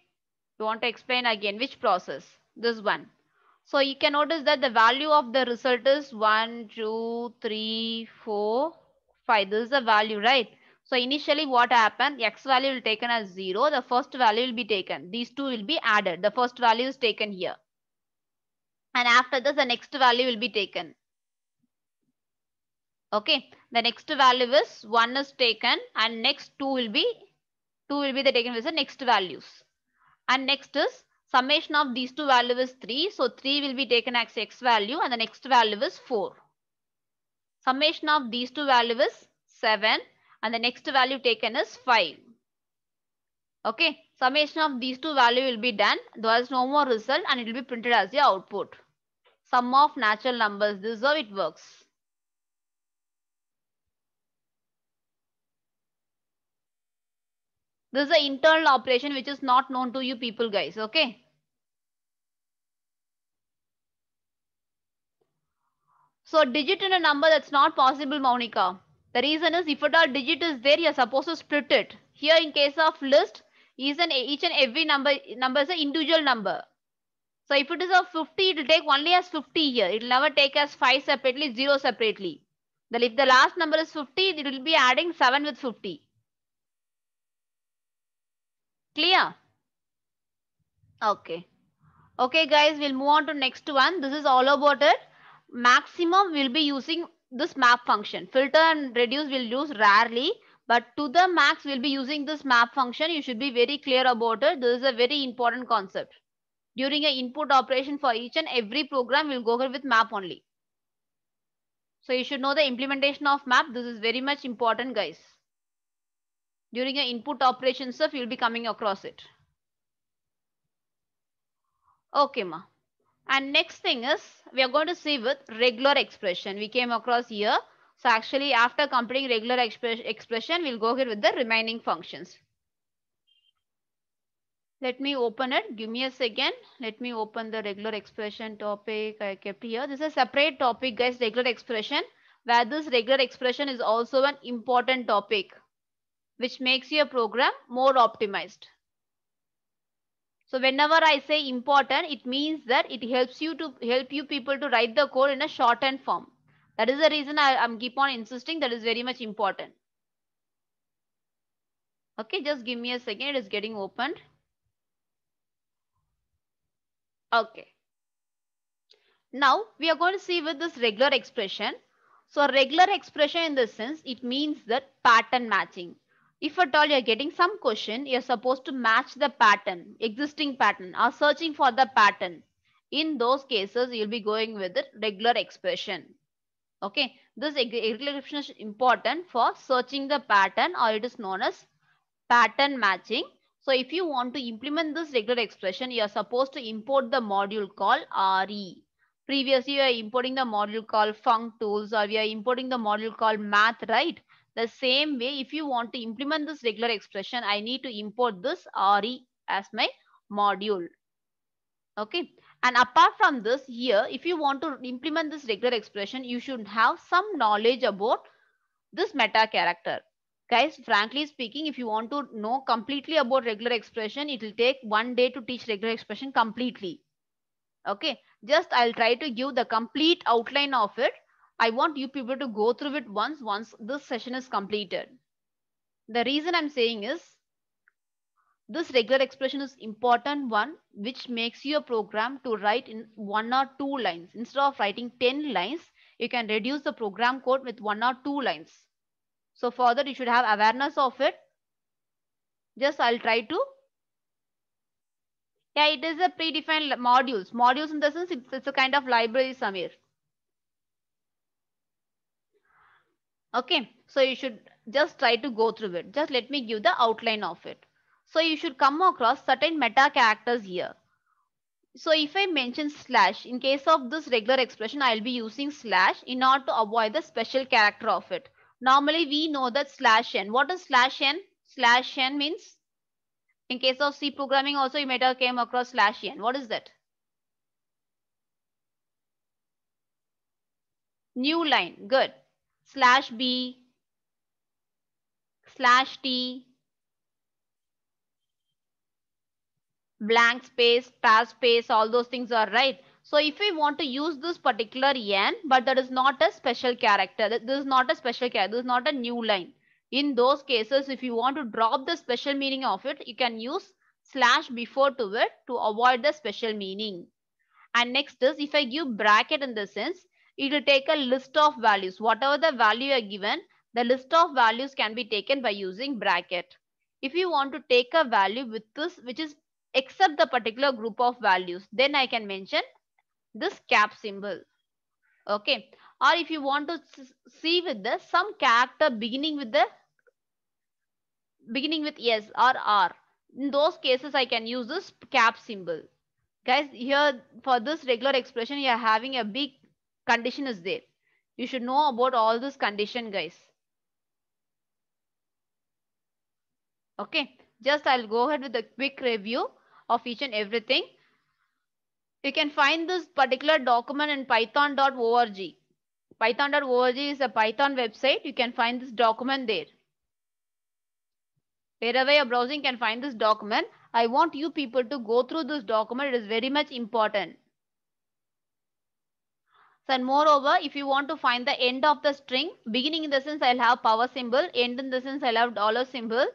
You want to explain again which process? This one. So you can notice that the value of the result is 1, 2, 3, 4, 5. This is the value, right? So initially what happened? X value will taken as 0. The first value will be taken. These two will be added. The first value is taken here. And after this, the next value will be taken. Okay. The next value is 1 is taken and next 2 will be 2 will be the taken as the next values. And next is summation of these two values is 3. So 3 will be taken as x value and the next value is 4. Summation of these two values is 7 and the next value taken is 5. Okay, summation of these two value will be done. There is no more result and it will be printed as the output. Sum of natural numbers. This is how it works. This is an internal operation which is not known to you people guys. Okay. So digit in a number that's not possible Monica. The reason is if at all digit is there you're supposed to split it. Here in case of list is an each and every number number is an individual number. So if it is a 50 it will take only as 50 here. It will never take as 5 separately 0 separately. Then if the last number is 50 it will be adding 7 with 50. Clear? Okay. Okay, guys, we'll move on to next one. This is all about it. Maximum we'll be using this map function. Filter and reduce we'll use rarely, but to the max we'll be using this map function. You should be very clear about it. This is a very important concept. During a input operation for each and every program, we'll go with map only. So you should know the implementation of map. This is very much important, guys during your input operation stuff, you'll be coming across it. Okay, ma. And next thing is we are going to see with regular expression. We came across here. So actually after completing regular expre expression, we'll go ahead with the remaining functions. Let me open it. Give me a second. Let me open the regular expression topic I kept here. This is a separate topic guys, regular expression, where this regular expression is also an important topic which makes your program more optimized. So whenever I say important, it means that it helps you to help you people to write the code in a shortened form. That is the reason I, am keep on insisting that is very much important. Okay, just give me a second. It is getting opened. Okay. Now we are going to see with this regular expression. So regular expression in this sense, it means that pattern matching if at all you're getting some question, you're supposed to match the pattern, existing pattern or searching for the pattern. In those cases, you'll be going with the regular expression. Okay, this regular expression is important for searching the pattern or it is known as pattern matching. So if you want to implement this regular expression, you are supposed to import the module called RE. Previously, you are importing the module called func tools or we are importing the module called math, right? The same way, if you want to implement this regular expression, I need to import this RE as my module. Okay. And apart from this here, if you want to implement this regular expression, you should have some knowledge about this meta character. Guys, frankly speaking, if you want to know completely about regular expression, it will take one day to teach regular expression completely. Okay, just I'll try to give the complete outline of it I want you people to go through it once, once this session is completed. The reason I'm saying is this regular expression is important one, which makes your program to write in one or two lines. Instead of writing 10 lines, you can reduce the program code with one or two lines. So further, you should have awareness of it. Just I'll try to. Yeah, it is a predefined modules. Modules in the sense, it's, it's a kind of library, Samir. Okay, so you should just try to go through it. Just let me give the outline of it. So you should come across certain meta characters here. So if I mention slash, in case of this regular expression, I'll be using slash in order to avoid the special character of it. Normally we know that slash n. What is slash n? Slash n means, in case of C programming also you might have came across slash n. What is that? New line, good slash B slash T blank space, tab space, all those things are right. So if we want to use this particular n, but that is not a special character. This is not a special character. This is not a new line. In those cases, if you want to drop the special meaning of it, you can use slash before to it to avoid the special meaning. And next is if I give bracket in the sense, it will take a list of values. Whatever the value are given, the list of values can be taken by using bracket. If you want to take a value with this, which is except the particular group of values, then I can mention this cap symbol. Okay. Or if you want to see with the some character beginning with the beginning with yes or r. In those cases, I can use this cap symbol. Guys, here for this regular expression, you are having a big condition is there. You should know about all this condition, guys. Okay, just I'll go ahead with a quick review of each and everything. You can find this particular document in python.org. Python.org is a Python website. You can find this document there. Wherever you're browsing, can find this document. I want you people to go through this document. It is very much important. So and moreover, if you want to find the end of the string, beginning in the sense I'll have power symbol, end in the sense I'll have dollar symbol.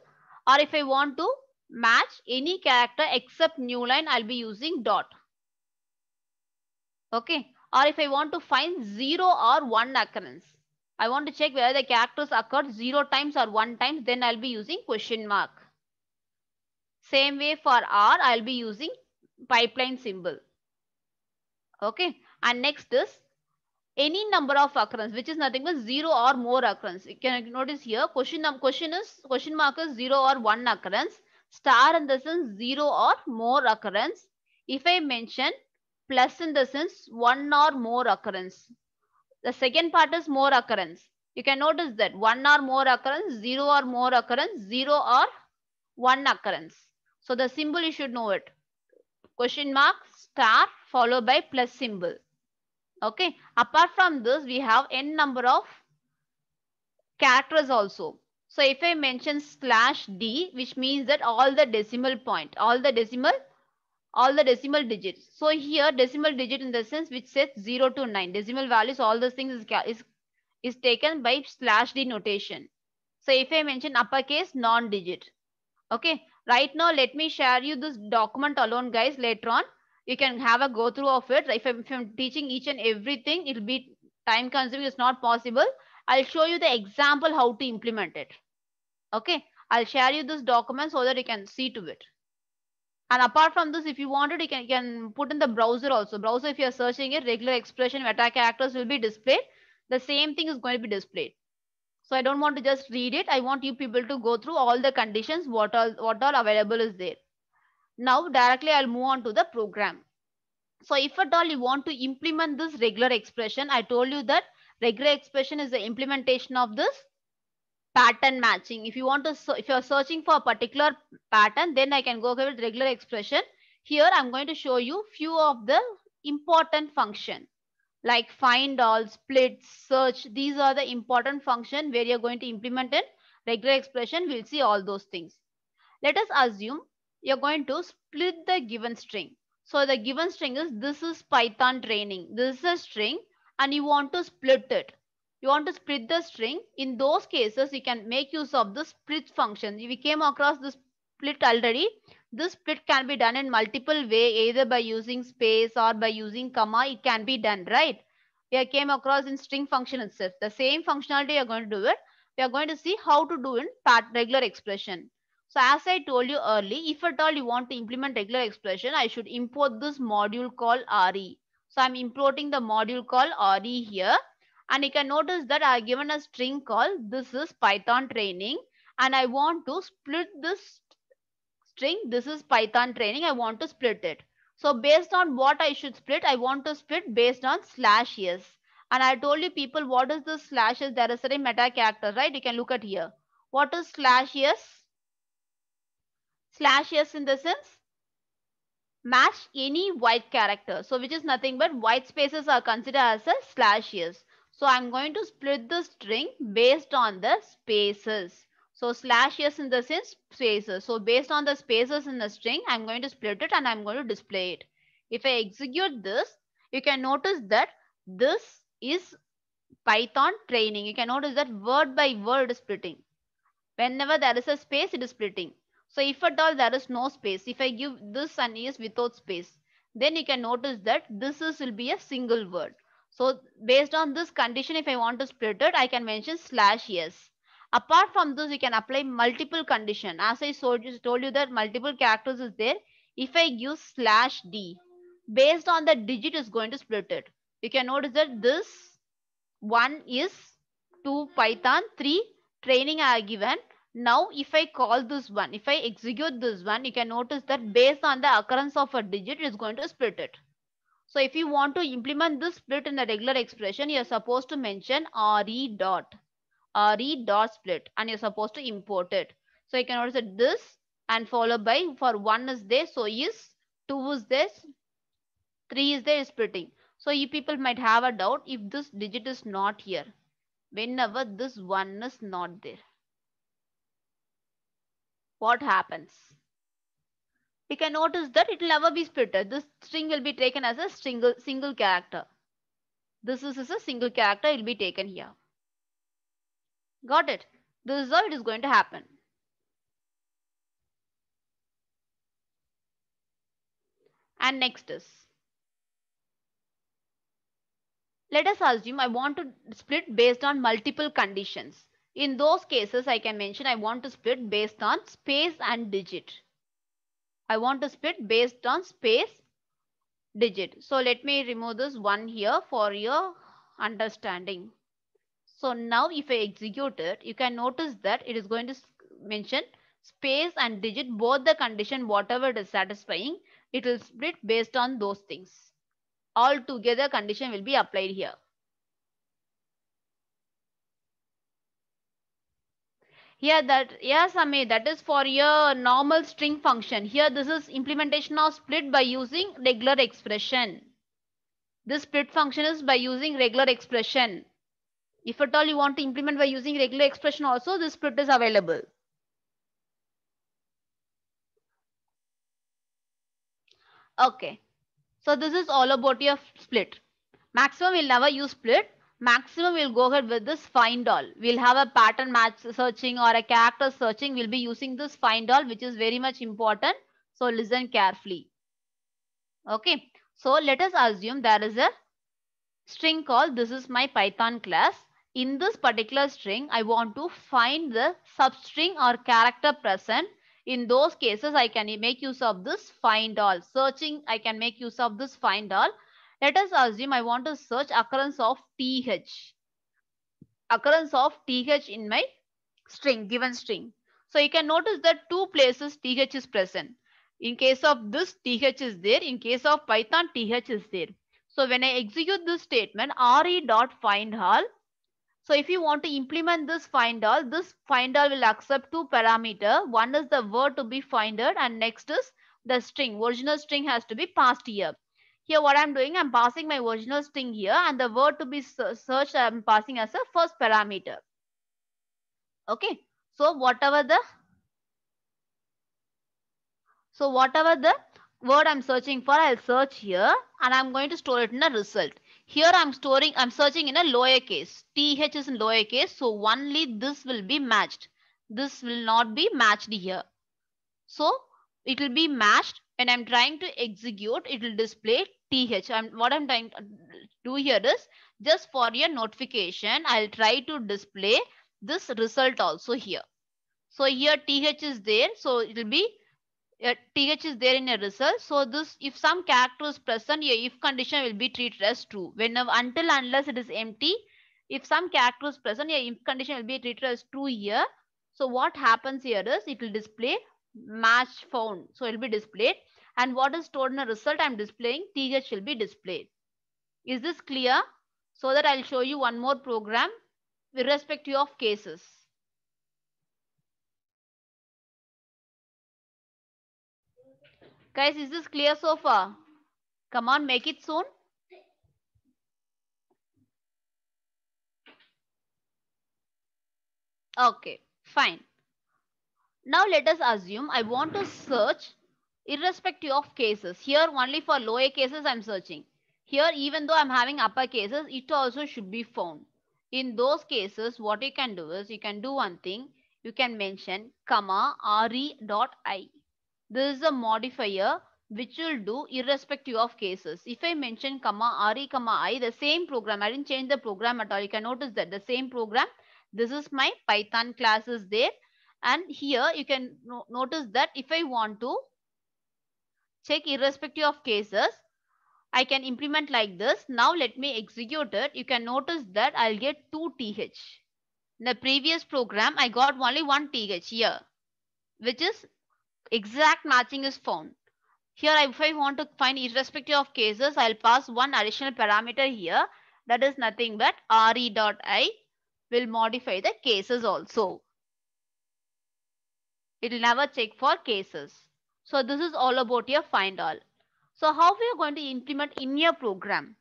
Or if I want to match any character except new line, I'll be using dot. Okay. Or if I want to find zero or one occurrence, I want to check whether the characters occurred zero times or one times, then I'll be using question mark. Same way for R, I'll be using pipeline symbol. Okay. And next is any number of occurrence which is nothing but zero or more occurrence you can notice here question question is question mark is zero or one occurrence star in the sense zero or more occurrence if i mention plus in the sense one or more occurrence the second part is more occurrence you can notice that one or more occurrence zero or more occurrence zero or one occurrence so the symbol you should know it question mark star followed by plus symbol Okay. Apart from this, we have n number of characters also. So if I mention slash D, which means that all the decimal point, all the decimal, all the decimal digits. So here decimal digit in the sense which says 0 to 9, decimal values, all those things is, is, is taken by slash D notation. So if I mention uppercase non-digit, okay. Right now, let me share you this document alone guys later on you can have a go through of it. If I'm, if I'm teaching each and everything, it'll be time consuming. It's not possible. I'll show you the example how to implement it. Okay. I'll share you this document so that you can see to it. And apart from this, if you wanted, you can, you can put in the browser also. Browser, if you're searching it, regular expression, meta characters will be displayed. The same thing is going to be displayed. So I don't want to just read it. I want you people to go through all the conditions, what all, what all available is there. Now directly I'll move on to the program. So if at all you want to implement this regular expression, I told you that regular expression is the implementation of this pattern matching. If you want to, if you're searching for a particular pattern, then I can go with regular expression. Here I'm going to show you few of the important function like find all, split, search. These are the important function where you're going to implement in regular expression. We'll see all those things. Let us assume you're going to split the given string. So the given string is this is Python training. This is a string and you want to split it. You want to split the string. In those cases, you can make use of the split function. If we came across this split already, this split can be done in multiple way, either by using space or by using comma. It can be done, right? We came across in string function itself. The same functionality you're going to do it. We are going to see how to do in part regular expression. So as I told you early, if at all you want to implement regular expression, I should import this module called RE. So I'm importing the module called RE here. And you can notice that I have given a string called this is Python training. And I want to split this string. This is Python training. I want to split it. So based on what I should split, I want to split based on slash yes. And I told you people what is this slash is? There is a meta character, right? You can look at here. What is slash yes? Slash s in the sense match any white character. So which is nothing but white spaces are considered as a slash s. So I'm going to split the string based on the spaces. So slash s in the sense spaces. So based on the spaces in the string, I'm going to split it and I'm going to display it. If I execute this, you can notice that this is Python training. You can notice that word by word splitting. Whenever there is a space, it is splitting. So if at all there is no space, if I give this and is without space, then you can notice that this is will be a single word. So based on this condition, if I want to split it, I can mention slash yes. Apart from this, you can apply multiple condition. As I told you that multiple characters is there. If I use slash D, based on the digit is going to split it. You can notice that this one is 2 Python, 3 training are given now, if I call this one, if I execute this one, you can notice that based on the occurrence of a digit, it's going to split it. So if you want to implement this split in the regular expression, you're supposed to mention re dot, re dot split, and you're supposed to import it. So you can also this and followed by for one is there, so is two is this, three is there splitting. So you people might have a doubt if this digit is not here, whenever this one is not there what happens? You can notice that it will never be splitted. This string will be taken as a single, single character. This is, is a single character, it will be taken here. Got it? This is how it is going to happen. And next is, let us assume I want to split based on multiple conditions. In those cases, I can mention I want to split based on space and digit. I want to split based on space digit. So let me remove this one here for your understanding. So now if I execute it, you can notice that it is going to mention space and digit, both the condition, whatever it is satisfying, it will split based on those things. All together condition will be applied here. here that yes, Samay, that is for your normal string function here this is implementation of split by using regular expression this split function is by using regular expression if at all you want to implement by using regular expression also this split is available okay so this is all about your split maximum will never use split maximum we'll go ahead with this find all. We'll have a pattern match searching or a character searching. We'll be using this find all, which is very much important. So listen carefully. Okay. So let us assume there is a string called this is my Python class. In this particular string, I want to find the substring or character present. In those cases, I can make use of this find all. Searching, I can make use of this find all. Let us assume I want to search occurrence of TH. Occurrence of TH in my string, given string. So you can notice that two places TH is present. In case of this, TH is there. In case of Python, TH is there. So when I execute this statement, re.findAll. So if you want to implement this find all, this find all will accept two parameter. One is the word to be finded and next is the string. Original string has to be passed here. Here what I'm doing, I'm passing my original string here and the word to be searched I'm passing as a first parameter. Okay. So whatever the so whatever the word I'm searching for, I'll search here and I'm going to store it in a result. Here I'm storing, I'm searching in a lower case. TH is in case, So only this will be matched. This will not be matched here. So it will be matched and I'm trying to execute, it will display TH. I'm, what I'm trying to do here is just for your notification, I'll try to display this result also here. So here TH is there. So it will be uh, TH is there in a result. So this, if some character is present your if condition will be treated as true. Whenever, until unless it is empty, if some character is present your if condition will be treated as true here. So what happens here is it will display match found. So it'll be displayed. And what is stored in a result I'm displaying, TH will be displayed. Is this clear? So that I'll show you one more program irrespective of cases. Guys, is this clear so far? Come on, make it soon. Okay, fine. Now let us assume I want to search irrespective of cases. Here only for lower cases I'm searching. Here even though I'm having upper cases, it also should be found. In those cases, what you can do is you can do one thing. You can mention comma re dot i. This is a modifier which will do irrespective of cases. If I mention comma re comma i, the same program, I didn't change the program at all. You can notice that the same program. This is my Python class is there and here you can no notice that if I want to check irrespective of cases, I can implement like this. Now let me execute it. You can notice that I'll get 2 TH. In the previous program, I got only 1 TH here, which is exact matching is found. Here, if I want to find irrespective of cases, I'll pass one additional parameter here. That is nothing but re.i will modify the cases also. It will never check for cases. So this is all about your find all. So how we are going to implement in your program?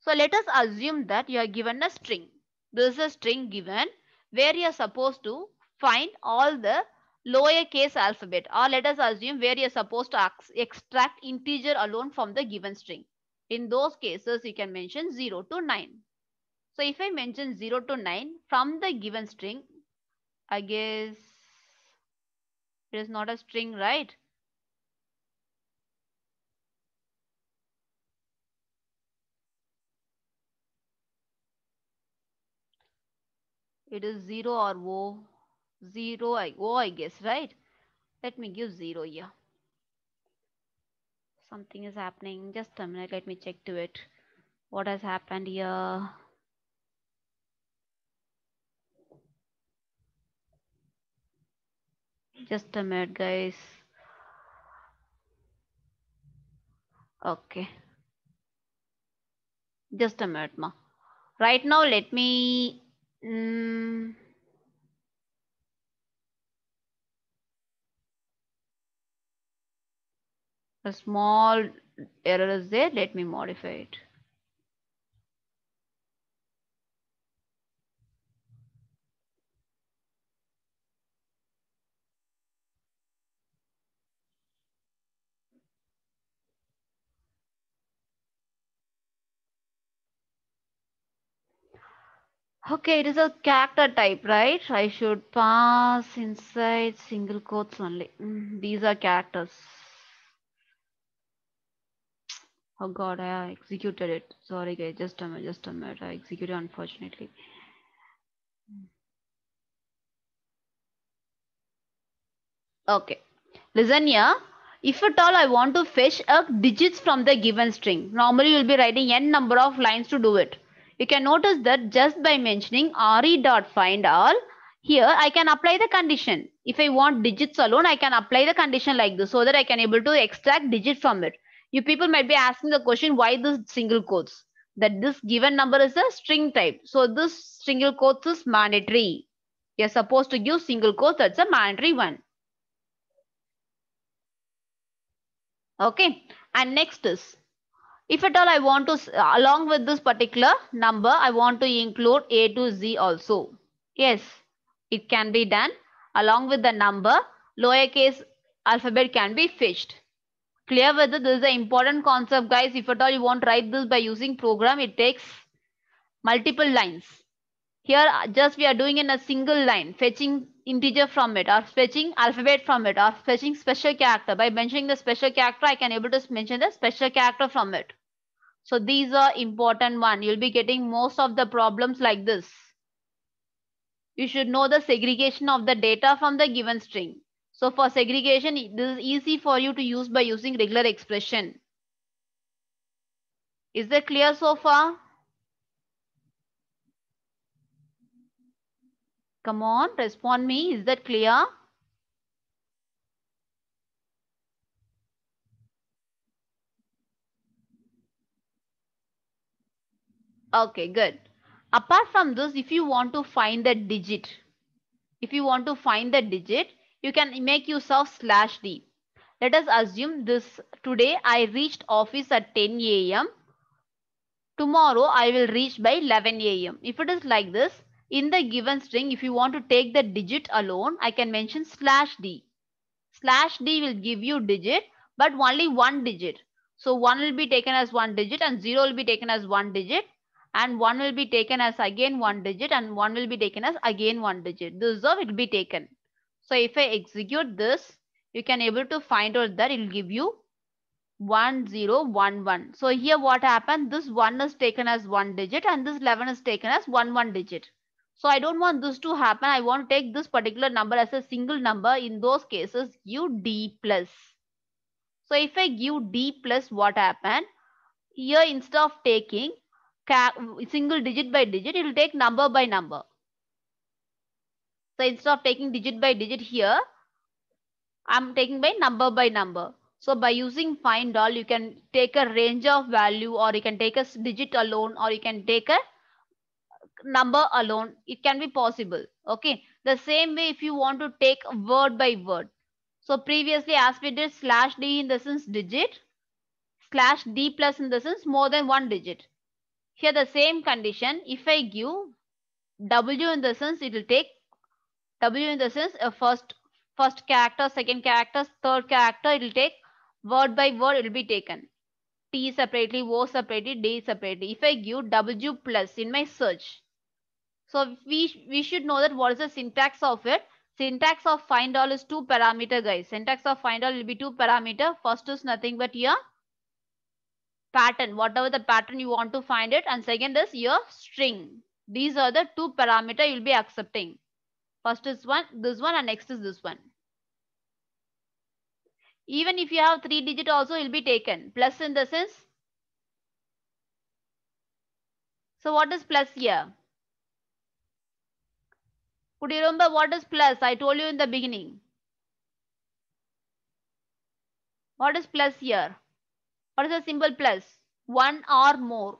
So let us assume that you are given a string. This is a string given where you are supposed to find all the lower case alphabet or let us assume where you are supposed to extract integer alone from the given string. In those cases, you can mention 0 to 9. So if I mention 0 to 9 from the given string, I guess it is not a string, right? It is 0 or O. 0, I, O I guess, right? Let me give 0 here. Something is happening. Just a minute. Let me check to it. What has happened here? Just a minute, guys. Okay. Just a minute, ma. Right now, let me... Um, a small error is there. Let me modify it. Okay, it is a character type, right? I should pass inside single quotes only. Mm, these are characters. Oh God, I executed it. Sorry guys, just a minute, just a minute. I executed unfortunately. Okay, listen here. If at all I want to fetch a digits from the given string, normally you'll be writing n number of lines to do it you can notice that just by mentioning re dot here I can apply the condition. If I want digits alone, I can apply the condition like this so that I can able to extract digit from it. You people might be asking the question, why this single quotes? That this given number is a string type. So this single quotes is mandatory. You're supposed to give single quotes. That's a mandatory one. Okay. And next is if at all I want to, along with this particular number, I want to include A to Z also. Yes, it can be done. Along with the number, lowercase alphabet can be fetched. Clear whether this is an important concept, guys. If at all you want to write this by using program, it takes multiple lines. Here, uh, just we are doing in a single line, fetching integer from it or fetching alphabet from it or fetching special character. By mentioning the special character, I can able to mention the special character from it. So these are important one. You'll be getting most of the problems like this. You should know the segregation of the data from the given string. So for segregation, this is easy for you to use by using regular expression. Is that clear so far? Come on, respond me. Is that clear? Okay, good. Apart from this, if you want to find the digit, if you want to find the digit, you can make use of slash d. Let us assume this today I reached office at 10 a.m. Tomorrow I will reach by 11 a.m. If it is like this, in the given string, if you want to take the digit alone, I can mention slash D. Slash D will give you digit, but only one digit. So one will be taken as one digit and zero will be taken as one digit and one will be taken as again one digit and one will be taken as again one digit. This is it will be taken. So if I execute this, you can able to find out that it will give you 1011. So here what happened? This 1 is taken as 1 digit and this 11 is taken as 1 1 digit. So I don't want this to happen. I want to take this particular number as a single number. In those cases, give d plus. So if I give d plus, what happen? Here, instead of taking single digit by digit, it will take number by number. So instead of taking digit by digit here, I'm taking by number by number. So by using find all, you can take a range of value or you can take a digit alone or you can take a number alone, it can be possible. Okay. The same way if you want to take word by word. So previously as we did slash D in the sense digit, slash D plus in the sense more than one digit. Here the same condition, if I give W in the sense, it will take W in the sense a uh, first, first character, second character, third character, it will take word by word, it will be taken. T separately, O separately, D separately. If I give W plus in my search, so we, we should know that what is the syntax of it. Syntax of find all is two parameter guys. Syntax of find all will be two parameter. First is nothing but your pattern. Whatever the pattern you want to find it. And second is your string. These are the two parameter you'll be accepting. First is one, this one and next is this one. Even if you have three digit also will be taken. Plus in the sense. So what is plus here? Could you remember what is plus? I told you in the beginning. What is plus here? What is the symbol plus? One or more.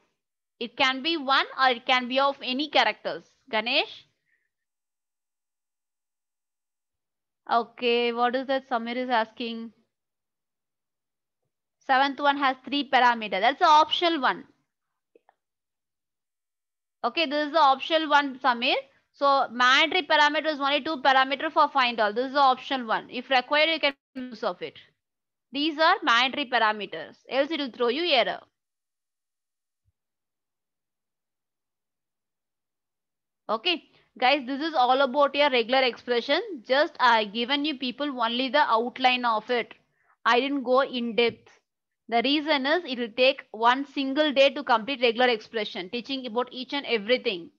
It can be one or it can be of any characters. Ganesh? Okay, what is that Samir is asking? Seventh one has three parameters. That's the optional one. Okay, this is the optional one, Samir. So mandatory parameter is only two parameter for find all. This is the option one. If required, you can use of it. These are mandatory parameters. Else it will throw you error. Okay, guys, this is all about your regular expression. Just I uh, given you people only the outline of it. I didn't go in depth. The reason is it will take one single day to complete regular expression, teaching about each and everything.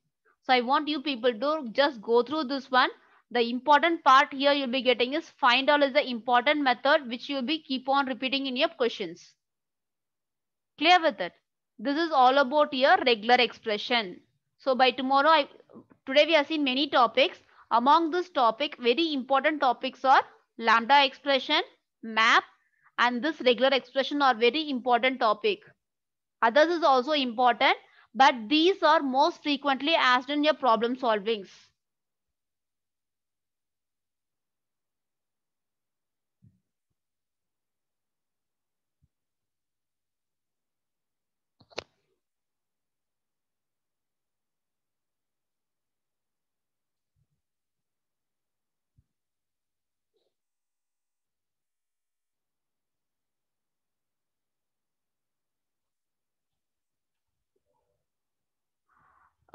So I want you people to just go through this one. The important part here you'll be getting is find all is the important method which you'll be keep on repeating in your questions. Clear with it? This is all about your regular expression. So by tomorrow, I, today we have seen many topics. Among this topic, very important topics are lambda expression, map, and this regular expression are very important topic. Others is also important but these are most frequently asked in your problem solvings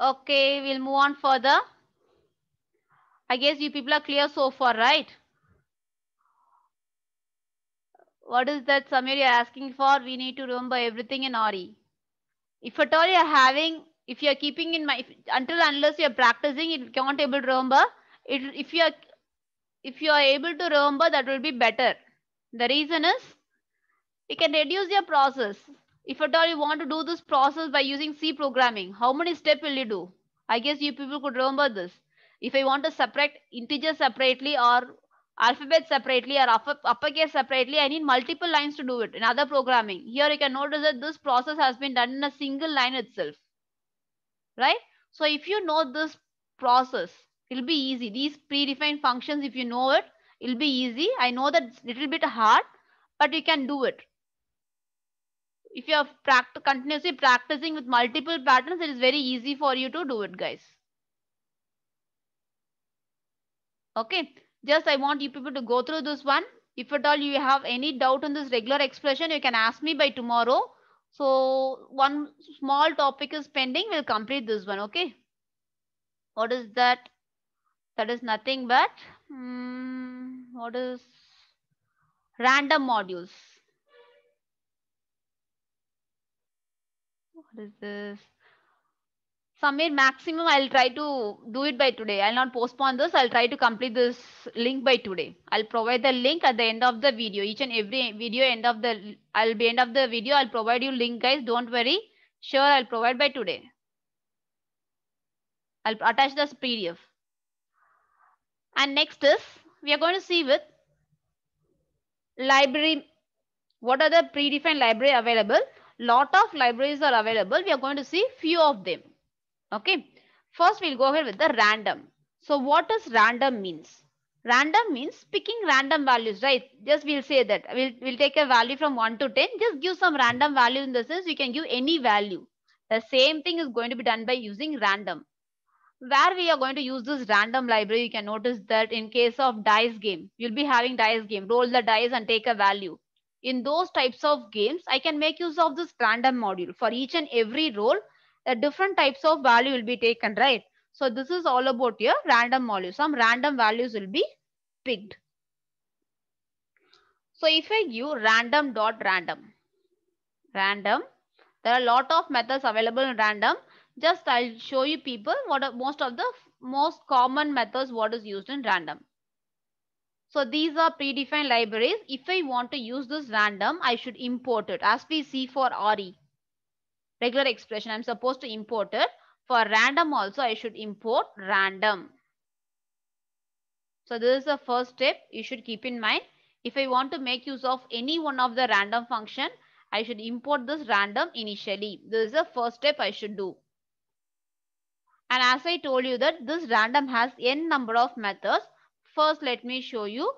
Okay, we'll move on further. I guess you people are clear so far, right? What is that summary you're asking for? We need to remember everything in RE. If at all you're having, if you're keeping in mind, until unless you're practicing, you can't able to remember. It, if you're if you are able to remember, that will be better. The reason is you can reduce your process if at all you want to do this process by using C programming, how many steps will you do? I guess you people could remember this. If I want to separate integer separately or alphabet separately or uppercase separately, I need multiple lines to do it in other programming. Here you can notice that this process has been done in a single line itself. Right? So if you know this process, it'll be easy. These predefined functions, if you know it, it'll be easy. I know that a little bit hard, but you can do it if you are pract continuously practicing with multiple patterns, it is very easy for you to do it, guys. Okay, just I want you people to go through this one. If at all you have any doubt on this regular expression, you can ask me by tomorrow. So one small topic is pending. We'll complete this one. Okay. What is that? That is nothing but um, what is random modules. What is this? Samir, maximum I'll try to do it by today. I'll not postpone this. I'll try to complete this link by today. I'll provide the link at the end of the video. Each and every video end of the, I'll be end of the video. I'll provide you link guys. Don't worry. Sure, I'll provide by today. I'll attach this PDF. And next is, we are going to see with library. What are the predefined library available? lot of libraries are available. We are going to see few of them. Okay. First, we'll go ahead with the random. So what does random means? Random means picking random values, right? Just we'll say that. We'll, we'll take a value from 1 to 10. Just give some random value in the sense you can give any value. The same thing is going to be done by using random. Where we are going to use this random library, you can notice that in case of dice game, you'll be having dice game. Roll the dice and take a value in those types of games, I can make use of this random module. For each and every role, the different types of value will be taken, right? So this is all about your random module. Some random values will be picked. So if I give random dot random, random, there are a lot of methods available in random. Just I'll show you people what are most of the most common methods what is used in random. So these are predefined libraries. If I want to use this random, I should import it as we see for RE. Regular expression, I'm supposed to import it. For random also, I should import random. So this is the first step you should keep in mind. If I want to make use of any one of the random function, I should import this random initially. This is the first step I should do. And as I told you that this random has n number of methods. First, let me show you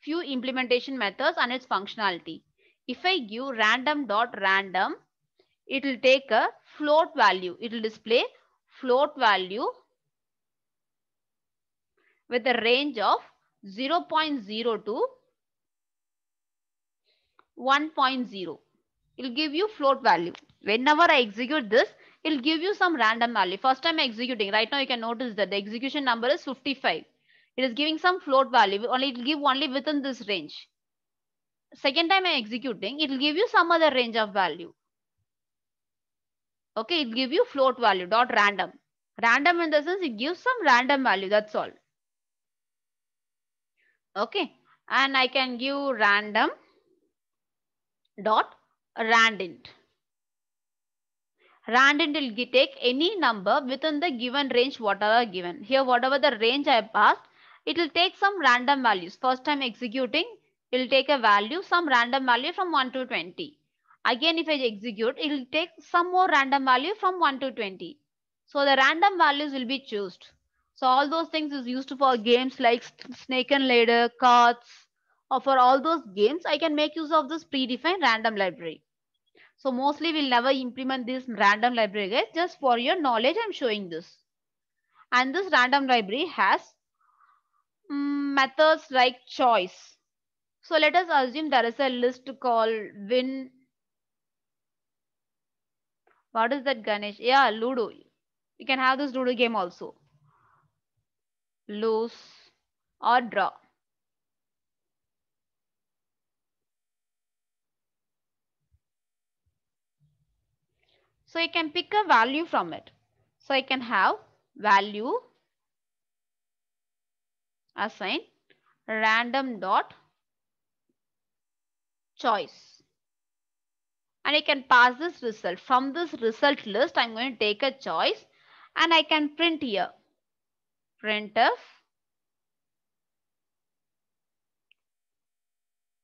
few implementation methods and its functionality. If I give random dot random, it will take a float value. It will display float value with a range of 0 to 1.0. It will give you float value. Whenever I execute this, it will give you some random value. First time executing. Right now you can notice that the execution number is 55. It is giving some float value, only it will give only within this range. Second time I'm executing, it will give you some other range of value. Okay, it will give you float value, dot random. Random in the sense it gives some random value, that's all. Okay, and I can give random dot randint. Randint will take any number within the given range, whatever given. Here, whatever the range I passed, it will take some random values. First time executing, it will take a value, some random value from 1 to 20. Again, if I execute, it will take some more random value from 1 to 20. So the random values will be chosen. So all those things is used for games like snake and ladder, cards, or uh, for all those games, I can make use of this predefined random library. So mostly we'll never implement this random library guys. Just for your knowledge, I'm showing this. And this random library has Mm, methods like choice. So let us assume there is a list called win. What is that Ganesh? Yeah, Ludo. You can have this Ludo game also. Lose or draw. So you can pick a value from it. So I can have value assign random dot choice. And I can pass this result. From this result list, I'm going to take a choice and I can print here. Printf.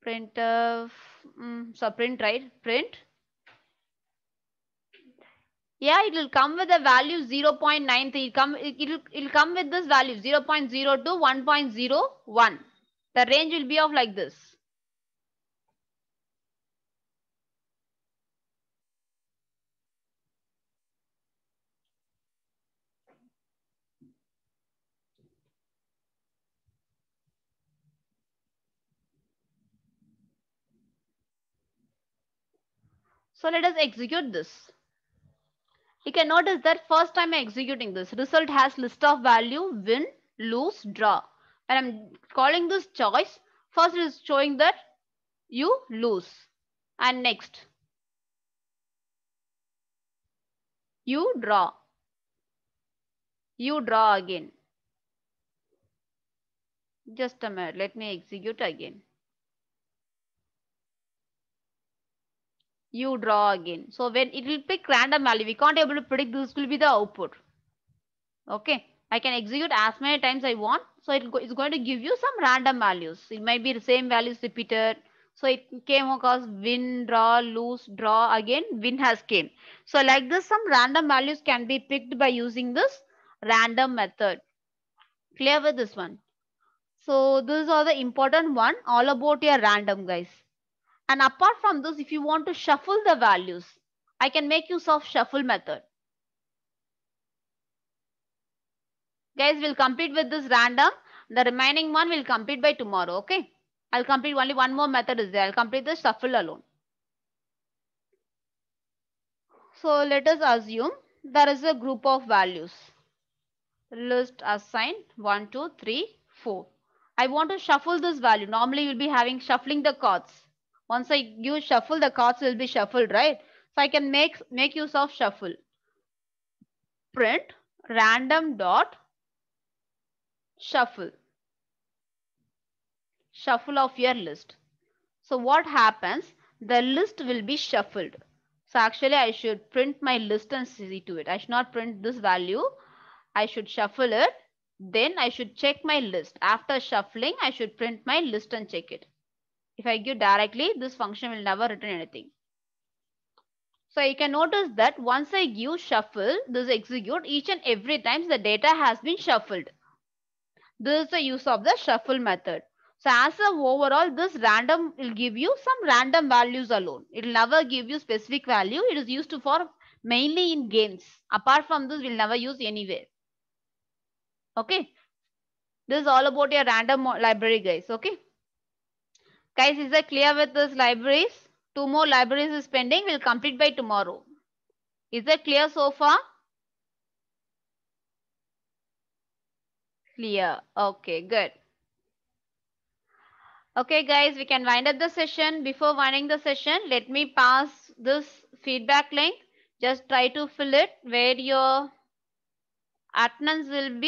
Printf. Mm, so print, right? Print yeah it will come with a value 0 0.93 it come it will it'll come with this value 0 0.0 to 1.01 the range will be of like this So let us execute this. You can notice that first time I'm executing this, result has list of value, win, lose, draw. And I'm calling this choice. First is showing that you lose. And next, you draw. You draw again. Just a minute, let me execute again. you draw again. So when it will pick random value, we can't able to predict this will be the output. Okay. I can execute as many times I want. So it go, it's going to give you some random values. It might be the same values repeated. So it came across win, draw, lose, draw again, win has came. So like this, some random values can be picked by using this random method. Clear with this one. So these are the important one all about your random guys. And apart from this, if you want to shuffle the values, I can make use of shuffle method. Guys, we'll complete with this random. The remaining one will complete by tomorrow, okay? I'll complete only one more method is there. I'll complete the shuffle alone. So let us assume there is a group of values. List assigned 1, 2, 3, 4. I want to shuffle this value. Normally you'll be having shuffling the cards. Once I use shuffle, the cards will be shuffled, right? So I can make, make use of shuffle. Print random dot shuffle. Shuffle of your list. So what happens? The list will be shuffled. So actually I should print my list and see to it. I should not print this value. I should shuffle it. Then I should check my list. After shuffling, I should print my list and check it. If I give directly, this function will never return anything. So you can notice that once I give shuffle, this execute each and every times the data has been shuffled. This is the use of the shuffle method. So as a overall, this random will give you some random values alone. It will never give you specific value. It is used for mainly in games. Apart from this, we'll never use anywhere. Okay. This is all about your random library guys. Okay. Guys, is it clear with those libraries? Two more libraries is pending. We'll complete by tomorrow. Is that clear so far? Clear. Okay, good. Okay, guys, we can wind up the session. Before winding the session, let me pass this feedback link. Just try to fill it where your attendance will be.